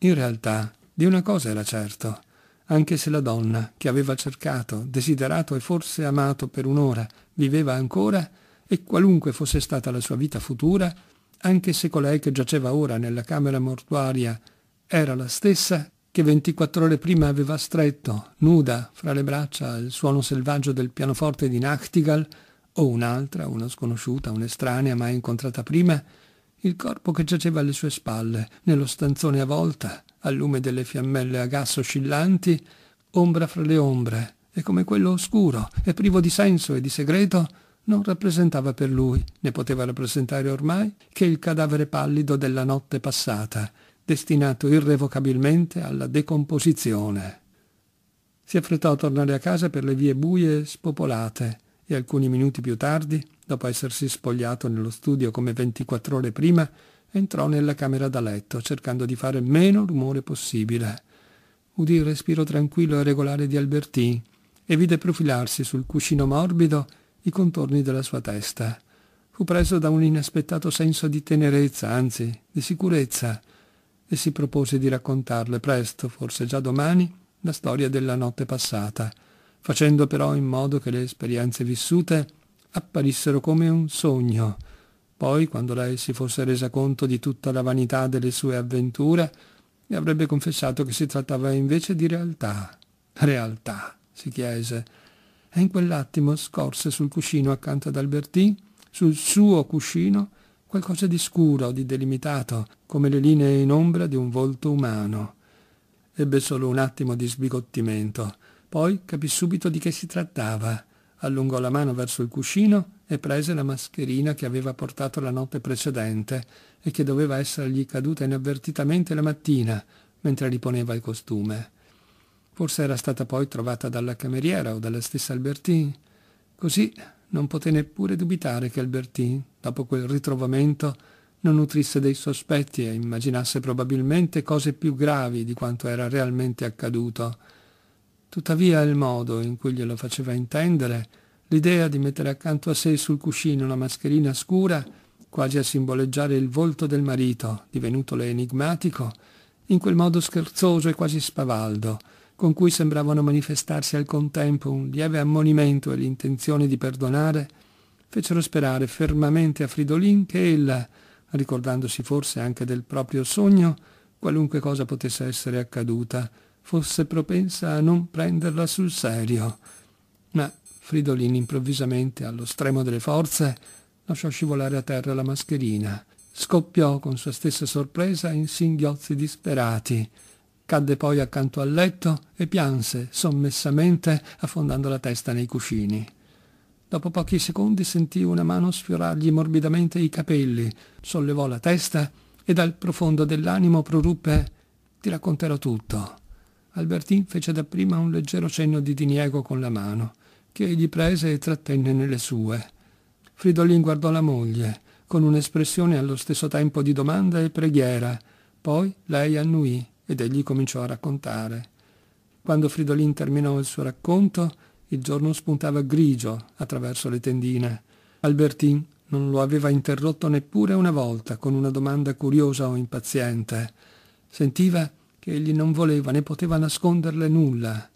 S1: In realtà, di una cosa era certo. Anche se la donna, che aveva cercato, desiderato e forse amato per un'ora, viveva ancora, e qualunque fosse stata la sua vita futura, anche se colei che giaceva ora nella camera mortuaria era la stessa, che 24 ore prima aveva stretto, nuda, fra le braccia, il suono selvaggio del pianoforte di Nachtigal, o un'altra, una sconosciuta, un'estranea mai incontrata prima, il corpo che giaceva alle sue spalle, nello stanzone a volta, al lume delle fiammelle a gas oscillanti, ombra fra le ombre, e come quello oscuro e privo di senso e di segreto, non rappresentava per lui, né poteva rappresentare ormai, che il cadavere pallido della notte passata, destinato irrevocabilmente alla decomposizione. Si affrettò a tornare a casa per le vie buie e spopolate e alcuni minuti più tardi, dopo essersi spogliato nello studio come 24 ore prima, entrò nella camera da letto cercando di fare meno rumore possibile. Udì il respiro tranquillo e regolare di Albertin e vide profilarsi sul cuscino morbido i contorni della sua testa. Fu preso da un inaspettato senso di tenerezza, anzi di sicurezza, e si propose di raccontarle presto, forse già domani, la storia della notte passata, facendo però in modo che le esperienze vissute apparissero come un sogno. Poi, quando lei si fosse resa conto di tutta la vanità delle sue avventure, le avrebbe confessato che si trattava invece di realtà. Realtà, si chiese. E in quell'attimo scorse sul cuscino accanto ad Albertì, sul suo cuscino, qualcosa di scuro, di delimitato, come le linee in ombra di un volto umano. Ebbe solo un attimo di sbigottimento, poi capì subito di che si trattava. Allungò la mano verso il cuscino e prese la mascherina che aveva portato la notte precedente e che doveva essergli caduta inavvertitamente la mattina, mentre riponeva il costume. Forse era stata poi trovata dalla cameriera o dalla stessa Albertine. Così non poté neppure dubitare che Albertine dopo quel ritrovamento, non nutrisse dei sospetti e immaginasse probabilmente cose più gravi di quanto era realmente accaduto. Tuttavia il modo in cui glielo faceva intendere, l'idea di mettere accanto a sé sul cuscino una mascherina scura, quasi a simboleggiare il volto del marito, divenutole enigmatico, in quel modo scherzoso e quasi spavaldo, con cui sembravano manifestarsi al contempo un lieve ammonimento e l'intenzione di perdonare, fecero sperare fermamente a Fridolin che ella, ricordandosi forse anche del proprio sogno, qualunque cosa potesse essere accaduta, fosse propensa a non prenderla sul serio. Ma Fridolin improvvisamente, allo stremo delle forze, lasciò scivolare a terra la mascherina. Scoppiò con sua stessa sorpresa in singhiozzi disperati. Cadde poi accanto al letto e pianse sommessamente affondando la testa nei cuscini. Dopo pochi secondi sentì una mano sfiorargli morbidamente i capelli, sollevò la testa e dal profondo dell'animo proruppe Ti racconterò tutto. Albertin fece dapprima un leggero cenno di diniego con la mano, che egli prese e trattenne nelle sue. Fridolin guardò la moglie, con un'espressione allo stesso tempo di domanda e preghiera. Poi lei annuì ed egli cominciò a raccontare. Quando Fridolin terminò il suo racconto, il giorno spuntava grigio attraverso le tendine. Albertin non lo aveva interrotto neppure una volta con una domanda curiosa o impaziente. Sentiva che egli non voleva né poteva nasconderle nulla.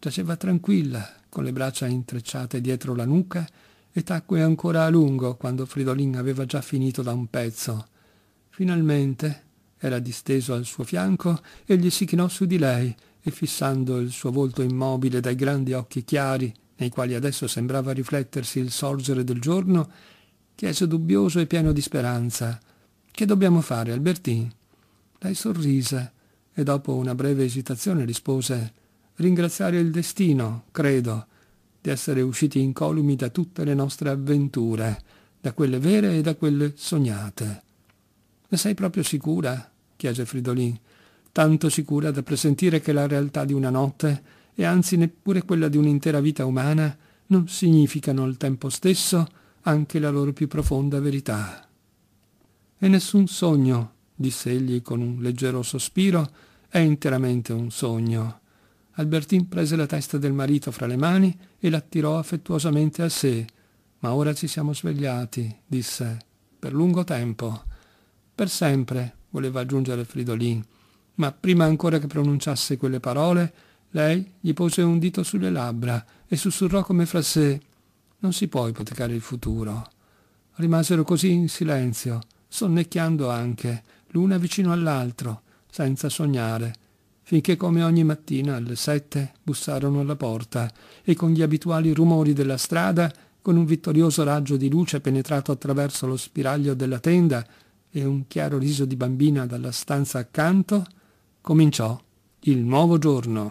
S1: Giaceva tranquilla, con le braccia intrecciate dietro la nuca, e tacque ancora a lungo quando Fridolin aveva già finito da un pezzo. Finalmente era disteso al suo fianco e gli si chinò su di lei e fissando il suo volto immobile dai grandi occhi chiari, nei quali adesso sembrava riflettersi il sorgere del giorno, chiese dubbioso e pieno di speranza. Che dobbiamo fare, Albertin? Lei sorrise e dopo una breve esitazione rispose Ringraziare il destino, credo, di essere usciti incolumi da tutte le nostre avventure, da quelle vere e da quelle sognate. Ne sei proprio sicura? chiese Fridolin tanto sicura da presentire che la realtà di una notte, e anzi neppure quella di un'intera vita umana, non significano al tempo stesso anche la loro più profonda verità. E nessun sogno, disse egli con un leggero sospiro, è interamente un sogno. Albertin prese la testa del marito fra le mani e l'attirò affettuosamente a sé. Ma ora ci siamo svegliati, disse, per lungo tempo. Per sempre, voleva aggiungere Fridolin ma prima ancora che pronunciasse quelle parole, lei gli pose un dito sulle labbra e sussurrò come fra sé Non si può ipotecare il futuro. Rimasero così in silenzio, sonnecchiando anche, l'una vicino all'altro, senza sognare, finché come ogni mattina alle sette bussarono alla porta e con gli abituali rumori della strada, con un vittorioso raggio di luce penetrato attraverso lo spiraglio della tenda e un chiaro riso di bambina dalla stanza accanto, Cominciò il nuovo giorno.